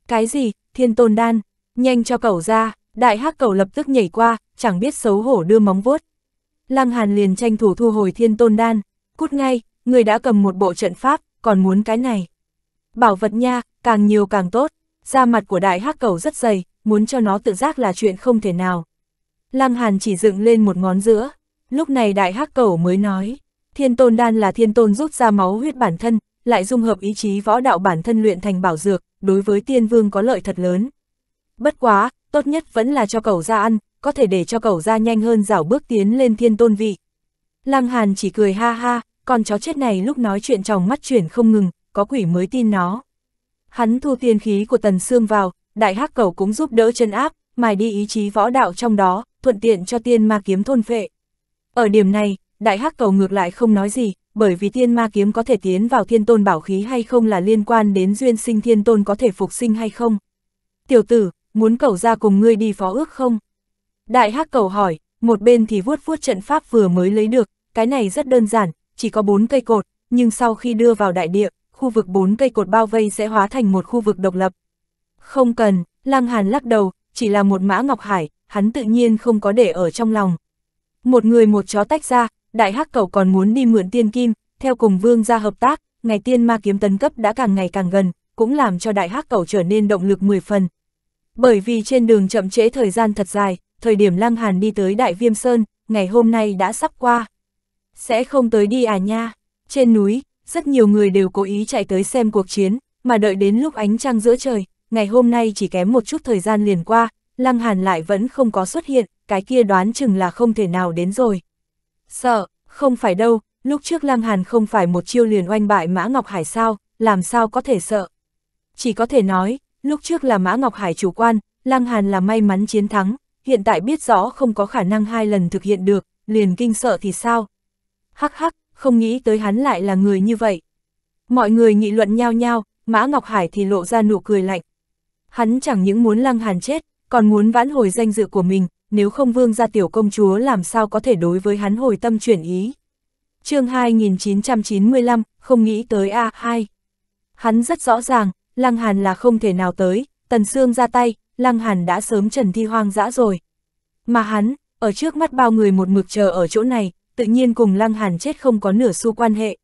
Cái gì, thiên tôn đan, nhanh cho cậu ra, đại hắc cậu lập tức nhảy qua, chẳng biết xấu hổ đưa móng vuốt. Lăng Hàn liền tranh thủ thu hồi thiên tôn đan, cút ngay, người đã cầm một bộ trận pháp, còn muốn cái này. Bảo vật nha, càng nhiều càng tốt, da mặt của đại hắc cẩu rất dày, muốn cho nó tự giác là chuyện không thể nào. Lăng Hàn chỉ dựng lên một ngón giữa, lúc này đại hắc cẩu mới nói, thiên tôn đan là thiên tôn rút ra máu huyết bản thân, lại dung hợp ý chí võ đạo bản thân luyện thành bảo dược, đối với tiên vương có lợi thật lớn. Bất quá, tốt nhất vẫn là cho cầu ra ăn, có thể để cho cầu ra nhanh hơn rảo bước tiến lên thiên tôn vị. Lăng Hàn chỉ cười ha ha, con chó chết này lúc nói chuyện trong mắt chuyển không ngừng, có quỷ mới tin nó. Hắn thu tiên khí của Tần Sương vào, đại hắc cầu cũng giúp đỡ chân áp, mài đi ý chí võ đạo trong đó, thuận tiện cho tiên ma kiếm thôn phệ. Ở điểm này, Đại hắc cầu ngược lại không nói gì, bởi vì thiên ma kiếm có thể tiến vào thiên tôn bảo khí hay không là liên quan đến duyên sinh thiên tôn có thể phục sinh hay không. Tiểu tử, muốn cầu ra cùng ngươi đi phó ước không? Đại hắc cầu hỏi, một bên thì vuốt vuốt trận pháp vừa mới lấy được, cái này rất đơn giản, chỉ có bốn cây cột, nhưng sau khi đưa vào đại địa, khu vực bốn cây cột bao vây sẽ hóa thành một khu vực độc lập. Không cần, Lăng Hàn lắc đầu, chỉ là một mã ngọc hải, hắn tự nhiên không có để ở trong lòng. Một người một chó tách ra, đại hắc cầu còn muốn đi mượn tiên kim, theo cùng vương gia hợp tác, ngày tiên ma kiếm tấn cấp đã càng ngày càng gần, cũng làm cho đại hắc cầu trở nên động lực 10 phần. Bởi vì trên đường chậm trễ thời gian thật dài, thời điểm Lăng Hàn đi tới Đại Viêm Sơn, ngày hôm nay đã sắp qua. Sẽ không tới đi à nha. Trên núi, rất nhiều người đều cố ý chạy tới xem cuộc chiến, mà đợi đến lúc ánh trăng giữa trời, ngày hôm nay chỉ kém một chút thời gian liền qua, Lăng Hàn lại vẫn không có xuất hiện, cái kia đoán chừng là không thể nào đến rồi. Sợ, không phải đâu, lúc trước Lăng Hàn không phải một chiêu liền oanh bại Mã Ngọc Hải sao, làm sao có thể sợ. Chỉ có thể nói, lúc trước là Mã Ngọc Hải chủ quan, Lăng Hàn là may mắn chiến thắng, hiện tại biết rõ không có khả năng hai lần thực hiện được, liền kinh sợ thì sao. Hắc hắc, không nghĩ tới hắn lại là người như vậy. Mọi người nghị luận nhau nhau, Mã Ngọc Hải thì lộ ra nụ cười lạnh. Hắn chẳng những muốn Lăng Hàn chết, còn muốn vãn hồi danh dự của mình, nếu không vương gia tiểu công chúa làm sao có thể đối với hắn hồi tâm chuyển ý. chương 2995, không nghĩ tới A2. Hắn rất rõ ràng, Lăng Hàn là không thể nào tới, Tần Sương ra tay, Lăng Hàn đã sớm trần thi hoang dã rồi. Mà hắn, ở trước mắt bao người một mực chờ ở chỗ này, tự nhiên cùng Lăng Hàn chết không có nửa xu quan hệ.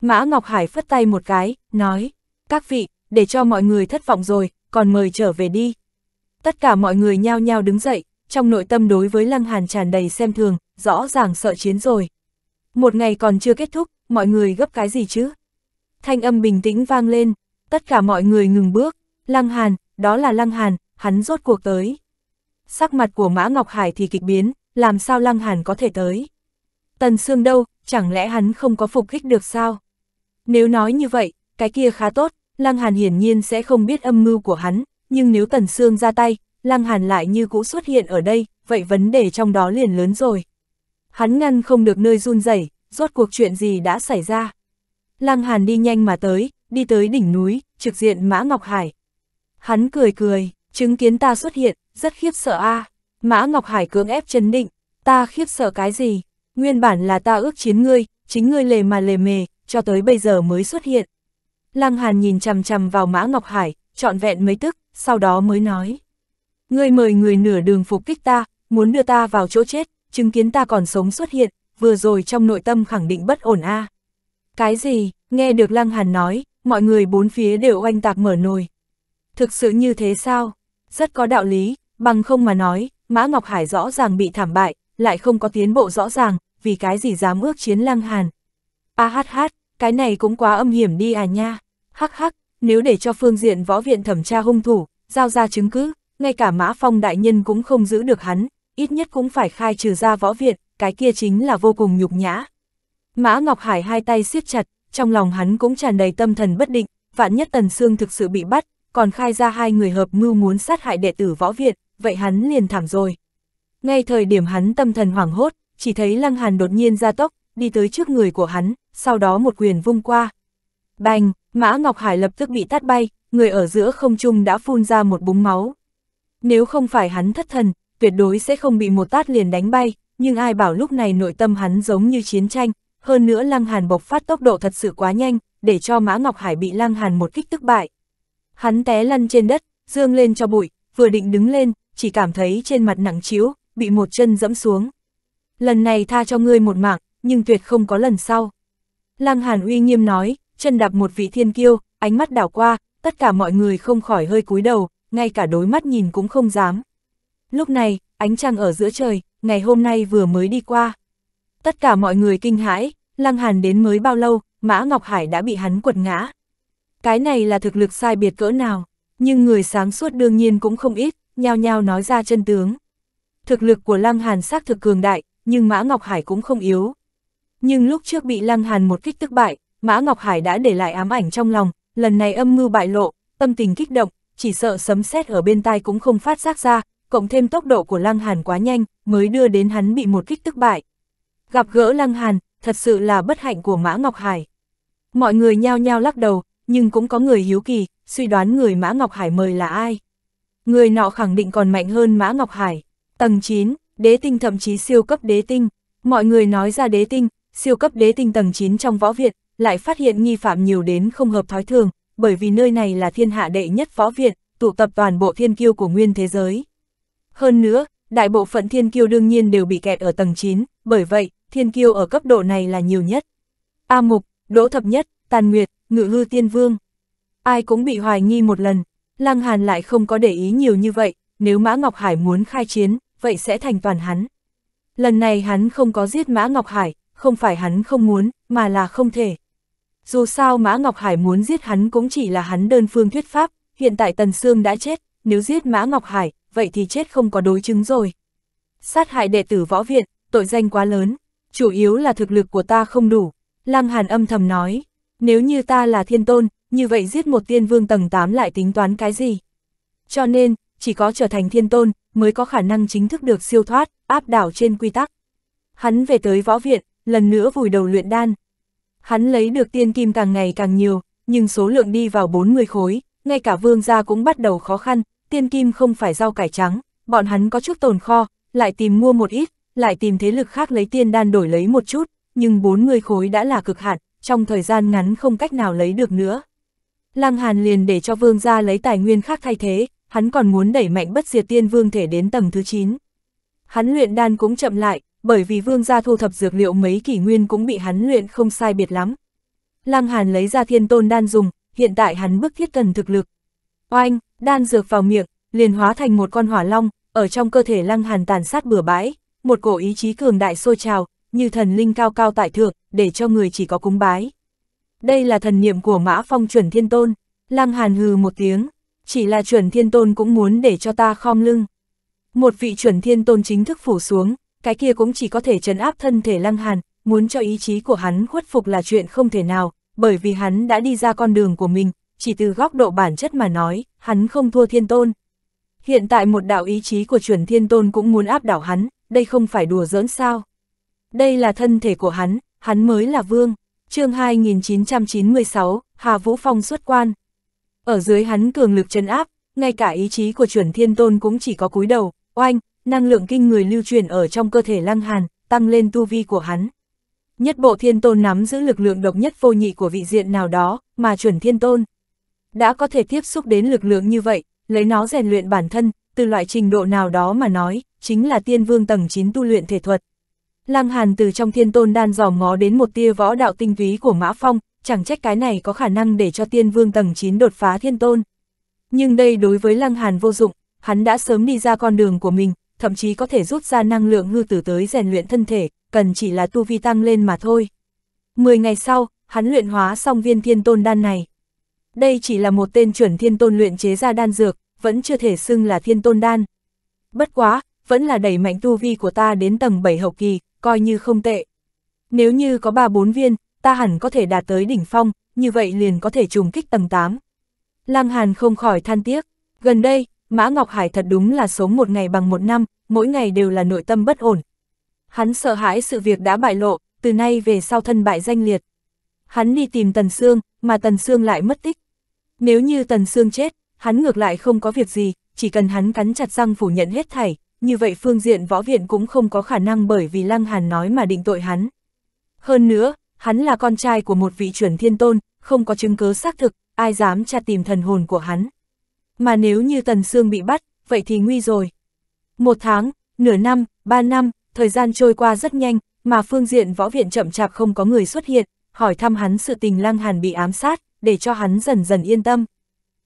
Mã Ngọc Hải phất tay một cái, nói, các vị, để cho mọi người thất vọng rồi, còn mời trở về đi. Tất cả mọi người nhao nhao đứng dậy, trong nội tâm đối với Lăng Hàn tràn đầy xem thường, rõ ràng sợ chiến rồi. Một ngày còn chưa kết thúc, mọi người gấp cái gì chứ? Thanh âm bình tĩnh vang lên, tất cả mọi người ngừng bước, Lăng Hàn, đó là Lăng Hàn, hắn rốt cuộc tới. Sắc mặt của Mã Ngọc Hải thì kịch biến, làm sao Lăng Hàn có thể tới? Tần Sương đâu, chẳng lẽ hắn không có phục kích được sao? Nếu nói như vậy, cái kia khá tốt, Lăng Hàn hiển nhiên sẽ không biết âm mưu của hắn, nhưng nếu Tần Sương ra tay, Lăng Hàn lại như cũ xuất hiện ở đây, vậy vấn đề trong đó liền lớn rồi. Hắn ngăn không được nơi run rẩy, rốt cuộc chuyện gì đã xảy ra. Lăng Hàn đi nhanh mà tới, đi tới đỉnh núi, trực diện Mã Ngọc Hải. Hắn cười cười, chứng kiến ta xuất hiện, rất khiếp sợ a. À. Mã Ngọc Hải cưỡng ép chấn định, ta khiếp sợ cái gì? Nguyên bản là ta ước chiến ngươi, chính ngươi lề mà lề mề, cho tới bây giờ mới xuất hiện. Lăng Hàn nhìn chằm chằm vào Mã Ngọc Hải, trọn vẹn mấy tức, sau đó mới nói. Ngươi mời người nửa đường phục kích ta, muốn đưa ta vào chỗ chết, chứng kiến ta còn sống xuất hiện, vừa rồi trong nội tâm khẳng định bất ổn a. Cái gì, nghe được Lăng Hàn nói, mọi người bốn phía đều oanh tạc mở nồi. Thực sự như thế sao? Rất có đạo lý, bằng không mà nói, Mã Ngọc Hải rõ ràng bị thảm bại, lại không có tiến bộ rõ ràng, vì cái gì dám ước chiến Lăng Hàn. A hát hát, cái này cũng quá âm hiểm đi à nha. Hắc hắc, nếu để cho phương diện võ viện thẩm tra hung thủ, giao ra chứng cứ, ngay cả Mã Phong đại nhân cũng không giữ được hắn, ít nhất cũng phải khai trừ ra võ viện, cái kia chính là vô cùng nhục nhã. Mã Ngọc Hải hai tay siết chặt, trong lòng hắn cũng tràn đầy tâm thần bất định, vạn nhất Tần Sương thực sự bị bắt, còn khai ra hai người hợp mưu muốn sát hại đệ tử võ viện, vậy hắn liền thảm rồi. Ngay thời điểm hắn tâm thần hoảng hốt, chỉ thấy Lăng Hàn đột nhiên ra tốc, đi tới trước người của hắn, sau đó một quyền vung qua. Bành, Mã Ngọc Hải lập tức bị tát bay, người ở giữa không trung đã phun ra một búng máu. Nếu không phải hắn thất thần, tuyệt đối sẽ không bị một tát liền đánh bay, nhưng ai bảo lúc này nội tâm hắn giống như chiến tranh, hơn nữa Lăng Hàn bộc phát tốc độ thật sự quá nhanh, để cho Mã Ngọc Hải bị Lăng Hàn một kích tức bại. Hắn té lăn trên đất, dương lên cho bụi, vừa định đứng lên, chỉ cảm thấy trên mặt nặng chiếu, bị một chân dẫm xuống. Lần này tha cho ngươi một mạng, nhưng tuyệt không có lần sau. Lăng Hàn uy nghiêm nói, chân đạp một vị thiên kiêu, ánh mắt đảo qua, tất cả mọi người không khỏi hơi cúi đầu, ngay cả đối mắt nhìn cũng không dám. Lúc này, ánh trăng ở giữa trời, ngày hôm nay vừa mới đi qua. Tất cả mọi người kinh hãi, Lăng Hàn đến mới bao lâu, Mã Ngọc Hải đã bị hắn quật ngã. Cái này là thực lực sai biệt cỡ nào, nhưng người sáng suốt đương nhiên cũng không ít, nhao nhao nói ra chân tướng. Thực lực của Lăng Hàn xác thực cường đại, nhưng Mã Ngọc Hải cũng không yếu. Nhưng lúc trước bị Lăng Hàn một kích tức bại, Mã Ngọc Hải đã để lại ám ảnh trong lòng, lần này âm mưu bại lộ, tâm tình kích động, chỉ sợ sấm sét ở bên tai cũng không phát giác ra, cộng thêm tốc độ của Lăng Hàn quá nhanh, mới đưa đến hắn bị một kích tức bại. Gặp gỡ Lăng Hàn, thật sự là bất hạnh của Mã Ngọc Hải. Mọi người nhao nhao lắc đầu, nhưng cũng có người hiếu kỳ, suy đoán người Mã Ngọc Hải mời là ai. Người nọ khẳng định còn mạnh hơn Mã Ngọc Hải. Tầng 9, đế tinh thậm chí siêu cấp đế tinh. Mọi người nói ra đế tinh, siêu cấp đế tinh tầng 9 trong võ viện, lại phát hiện nghi phạm nhiều đến không hợp thói thường, bởi vì nơi này là thiên hạ đệ nhất phó viện, tụ tập toàn bộ thiên kiêu của nguyên thế giới. Hơn nữa, đại bộ phận thiên kiêu đương nhiên đều bị kẹt ở tầng 9, bởi vậy, thiên kiêu ở cấp độ này là nhiều nhất. A Mục, Đỗ Thập Nhất, Tàn Nguyệt, Ngự Hư Tiên Vương. Ai cũng bị hoài nghi một lần, Lăng Hàn lại không có để ý nhiều như vậy, nếu Mã Ngọc Hải muốn khai chiến, vậy sẽ thành toàn hắn. Lần này hắn không có giết Mã Ngọc Hải, không phải hắn không muốn, mà là không thể. Dù sao Mã Ngọc Hải muốn giết hắn cũng chỉ là hắn đơn phương thuyết pháp, hiện tại Tần Sương đã chết, nếu giết Mã Ngọc Hải, vậy thì chết không có đối chứng rồi. Sát hại đệ tử võ viện, tội danh quá lớn, chủ yếu là thực lực của ta không đủ. Lăng Hàn âm thầm nói, nếu như ta là thiên tôn, như vậy giết một tiên vương tầng 8 lại tính toán cái gì? Cho nên, chỉ có trở thành thiên tôn, mới có khả năng chính thức được siêu thoát, áp đảo trên quy tắc. Hắn về tới võ viện, lần nữa vùi đầu luyện đan, Hắn lấy được tiên kim càng ngày càng nhiều, nhưng số lượng đi vào 40 khối, ngay cả vương gia cũng bắt đầu khó khăn, tiên kim không phải rau cải trắng, bọn hắn có chút tồn kho, lại tìm mua một ít, lại tìm thế lực khác lấy tiên đan đổi lấy một chút, nhưng 40 khối đã là cực hạn, trong thời gian ngắn không cách nào lấy được nữa. Lăng Hàn liền để cho vương gia lấy tài nguyên khác thay thế, hắn còn muốn đẩy mạnh bất diệt tiên vương thể đến tầng thứ 9. Hắn luyện đan cũng chậm lại, bởi vì vương gia thu thập dược liệu mấy kỷ nguyên cũng bị hắn luyện không sai biệt lắm. Lăng Hàn lấy ra thiên tôn đan dùng, hiện tại hắn bức thiết cần thực lực. Oanh, đan dược vào miệng, liền hóa thành một con hỏa long, ở trong cơ thể Lăng Hàn tàn sát bừa bãi, một cổ ý chí cường đại sôi trào, như thần linh cao cao tại thượng, để cho người chỉ có cúng bái. Đây là thần niệm của Mã Phong chuẩn thiên tôn, Lăng Hàn hừ một tiếng, chỉ là chuẩn thiên tôn cũng muốn để cho ta khom lưng. Một vị chuẩn thiên tôn chính thức phủ xuống, cái kia cũng chỉ có thể trấn áp thân thể Lăng Hàn, muốn cho ý chí của hắn khuất phục là chuyện không thể nào, bởi vì hắn đã đi ra con đường của mình, chỉ từ góc độ bản chất mà nói, hắn không thua thiên tôn. Hiện tại một đạo ý chí của chuẩn thiên tôn cũng muốn áp đảo hắn, đây không phải đùa giỡn sao. Đây là thân thể của hắn, hắn mới là vương. chương 2996, Hà Vũ Phong xuất quan. Ở dưới hắn cường lực chấn áp, ngay cả ý chí của chuẩn thiên tôn cũng chỉ có cúi đầu, oanh, năng lượng kinh người lưu truyền ở trong cơ thể Lăng Hàn, tăng lên tu vi của hắn. Nhất bộ thiên tôn nắm giữ lực lượng độc nhất vô nhị của vị diện nào đó, mà chuẩn thiên tôn. Đã có thể tiếp xúc đến lực lượng như vậy, lấy nó rèn luyện bản thân, từ loại trình độ nào đó mà nói, chính là tiên vương tầng 9 tu luyện thể thuật. Lăng Hàn từ trong thiên tôn đan dò ngó đến một tia võ đạo tinh túy của Mã Phong, chẳng trách cái này có khả năng để cho tiên vương tầng 9 đột phá thiên tôn. Nhưng đây đối với Lăng Hàn vô dụng, hắn đã sớm đi ra con đường của mình, thậm chí có thể rút ra năng lượng ngư tử tới rèn luyện thân thể, cần chỉ là tu vi tăng lên mà thôi. Mười ngày sau, hắn luyện hóa xong viên thiên tôn đan này. Đây chỉ là một tên chuẩn thiên tôn luyện chế ra đan dược, vẫn chưa thể xưng là thiên tôn đan. Bất quá, vẫn là đẩy mạnh tu vi của ta đến tầng 7 hậu kỳ, coi như không tệ. Nếu như có 3-4 viên, ta hẳn có thể đạt tới đỉnh phong, như vậy liền có thể trùng kích tầng 8. Lăng Hàn không khỏi than tiếc, gần đây, Mã Ngọc Hải thật đúng là sống một ngày bằng một năm, mỗi ngày đều là nội tâm bất ổn. Hắn sợ hãi sự việc đã bại lộ, từ nay về sau thân bại danh liệt. Hắn đi tìm Tần Sương, mà Tần Sương lại mất tích. Nếu như Tần Sương chết, hắn ngược lại không có việc gì, chỉ cần hắn cắn chặt răng phủ nhận hết thảy, như vậy phương diện võ viện cũng không có khả năng bởi vì Lăng Hàn nói mà định tội hắn. Hơn nữa, hắn là con trai của một vị chuẩn thiên tôn, không có chứng cứ xác thực, ai dám tra tìm thần hồn của hắn mà nếu như Tần Sương bị bắt, vậy thì nguy rồi. Một tháng, nửa năm, ba năm, thời gian trôi qua rất nhanh, mà phương diện võ viện chậm chạp không có người xuất hiện, hỏi thăm hắn sự tình Lăng Hàn bị ám sát, để cho hắn dần dần yên tâm.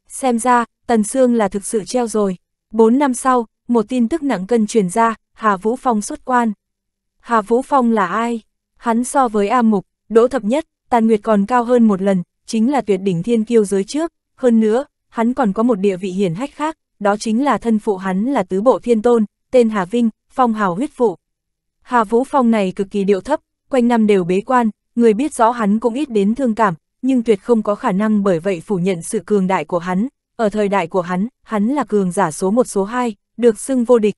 Xem ra, Tần Sương là thực sự treo rồi. Bốn năm sau, một tin tức nặng cân truyền ra, Hà Vũ Phong xuất quan. Hà Vũ Phong là ai? Hắn so với A Mục, Đỗ Thập Nhất, Tàn Nguyệt còn cao hơn một lần, chính là tuyệt đỉnh thiên kiêu giới trước. Hơn nữa, hắn còn có một địa vị hiển hách khác, đó chính là thân phụ hắn là tứ bộ thiên tôn, tên Hà Vinh, phong hào huyết phụ. Hà Vũ Phong này cực kỳ điệu thấp, quanh năm đều bế quan, người biết rõ hắn cũng ít đến thương cảm, nhưng tuyệt không có khả năng bởi vậy phủ nhận sự cường đại của hắn. Ở thời đại của hắn, hắn là cường giả số một số hai được xưng vô địch.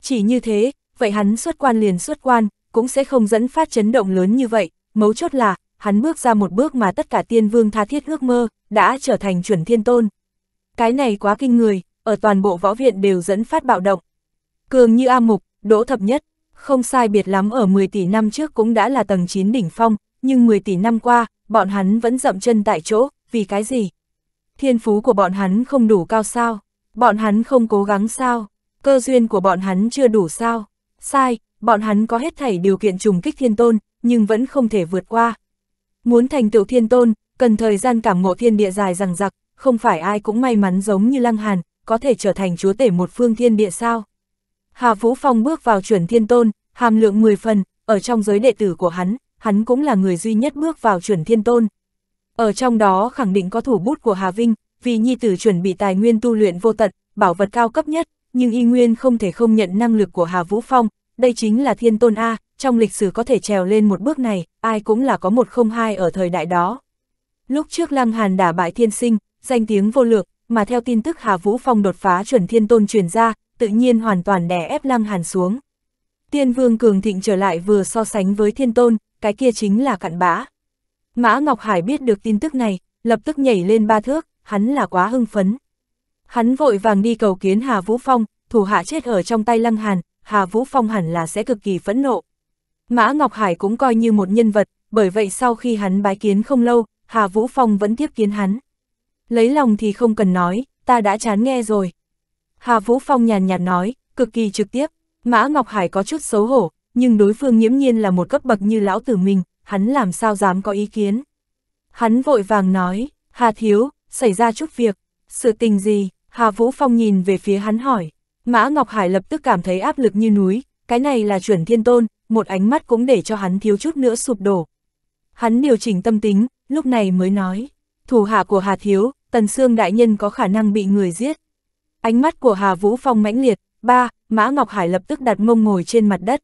Chỉ như thế, vậy hắn xuất quan liền xuất quan, cũng sẽ không dẫn phát chấn động lớn như vậy, mấu chốt là, hắn bước ra một bước mà tất cả tiên vương tha thiết ước mơ, đã trở thành chuẩn thiên tôn. Cái này quá kinh người, ở toàn bộ võ viện đều dẫn phát bạo động. Cường như A Mục, đỗ thập nhất, không sai biệt lắm ở 10 tỷ năm trước cũng đã là tầng 9 đỉnh phong, nhưng 10 tỷ năm qua, bọn hắn vẫn dậm chân tại chỗ, vì cái gì? Thiên phú của bọn hắn không đủ cao sao? Bọn hắn không cố gắng sao? Cơ duyên của bọn hắn chưa đủ sao? Sai, bọn hắn có hết thảy điều kiện trùng kích thiên tôn, nhưng vẫn không thể vượt qua. Muốn thành tựu thiên tôn, cần thời gian cảm ngộ thiên địa dài rằng rặc, không phải ai cũng may mắn giống như Lăng Hàn, có thể trở thành chúa tể một phương thiên địa sao. Hà Vũ Phong bước vào chuẩn thiên tôn, hàm lượng 10 phần, ở trong giới đệ tử của hắn, hắn cũng là người duy nhất bước vào chuẩn thiên tôn. Ở trong đó khẳng định có thủ bút của Hà Vinh, vì nhi tử chuẩn bị tài nguyên tu luyện vô tận, bảo vật cao cấp nhất, nhưng y nguyên không thể không nhận năng lực của Hà Vũ Phong, đây chính là thiên tôn A, trong lịch sử có thể trèo lên một bước này, ai cũng là có một không hai ở thời đại đó. Lúc trước Lăng Hàn đả bại thiên sinh, danh tiếng vô lượng mà theo tin tức Hà Vũ Phong đột phá chuẩn thiên tôn truyền ra, tự nhiên hoàn toàn đè ép Lăng Hàn xuống. Tiên Vương Cường Thịnh trở lại vừa so sánh với thiên tôn, cái kia chính là cặn bã. Mã Ngọc Hải biết được tin tức này, lập tức nhảy lên ba thước, hắn là quá hưng phấn. Hắn vội vàng đi cầu kiến Hà Vũ Phong, thủ hạ chết ở trong tay Lăng Hàn, Hà Vũ Phong hẳn là sẽ cực kỳ phẫn nộ. Mã Ngọc Hải cũng coi như một nhân vật, bởi vậy sau khi hắn bái kiến không lâu, Hà Vũ Phong vẫn tiếp kiến hắn. Lấy lòng thì không cần nói, ta đã chán nghe rồi. Hà Vũ Phong nhàn nhạt nói, cực kỳ trực tiếp. Mã Ngọc Hải có chút xấu hổ, nhưng đối phương nhiễm nhiên là một cấp bậc như lão tử mình, hắn làm sao dám có ý kiến. Hắn vội vàng nói, Hà Thiếu, xảy ra chút việc, sự tình gì, Hà Vũ Phong nhìn về phía hắn hỏi. Mã Ngọc Hải lập tức cảm thấy áp lực như núi, cái này là chuẩn thiên tôn, một ánh mắt cũng để cho hắn thiếu chút nữa sụp đổ. Hắn điều chỉnh tâm tính, lúc này mới nói thủ hạ của Hà Thiếu, Tần Sương Đại Nhân có khả năng bị người giết. Ánh mắt của Hà Vũ Phong mãnh liệt, ba, Mã Ngọc Hải lập tức đặt mông ngồi trên mặt đất.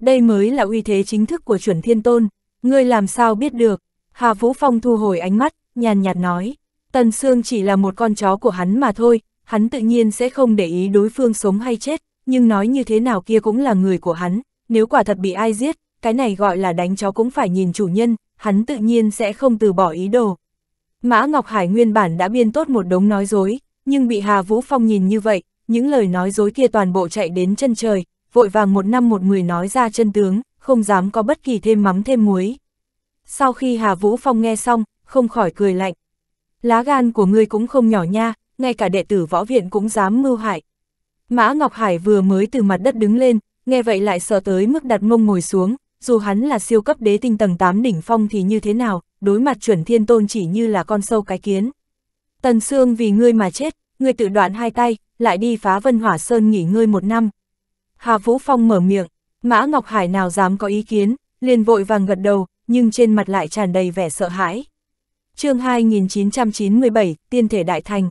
Đây mới là uy thế chính thức của chuẩn thiên tôn, ngươi làm sao biết được. Hà Vũ Phong thu hồi ánh mắt, nhàn nhạt nói, Tần Sương chỉ là một con chó của hắn mà thôi, hắn tự nhiên sẽ không để ý đối phương sống hay chết, nhưng nói như thế nào kia cũng là người của hắn, nếu quả thật bị ai giết, cái này gọi là đánh chó cũng phải nhìn chủ nhân, hắn tự nhiên sẽ không từ bỏ ý đồ, Mã Ngọc Hải nguyên bản đã biên tốt một đống nói dối, nhưng bị Hà Vũ Phong nhìn như vậy, những lời nói dối kia toàn bộ chạy đến chân trời, vội vàng một năm một người nói ra chân tướng, không dám có bất kỳ thêm mắm thêm muối. Sau khi Hà Vũ Phong nghe xong, không khỏi cười lạnh. Lá gan của ngươi cũng không nhỏ nha, ngay cả đệ tử võ viện cũng dám mưu hại. Mã Ngọc Hải vừa mới từ mặt đất đứng lên, nghe vậy lại sợ tới mức đặt mông ngồi xuống, dù hắn là siêu cấp đế tinh tầng 8 đỉnh phong thì như thế nào, đối mặt chuẩn thiên tôn chỉ như là con sâu cái kiến. Tần Sương vì ngươi mà chết, ngươi tự đoạn hai tay, lại đi phá Vân Hỏa Sơn nghỉ ngơi một năm. Hà Vũ Phong mở miệng, Mã Ngọc Hải nào dám có ý kiến, liền vội vàng gật đầu, nhưng trên mặt lại tràn đầy vẻ sợ hãi. chương 2997, Tiên Thể Đại Thành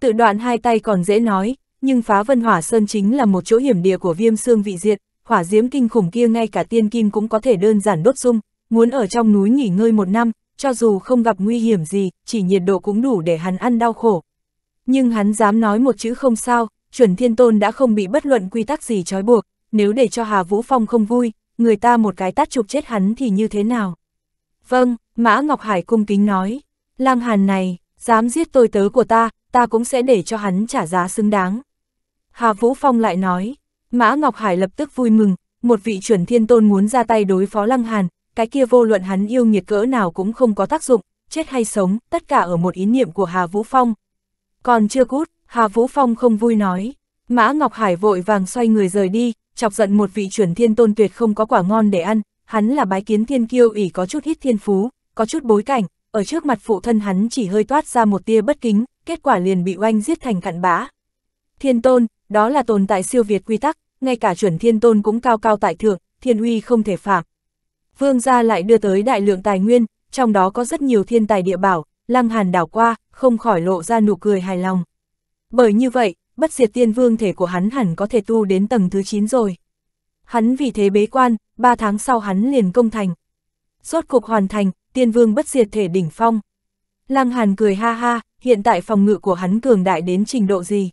Tự đoạn hai tay còn dễ nói, nhưng phá Vân Hỏa Sơn chính là một chỗ hiểm địa của viêm xương vị diệt, hỏa diễm kinh khủng kia ngay cả tiên kim cũng có thể đơn giản đốt dung, muốn ở trong núi nghỉ ngơi một năm, cho dù không gặp nguy hiểm gì, chỉ nhiệt độ cũng đủ để hắn ăn đau khổ. Nhưng hắn dám nói một chữ không sao, chuẩn thiên tôn đã không bị bất luận quy tắc gì trói buộc, nếu để cho Hà Vũ Phong không vui, người ta một cái tát chụp chết hắn thì như thế nào? Vâng, Mã Ngọc Hải cung kính nói, lang hàn này, dám giết tôi tớ của ta, ta cũng sẽ để cho hắn trả giá xứng đáng. Hà Vũ Phong lại nói, Mã Ngọc Hải lập tức vui mừng, một vị chuẩn thiên tôn muốn ra tay đối phó Lăng Hàn, cái kia vô luận hắn yêu nghiệt cỡ nào cũng không có tác dụng, chết hay sống, tất cả ở một ý niệm của Hà Vũ Phong. Còn chưa cút, Hà Vũ Phong không vui nói. Mã Ngọc Hải vội vàng xoay người rời đi, chọc giận một vị chuẩn thiên tôn tuyệt không có quả ngon để ăn, hắn là bái kiến thiên kiêu ỷ có chút hít thiên phú, có chút bối cảnh, ở trước mặt phụ thân hắn chỉ hơi toát ra một tia bất kính, kết quả liền bị oanh giết thành cặn bã. Thiên tôn, đó là tồn tại siêu việt quy tắc, ngay cả chuẩn thiên tôn cũng cao cao tại thượng, thiên uy không thể phạm. Vương gia lại đưa tới đại lượng tài nguyên, trong đó có rất nhiều thiên tài địa bảo, lăng hàn đảo qua, không khỏi lộ ra nụ cười hài lòng. Bởi như vậy, bất diệt tiên vương thể của hắn hẳn có thể tu đến tầng thứ 9 rồi. Hắn vì thế bế quan, 3 tháng sau hắn liền công thành. Rốt cuộc hoàn thành, tiên vương bất diệt thể đỉnh phong. Lăng hàn cười ha ha, hiện tại phòng ngự của hắn cường đại đến trình độ gì?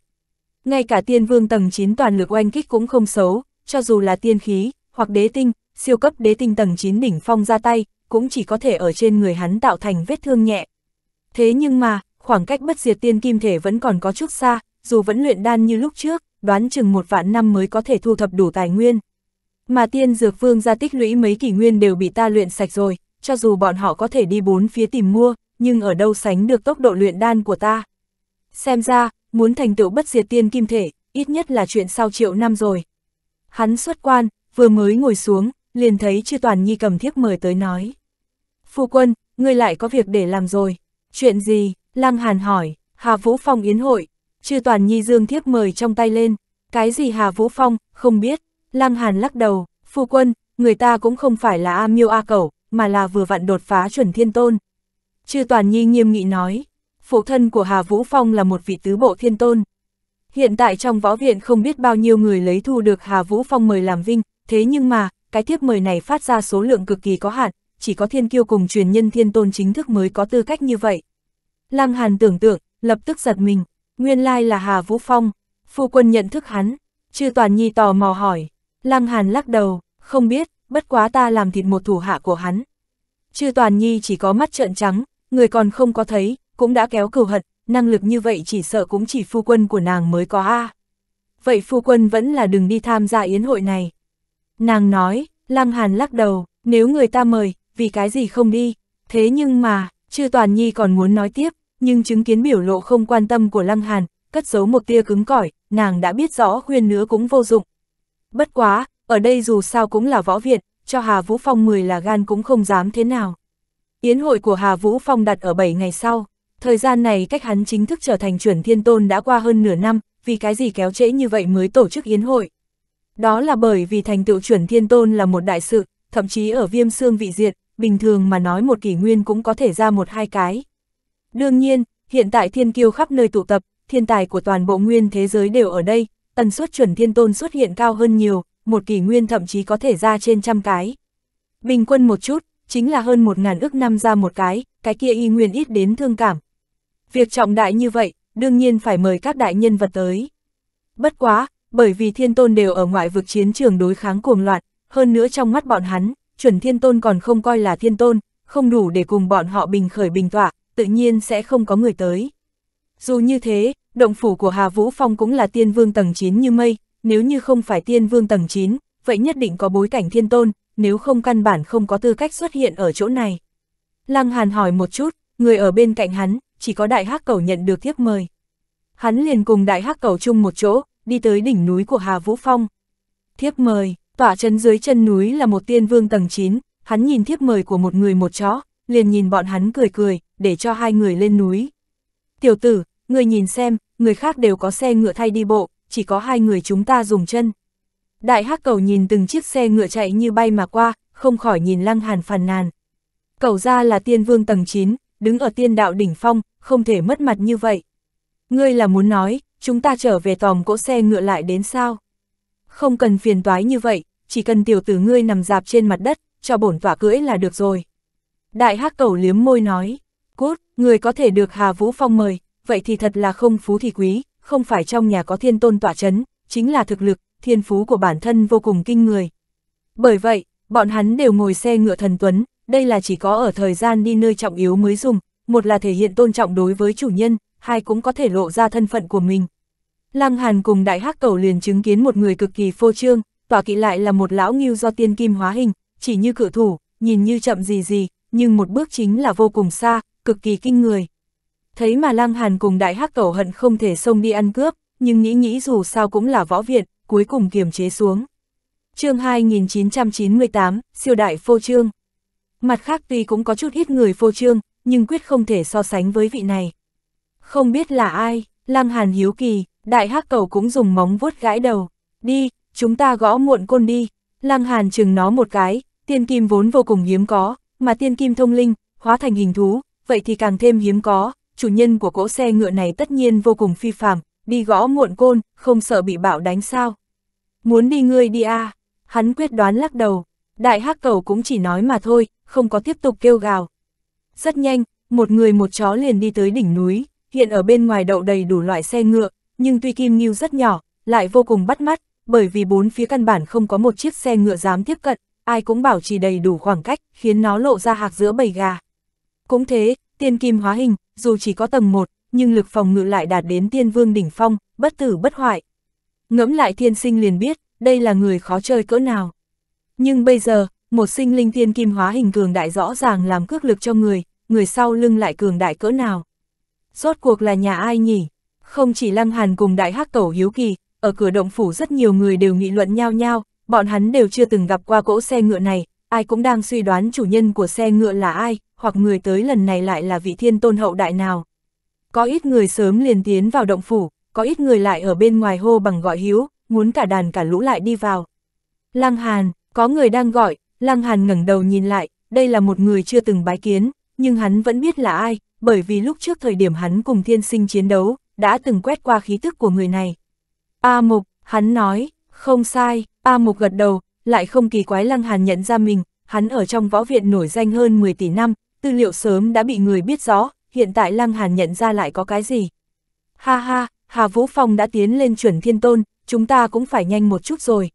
Ngay cả tiên vương tầng 9 toàn lực oanh kích cũng không xấu, cho dù là tiên khí, hoặc đế tinh, siêu cấp đế tinh tầng 9 đỉnh phong ra tay, cũng chỉ có thể ở trên người hắn tạo thành vết thương nhẹ. Thế nhưng mà, khoảng cách bất diệt tiên kim thể vẫn còn có chút xa, dù vẫn luyện đan như lúc trước, đoán chừng một vạn năm mới có thể thu thập đủ tài nguyên. Mà tiên dược vương gia tích lũy mấy kỷ nguyên đều bị ta luyện sạch rồi, cho dù bọn họ có thể đi bốn phía tìm mua, nhưng ở đâu sánh được tốc độ luyện đan của ta. Xem ra, muốn thành tựu bất diệt tiên kim thể, ít nhất là chuyện sau triệu năm rồi. Hắn xuất quan, vừa mới ngồi xuống, liền thấy chư toàn nhi cầm thiếp mời tới nói. Phu quân, ngươi lại có việc để làm rồi. Chuyện gì? Lăng Hàn hỏi, Hà Vũ Phong yến hội. Chư toàn nhi dương thiếp mời trong tay lên. Cái gì Hà Vũ Phong, không biết. Lăng Hàn lắc đầu, phu quân, người ta cũng không phải là A Miêu A Cẩu, mà là vừa vặn đột phá chuẩn thiên tôn. Chư toàn nhi nghiêm nghị nói, phụ thân của Hà Vũ Phong là một vị tứ bộ thiên tôn. Hiện tại trong võ viện không biết bao nhiêu người lấy thu được Hà Vũ Phong mời làm vinh, thế nhưng mà, cái thiếp mời này phát ra số lượng cực kỳ có hạn, chỉ có thiên kiêu cùng truyền nhân thiên tôn chính thức mới có tư cách như vậy. Lăng Hàn tưởng tượng, lập tức giật mình, nguyên lai là Hà Vũ Phong, phu quân nhận thức hắn, chư toàn nhi tò mò hỏi, Lăng Hàn lắc đầu, không biết, bất quá ta làm thịt một thủ hạ của hắn. Chư toàn nhi chỉ có mắt trợn trắng, người còn không có thấy, cũng đã kéo cừu hận, năng lực như vậy chỉ sợ cũng chỉ phu quân của nàng mới có a. Vậy phu quân vẫn là đừng đi tham gia yến hội này. Nàng nói, Lăng Hàn lắc đầu, nếu người ta mời, vì cái gì không đi, thế nhưng mà, chưa Toàn Nhi còn muốn nói tiếp, nhưng chứng kiến biểu lộ không quan tâm của Lăng Hàn, cất giấu một tia cứng cỏi, nàng đã biết rõ khuyên nữa cũng vô dụng. Bất quá, ở đây dù sao cũng là võ viện, cho Hà Vũ Phong 10 là gan cũng không dám thế nào. Yến hội của Hà Vũ Phong đặt ở 7 ngày sau, Thời gian này cách hắn chính thức trở thành chuẩn thiên tôn đã qua hơn nửa năm, vì cái gì kéo trễ như vậy mới tổ chức yến hội. Đó là bởi vì thành tựu chuẩn thiên tôn là một đại sự, thậm chí ở viêm xương vị diệt, bình thường mà nói một kỷ nguyên cũng có thể ra một hai cái. Đương nhiên, hiện tại thiên kiêu khắp nơi tụ tập, thiên tài của toàn bộ nguyên thế giới đều ở đây, tần suất chuẩn thiên tôn xuất hiện cao hơn nhiều, một kỷ nguyên thậm chí có thể ra trên trăm cái. Bình quân một chút, chính là hơn một ngàn ước năm ra một cái, cái kia y nguyên ít đến thương cảm, Việc trọng đại như vậy, đương nhiên phải mời các đại nhân vật tới. Bất quá, bởi vì thiên tôn đều ở ngoại vực chiến trường đối kháng cuồng loạn, hơn nữa trong mắt bọn hắn, chuẩn thiên tôn còn không coi là thiên tôn, không đủ để cùng bọn họ bình khởi bình tọa, tự nhiên sẽ không có người tới. Dù như thế, động phủ của Hà Vũ Phong cũng là tiên vương tầng 9 như mây, nếu như không phải tiên vương tầng 9, vậy nhất định có bối cảnh thiên tôn, nếu không căn bản không có tư cách xuất hiện ở chỗ này. Lăng Hàn hỏi một chút, người ở bên cạnh hắn, chỉ có đại hắc cầu nhận được thiếp mời. Hắn liền cùng đại hắc cầu chung một chỗ, đi tới đỉnh núi của Hà Vũ Phong. Thiếp mời, tỏa chân dưới chân núi là một tiên vương tầng 9, hắn nhìn thiếp mời của một người một chó, liền nhìn bọn hắn cười cười, để cho hai người lên núi. Tiểu tử, người nhìn xem, người khác đều có xe ngựa thay đi bộ, chỉ có hai người chúng ta dùng chân. Đại hắc cầu nhìn từng chiếc xe ngựa chạy như bay mà qua, không khỏi nhìn lăng hàn phàn nàn. Cầu ra là tiên vương tầng 9, đứng ở tiên đạo đỉnh phong, không thể mất mặt như vậy. Ngươi là muốn nói, chúng ta trở về tòm cỗ xe ngựa lại đến sao? Không cần phiền toái như vậy, chỉ cần tiểu tử ngươi nằm dạp trên mặt đất, cho bổn tỏa cưỡi là được rồi. Đại hắc cầu liếm môi nói, cút, người có thể được Hà Vũ Phong mời, vậy thì thật là không phú thì quý, không phải trong nhà có thiên tôn tỏa chấn, chính là thực lực, thiên phú của bản thân vô cùng kinh người. Bởi vậy, bọn hắn đều ngồi xe ngựa thần tuấn, đây là chỉ có ở thời gian đi nơi trọng yếu mới dùng, một là thể hiện tôn trọng đối với chủ nhân, hai cũng có thể lộ ra thân phận của mình. Lăng Hàn cùng đại hắc cầu liền chứng kiến một người cực kỳ phô trương, tỏa kỵ lại là một lão nghiêu do tiên kim hóa hình, chỉ như cự thủ, nhìn như chậm gì gì, nhưng một bước chính là vô cùng xa, cực kỳ kinh người. Thấy mà Lăng Hàn cùng đại hắc cầu hận không thể xông đi ăn cướp, nhưng nghĩ nghĩ dù sao cũng là võ viện, cuối cùng kiềm chế xuống. chương 2998, siêu đại phô trương mặt khác tuy cũng có chút ít người phô trương, nhưng quyết không thể so sánh với vị này. Không biết là ai, Lăng Hàn hiếu kỳ, đại hắc cầu cũng dùng móng vuốt gãi đầu. Đi, chúng ta gõ muộn côn đi. Lăng Hàn chừng nó một cái, tiên kim vốn vô cùng hiếm có, mà tiên kim thông linh, hóa thành hình thú, vậy thì càng thêm hiếm có. Chủ nhân của cỗ xe ngựa này tất nhiên vô cùng phi phàm, đi gõ muộn côn, không sợ bị bạo đánh sao. Muốn đi ngươi đi a à. Hắn quyết đoán lắc đầu, Đại hắc cầu cũng chỉ nói mà thôi, không có tiếp tục kêu gào. Rất nhanh, một người một chó liền đi tới đỉnh núi, hiện ở bên ngoài đậu đầy đủ loại xe ngựa, nhưng tuy Kim Nghiêu rất nhỏ, lại vô cùng bắt mắt, bởi vì bốn phía căn bản không có một chiếc xe ngựa dám tiếp cận, ai cũng bảo trì đầy đủ khoảng cách, khiến nó lộ ra hạc giữa bầy gà. Cũng thế, tiên kim hóa hình, dù chỉ có tầng 1, nhưng lực phòng ngự lại đạt đến tiên vương đỉnh phong, bất tử bất hoại. Ngẫm lại thiên sinh liền biết, đây là người khó chơi cỡ nào. Nhưng bây giờ, một sinh linh tiên kim hóa hình cường đại rõ ràng làm cước lực cho người, người sau lưng lại cường đại cỡ nào. Rốt cuộc là nhà ai nhỉ? Không chỉ Lăng Hàn cùng đại hắc cẩu hiếu kỳ, ở cửa động phủ rất nhiều người đều nghị luận nhau nhau, bọn hắn đều chưa từng gặp qua cỗ xe ngựa này, ai cũng đang suy đoán chủ nhân của xe ngựa là ai, hoặc người tới lần này lại là vị thiên tôn hậu đại nào. Có ít người sớm liền tiến vào động phủ, có ít người lại ở bên ngoài hô bằng gọi hiếu, muốn cả đàn cả lũ lại đi vào. Lăng Hàn, có người đang gọi, Lăng Hàn ngẩng đầu nhìn lại, đây là một người chưa từng bái kiến, nhưng hắn vẫn biết là ai, bởi vì lúc trước thời điểm hắn cùng thiên sinh chiến đấu, đã từng quét qua khí tức của người này. A Mục, hắn nói, không sai, A Mục gật đầu, lại không kỳ quái Lăng Hàn nhận ra mình, hắn ở trong võ viện nổi danh hơn 10 tỷ năm, tư liệu sớm đã bị người biết rõ, hiện tại Lăng Hàn nhận ra lại có cái gì. Ha ha, Hà Vũ Phong đã tiến lên chuẩn thiên tôn, chúng ta cũng phải nhanh một chút rồi,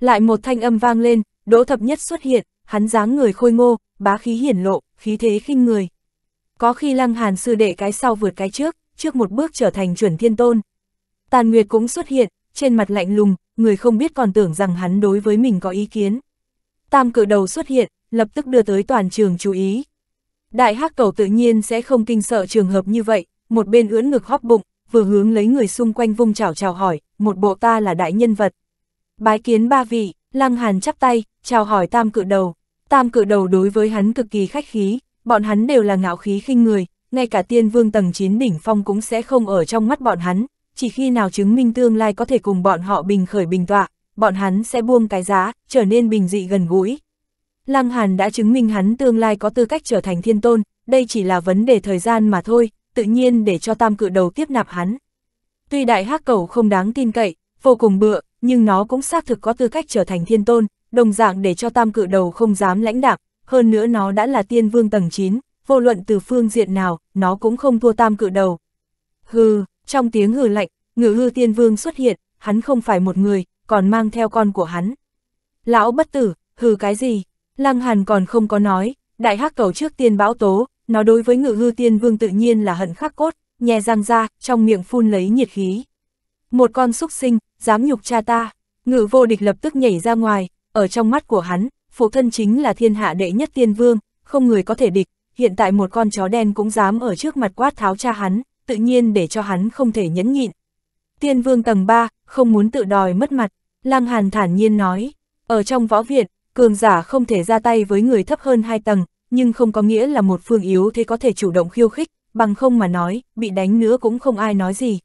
lại một thanh âm vang lên, Đỗ Thập Nhất xuất hiện, hắn dáng người khôi ngô, bá khí hiển lộ, khí thế khinh người. Có khi Lăng Hàn sư đệ cái sau vượt cái trước, trước một bước trở thành chuẩn thiên tôn. Tàn Nguyệt cũng xuất hiện, trên mặt lạnh lùng, người không biết còn tưởng rằng hắn đối với mình có ý kiến. Tam cự đầu xuất hiện, lập tức đưa tới toàn trường chú ý. Đại hắc cầu tự nhiên sẽ không kinh sợ trường hợp như vậy, một bên ưỡn ngực hóp bụng, vừa hướng lấy người xung quanh vung chảo chào hỏi, một bộ ta là đại nhân vật. Bái kiến ba vị, Lăng Hàn chắp tay, chào hỏi tam cự đầu. Tam cự đầu đối với hắn cực kỳ khách khí, bọn hắn đều là ngạo khí khinh người, ngay cả tiên vương tầng 9 đỉnh phong cũng sẽ không ở trong mắt bọn hắn, chỉ khi nào chứng minh tương lai có thể cùng bọn họ bình khởi bình tọa, bọn hắn sẽ buông cái giá, trở nên bình dị gần gũi. Lăng Hàn đã chứng minh hắn tương lai có tư cách trở thành thiên tôn, đây chỉ là vấn đề thời gian mà thôi, tự nhiên để cho tam cự đầu tiếp nạp hắn. Tuy đại hắc cầu không đáng tin cậy, vô cùng bựa, nhưng nó cũng xác thực có tư cách trở thành thiên tôn, đồng dạng để cho tam cự đầu không dám lãnh đạp, hơn nữa nó đã là tiên vương tầng 9, vô luận từ phương diện nào, nó cũng không thua tam cự đầu. Hừ, trong tiếng hừ lạnh, ngự hư tiên vương xuất hiện, hắn không phải một người, còn mang theo con của hắn. Lão bất tử, hừ cái gì? Lăng Hàn còn không có nói, đại hắc cầu trước tiên bão tố, nó đối với ngự hư tiên vương tự nhiên là hận khắc cốt, nhè răng ra, trong miệng phun lấy nhiệt khí. Một con xúc sinh, dám nhục cha ta, ngự vô địch lập tức nhảy ra ngoài, ở trong mắt của hắn, phụ thân chính là thiên hạ đệ nhất tiên vương, không người có thể địch, hiện tại một con chó đen cũng dám ở trước mặt quát tháo cha hắn, tự nhiên để cho hắn không thể nhẫn nhịn. Tiên vương tầng 3, không muốn tự đòi mất mặt, lang Hàn thản nhiên nói, ở trong võ viện, cường giả không thể ra tay với người thấp hơn hai tầng, nhưng không có nghĩa là một phương yếu thế có thể chủ động khiêu khích, bằng không mà nói, bị đánh nữa cũng không ai nói gì.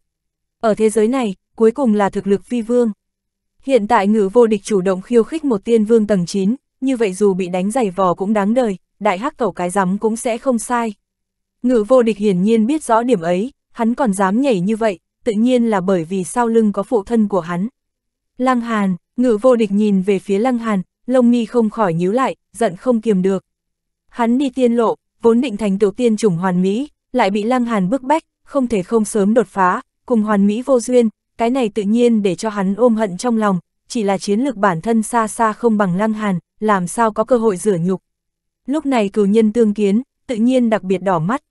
Ở thế giới này, cuối cùng là thực lực phi vương. Hiện tại ngự vô địch chủ động khiêu khích một tiên vương tầng 9, như vậy dù bị đánh giày vò cũng đáng đời, đại hắc cầu cái rắm cũng sẽ không sai. Ngự vô địch hiển nhiên biết rõ điểm ấy, hắn còn dám nhảy như vậy, tự nhiên là bởi vì sau lưng có phụ thân của hắn. Lăng Hàn, ngự vô địch nhìn về phía Lăng Hàn, lông mi không khỏi nhíu lại, giận không kiềm được. Hắn đi tiên lộ, vốn định thành tiểu tiên chủng hoàn mỹ, lại bị Lăng Hàn bức bách, không thể không sớm đột phá, cùng hoàn mỹ vô duyên, cái này tự nhiên để cho hắn ôm hận trong lòng, chỉ là chiến lược bản thân xa xa không bằng lăng hàn, làm sao có cơ hội rửa nhục. Lúc này cửu nhân tương kiến, tự nhiên đặc biệt đỏ mắt.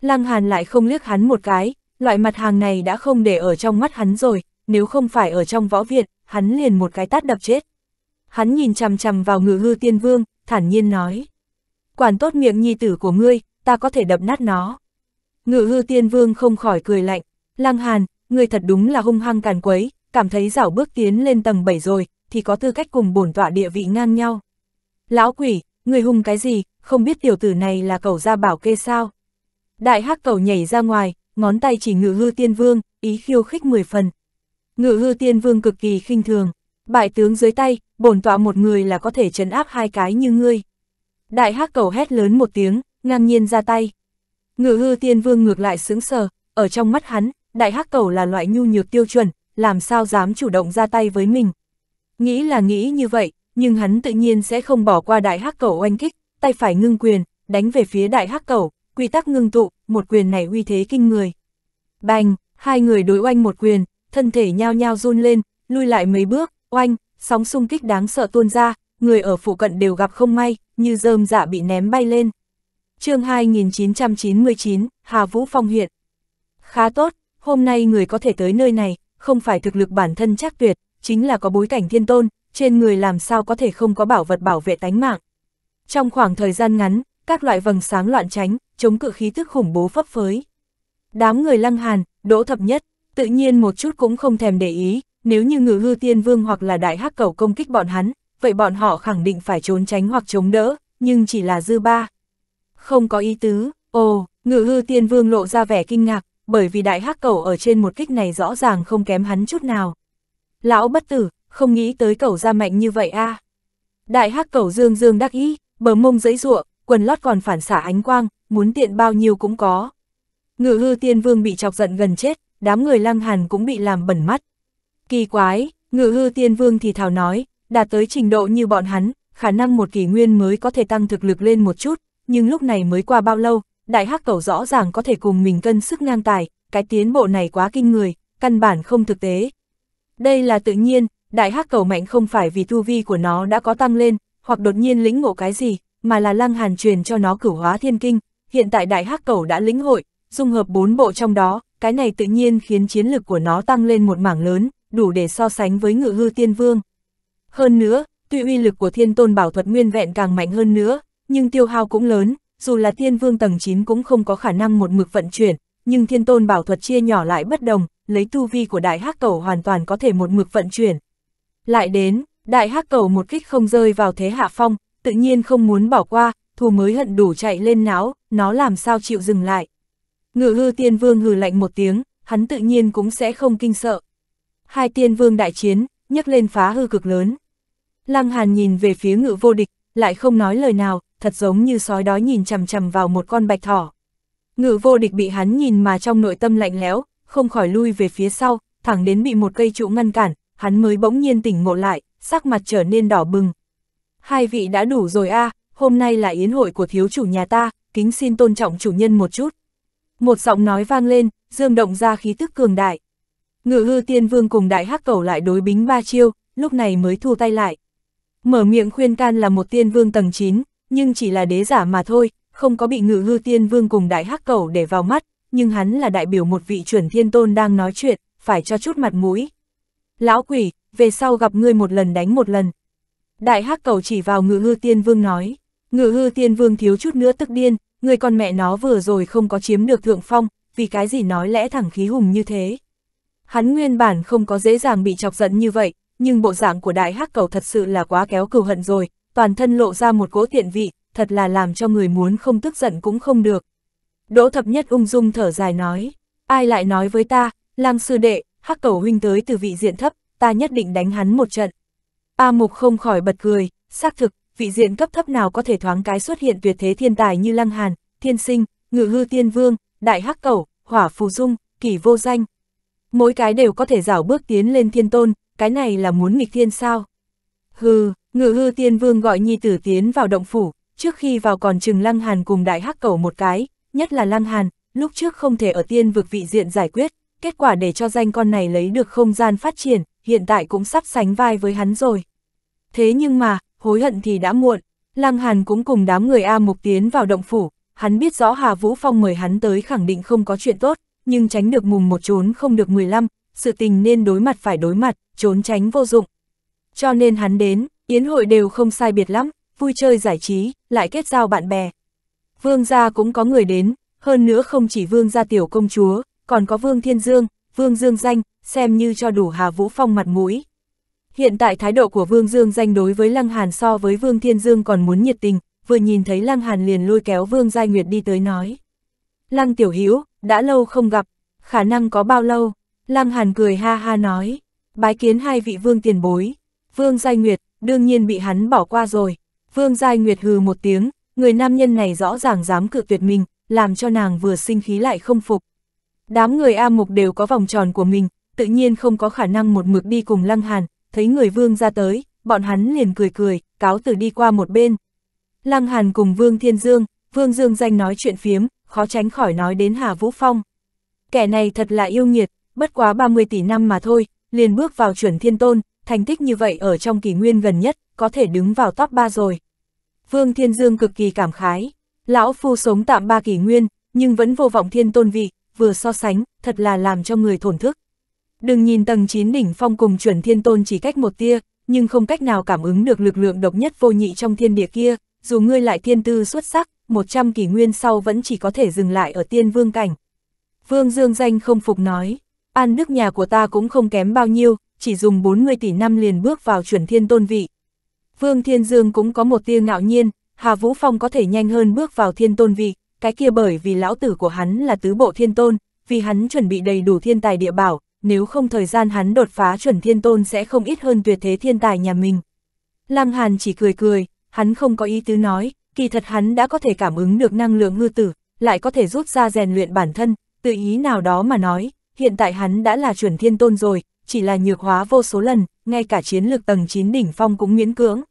Lăng hàn lại không liếc hắn một cái, loại mặt hàng này đã không để ở trong mắt hắn rồi, nếu không phải ở trong võ viện, hắn liền một cái tát đập chết. Hắn nhìn chằm chằm vào ngự hư tiên vương, thản nhiên nói. Quản tốt miệng nhi tử của ngươi, ta có thể đập nát nó. Ngự hư tiên vương không khỏi cười lạnh. Lăng hàn, ngươi thật đúng là hung hăng càn quấy, cảm thấy rảo bước tiến lên tầng 7 rồi, thì có tư cách cùng bổn tọa địa vị ngang nhau. Lão quỷ, ngươi hung cái gì, không biết tiểu tử này là cầu ra bảo kê sao. Đại hắc cầu nhảy ra ngoài, ngón tay chỉ ngự hư tiên vương, ý khiêu khích 10 phần. Ngự hư tiên vương cực kỳ khinh thường, bại tướng dưới tay, bổn tọa một người là có thể chấn áp hai cái như ngươi. Đại hắc cầu hét lớn một tiếng, ngang nhiên ra tay. Ngự hư tiên vương ngược lại sững sờ, ở trong mắt hắn, đại hắc cầu là loại nhu nhược tiêu chuẩn, làm sao dám chủ động ra tay với mình. Nghĩ là nghĩ như vậy, nhưng hắn tự nhiên sẽ không bỏ qua đại hắc cầu oanh kích, tay phải ngưng quyền, đánh về phía đại hắc cầu, quy tắc ngưng tụ, một quyền này uy thế kinh người. Bành, hai người đối oanh một quyền, thân thể nhao nhao run lên, lui lại mấy bước, oanh, sóng xung kích đáng sợ tuôn ra, người ở phụ cận đều gặp không may, như rơm dạ bị ném bay lên. chương 2999, Hà Vũ Phong Huyện. Khá tốt, Hôm nay người có thể tới nơi này, không phải thực lực bản thân chắc tuyệt, chính là có bối cảnh thiên tôn, trên người làm sao có thể không có bảo vật bảo vệ tánh mạng. Trong khoảng thời gian ngắn, các loại vầng sáng loạn tránh, chống cự khí tức khủng bố phấp phới. Đám người lăng hàn, đỗ thập nhất, tự nhiên một chút cũng không thèm để ý, nếu như ngự hư tiên vương hoặc là đại hắc cầu công kích bọn hắn, vậy bọn họ khẳng định phải trốn tránh hoặc chống đỡ, nhưng chỉ là dư ba. Không có ý tứ, ồ, ngự hư tiên vương lộ ra vẻ kinh ngạc, bởi vì đại hắc cầu ở trên một kích này rõ ràng không kém hắn chút nào. Lão bất tử, không nghĩ tới cầu ra mạnh như vậy a. À. Đại hắc cầu dương dương đắc ý, bờ mông dẫy rụa, quần lót còn phản xả ánh quang, muốn tiện bao nhiêu cũng có. Ngự hư tiên vương bị chọc giận gần chết, đám người lăng hàn cũng bị làm bẩn mắt. Kỳ quái, ngự hư tiên vương thì thào nói, đạt tới trình độ như bọn hắn, khả năng một kỷ nguyên mới có thể tăng thực lực lên một chút, nhưng lúc này mới qua bao lâu, đại hắc cầu rõ ràng có thể cùng mình cân sức ngang tài, cái tiến bộ này quá kinh người, căn bản không thực tế. Đây là tự nhiên, đại hắc cầu mạnh không phải vì tu vi của nó đã có tăng lên, hoặc đột nhiên lĩnh ngộ cái gì, mà là lăng hàn truyền cho nó cửu hóa thiên kinh, hiện tại đại hắc cầu đã lĩnh hội, dung hợp bốn bộ trong đó, cái này tự nhiên khiến chiến lực của nó tăng lên một mảng lớn, đủ để so sánh với ngự hư tiên vương. Hơn nữa, tuy uy lực của thiên tôn bảo thuật nguyên vẹn càng mạnh hơn nữa, nhưng tiêu hao cũng lớn, dù là thiên vương tầng 9 cũng không có khả năng một mực vận chuyển, nhưng thiên tôn bảo thuật chia nhỏ lại bất đồng, lấy tu vi của đại hắc cầu hoàn toàn có thể một mực vận chuyển. Lại đến, đại hắc cầu một kích không rơi vào thế hạ phong, tự nhiên không muốn bỏ qua, thù mới hận đủ chạy lên não, nó làm sao chịu dừng lại. Ngự hư tiên vương hừ lạnh một tiếng, hắn tự nhiên cũng sẽ không kinh sợ. Hai tiên vương đại chiến, nhấc lên phá hư cực lớn. Lăng Hàn nhìn về phía ngự vô địch, lại không nói lời nào, thật giống như sói đói nhìn chằm chằm vào một con bạch thỏ. Ngự vô địch bị hắn nhìn mà trong nội tâm lạnh lẽo, không khỏi lui về phía sau, thẳng đến bị một cây trụ ngăn cản, hắn mới bỗng nhiên tỉnh ngộ lại, sắc mặt trở nên đỏ bừng. Hai vị đã đủ rồi a, à, hôm nay là yến hội của thiếu chủ nhà ta, kính xin tôn trọng chủ nhân một chút. Một giọng nói vang lên, dương động ra khí tức cường đại. Ngự hư tiên vương cùng đại hắc cầu lại đối bính ba chiêu, lúc này mới thu tay lại. Mở miệng khuyên can là một tiên vương tầng 9, nhưng chỉ là đế giả mà thôi, không có bị ngự hư tiên vương cùng đại hắc cầu để vào mắt, nhưng hắn là đại biểu một vị chuẩn thiên tôn đang nói chuyện, phải cho chút mặt mũi. Lão quỷ, về sau gặp ngươi một lần đánh một lần. Đại hắc cầu chỉ vào ngự hư tiên vương nói, ngự hư tiên vương thiếu chút nữa tức điên, người con mẹ nó vừa rồi không có chiếm được thượng phong, vì cái gì nói lẽ thẳng khí hùng như thế. Hắn nguyên bản không có dễ dàng bị chọc giận như vậy, nhưng bộ dạng của đại hắc cầu thật sự là quá kéo cừu hận rồi, toàn thân lộ ra một cỗ thiện vị, thật là làm cho người muốn không tức giận cũng không được. Đỗ thập nhất ung dung thở dài nói, ai lại nói với ta, lang sư đệ, hắc cầu huynh tới từ vị diện thấp, ta nhất định đánh hắn một trận. A mục không khỏi bật cười, xác thực, vị diện cấp thấp nào có thể thoáng cái xuất hiện tuyệt thế thiên tài như lăng hàn, thiên sinh, ngự hư tiên vương, đại hắc cầu, hỏa phù dung, kỷ vô danh. Mỗi cái đều có thể dảo bước tiến lên thiên tôn, cái này là muốn nghịch thiên sao? Hừ, Ngự hư tiên vương gọi nhi tử tiến vào động phủ, trước khi vào còn chừng lăng hàn cùng đại hắc cầu một cái, nhất là lăng hàn, lúc trước không thể ở tiên vực vị diện giải quyết, kết quả để cho danh con này lấy được không gian phát triển, hiện tại cũng sắp sánh vai với hắn rồi. Thế nhưng mà, hối hận thì đã muộn, lăng hàn cũng cùng đám người A Mục tiến vào động phủ, hắn biết rõ Hà Vũ Phong mời hắn tới khẳng định không có chuyện tốt, nhưng tránh được mùng một trốn không được 15, sự tình nên đối mặt phải đối mặt, trốn tránh vô dụng. Cho nên hắn đến, Yến hội đều không sai biệt lắm, vui chơi giải trí, lại kết giao bạn bè. Vương gia cũng có người đến, hơn nữa không chỉ vương gia tiểu công chúa, còn có vương thiên dương, vương dương danh, xem như cho đủ Hà Vũ Phong mặt mũi. Hiện tại thái độ của vương dương danh đối với Lăng Hàn so với vương thiên dương còn muốn nhiệt tình, vừa nhìn thấy Lăng Hàn liền lôi kéo vương giai nguyệt đi tới nói. Lăng tiểu Hiếu đã lâu không gặp, khả năng có bao lâu? Lăng Hàn cười ha ha nói, bái kiến hai vị vương tiền bối. Vương Giai Nguyệt, đương nhiên bị hắn bỏ qua rồi. Vương Giai Nguyệt hừ một tiếng, người nam nhân này rõ ràng dám cự tuyệt mình, làm cho nàng vừa sinh khí lại không phục. Đám người A Mục đều có vòng tròn của mình, tự nhiên không có khả năng một mực đi cùng Lăng Hàn, thấy người Vương ra tới, bọn hắn liền cười cười, cáo từ đi qua một bên. Lăng Hàn cùng Vương Thiên Dương, Vương Dương danh nói chuyện phiếm, khó tránh khỏi nói đến Hà Vũ Phong. Kẻ này thật là yêu nghiệt, bất quá 30 tỷ năm mà thôi, liền bước vào chuẩn thiên tôn, thành tích như vậy ở trong kỷ nguyên gần nhất, có thể đứng vào top 3 rồi. Vương Thiên Dương cực kỳ cảm khái, lão phu sống tạm ba kỷ nguyên, nhưng vẫn vô vọng thiên tôn vị, vừa so sánh, thật là làm cho người thổn thức. Đừng nhìn tầng 9 đỉnh phong cùng chuẩn thiên tôn chỉ cách một tia, nhưng không cách nào cảm ứng được lực lượng độc nhất vô nhị trong thiên địa kia, dù ngươi lại thiên tư xuất sắc, 100 kỷ nguyên sau vẫn chỉ có thể dừng lại ở tiên vương cảnh. Vương Dương Danh không phục nói, an nước nhà của ta cũng không kém bao nhiêu, chỉ dùng 40 tỷ năm liền bước vào chuẩn thiên tôn vị. Vương Thiên Dương cũng có một tia ngạo nhiên, Hà Vũ Phong có thể nhanh hơn bước vào thiên tôn vị, cái kia bởi vì lão tử của hắn là tứ bộ thiên tôn, vì hắn chuẩn bị đầy đủ thiên tài địa bảo, nếu không thời gian hắn đột phá chuẩn thiên tôn sẽ không ít hơn tuyệt thế thiên tài nhà mình. Lăng Hàn chỉ cười cười, hắn không có ý tứ nói, kỳ thật hắn đã có thể cảm ứng được năng lượng ngư tử, lại có thể rút ra rèn luyện bản thân, tự ý nào đó mà nói, hiện tại hắn đã là chuẩn thiên tôn rồi, chỉ là nhược hóa vô số lần, ngay cả chiến lược tầng 9 đỉnh phong cũng miễn cưỡng.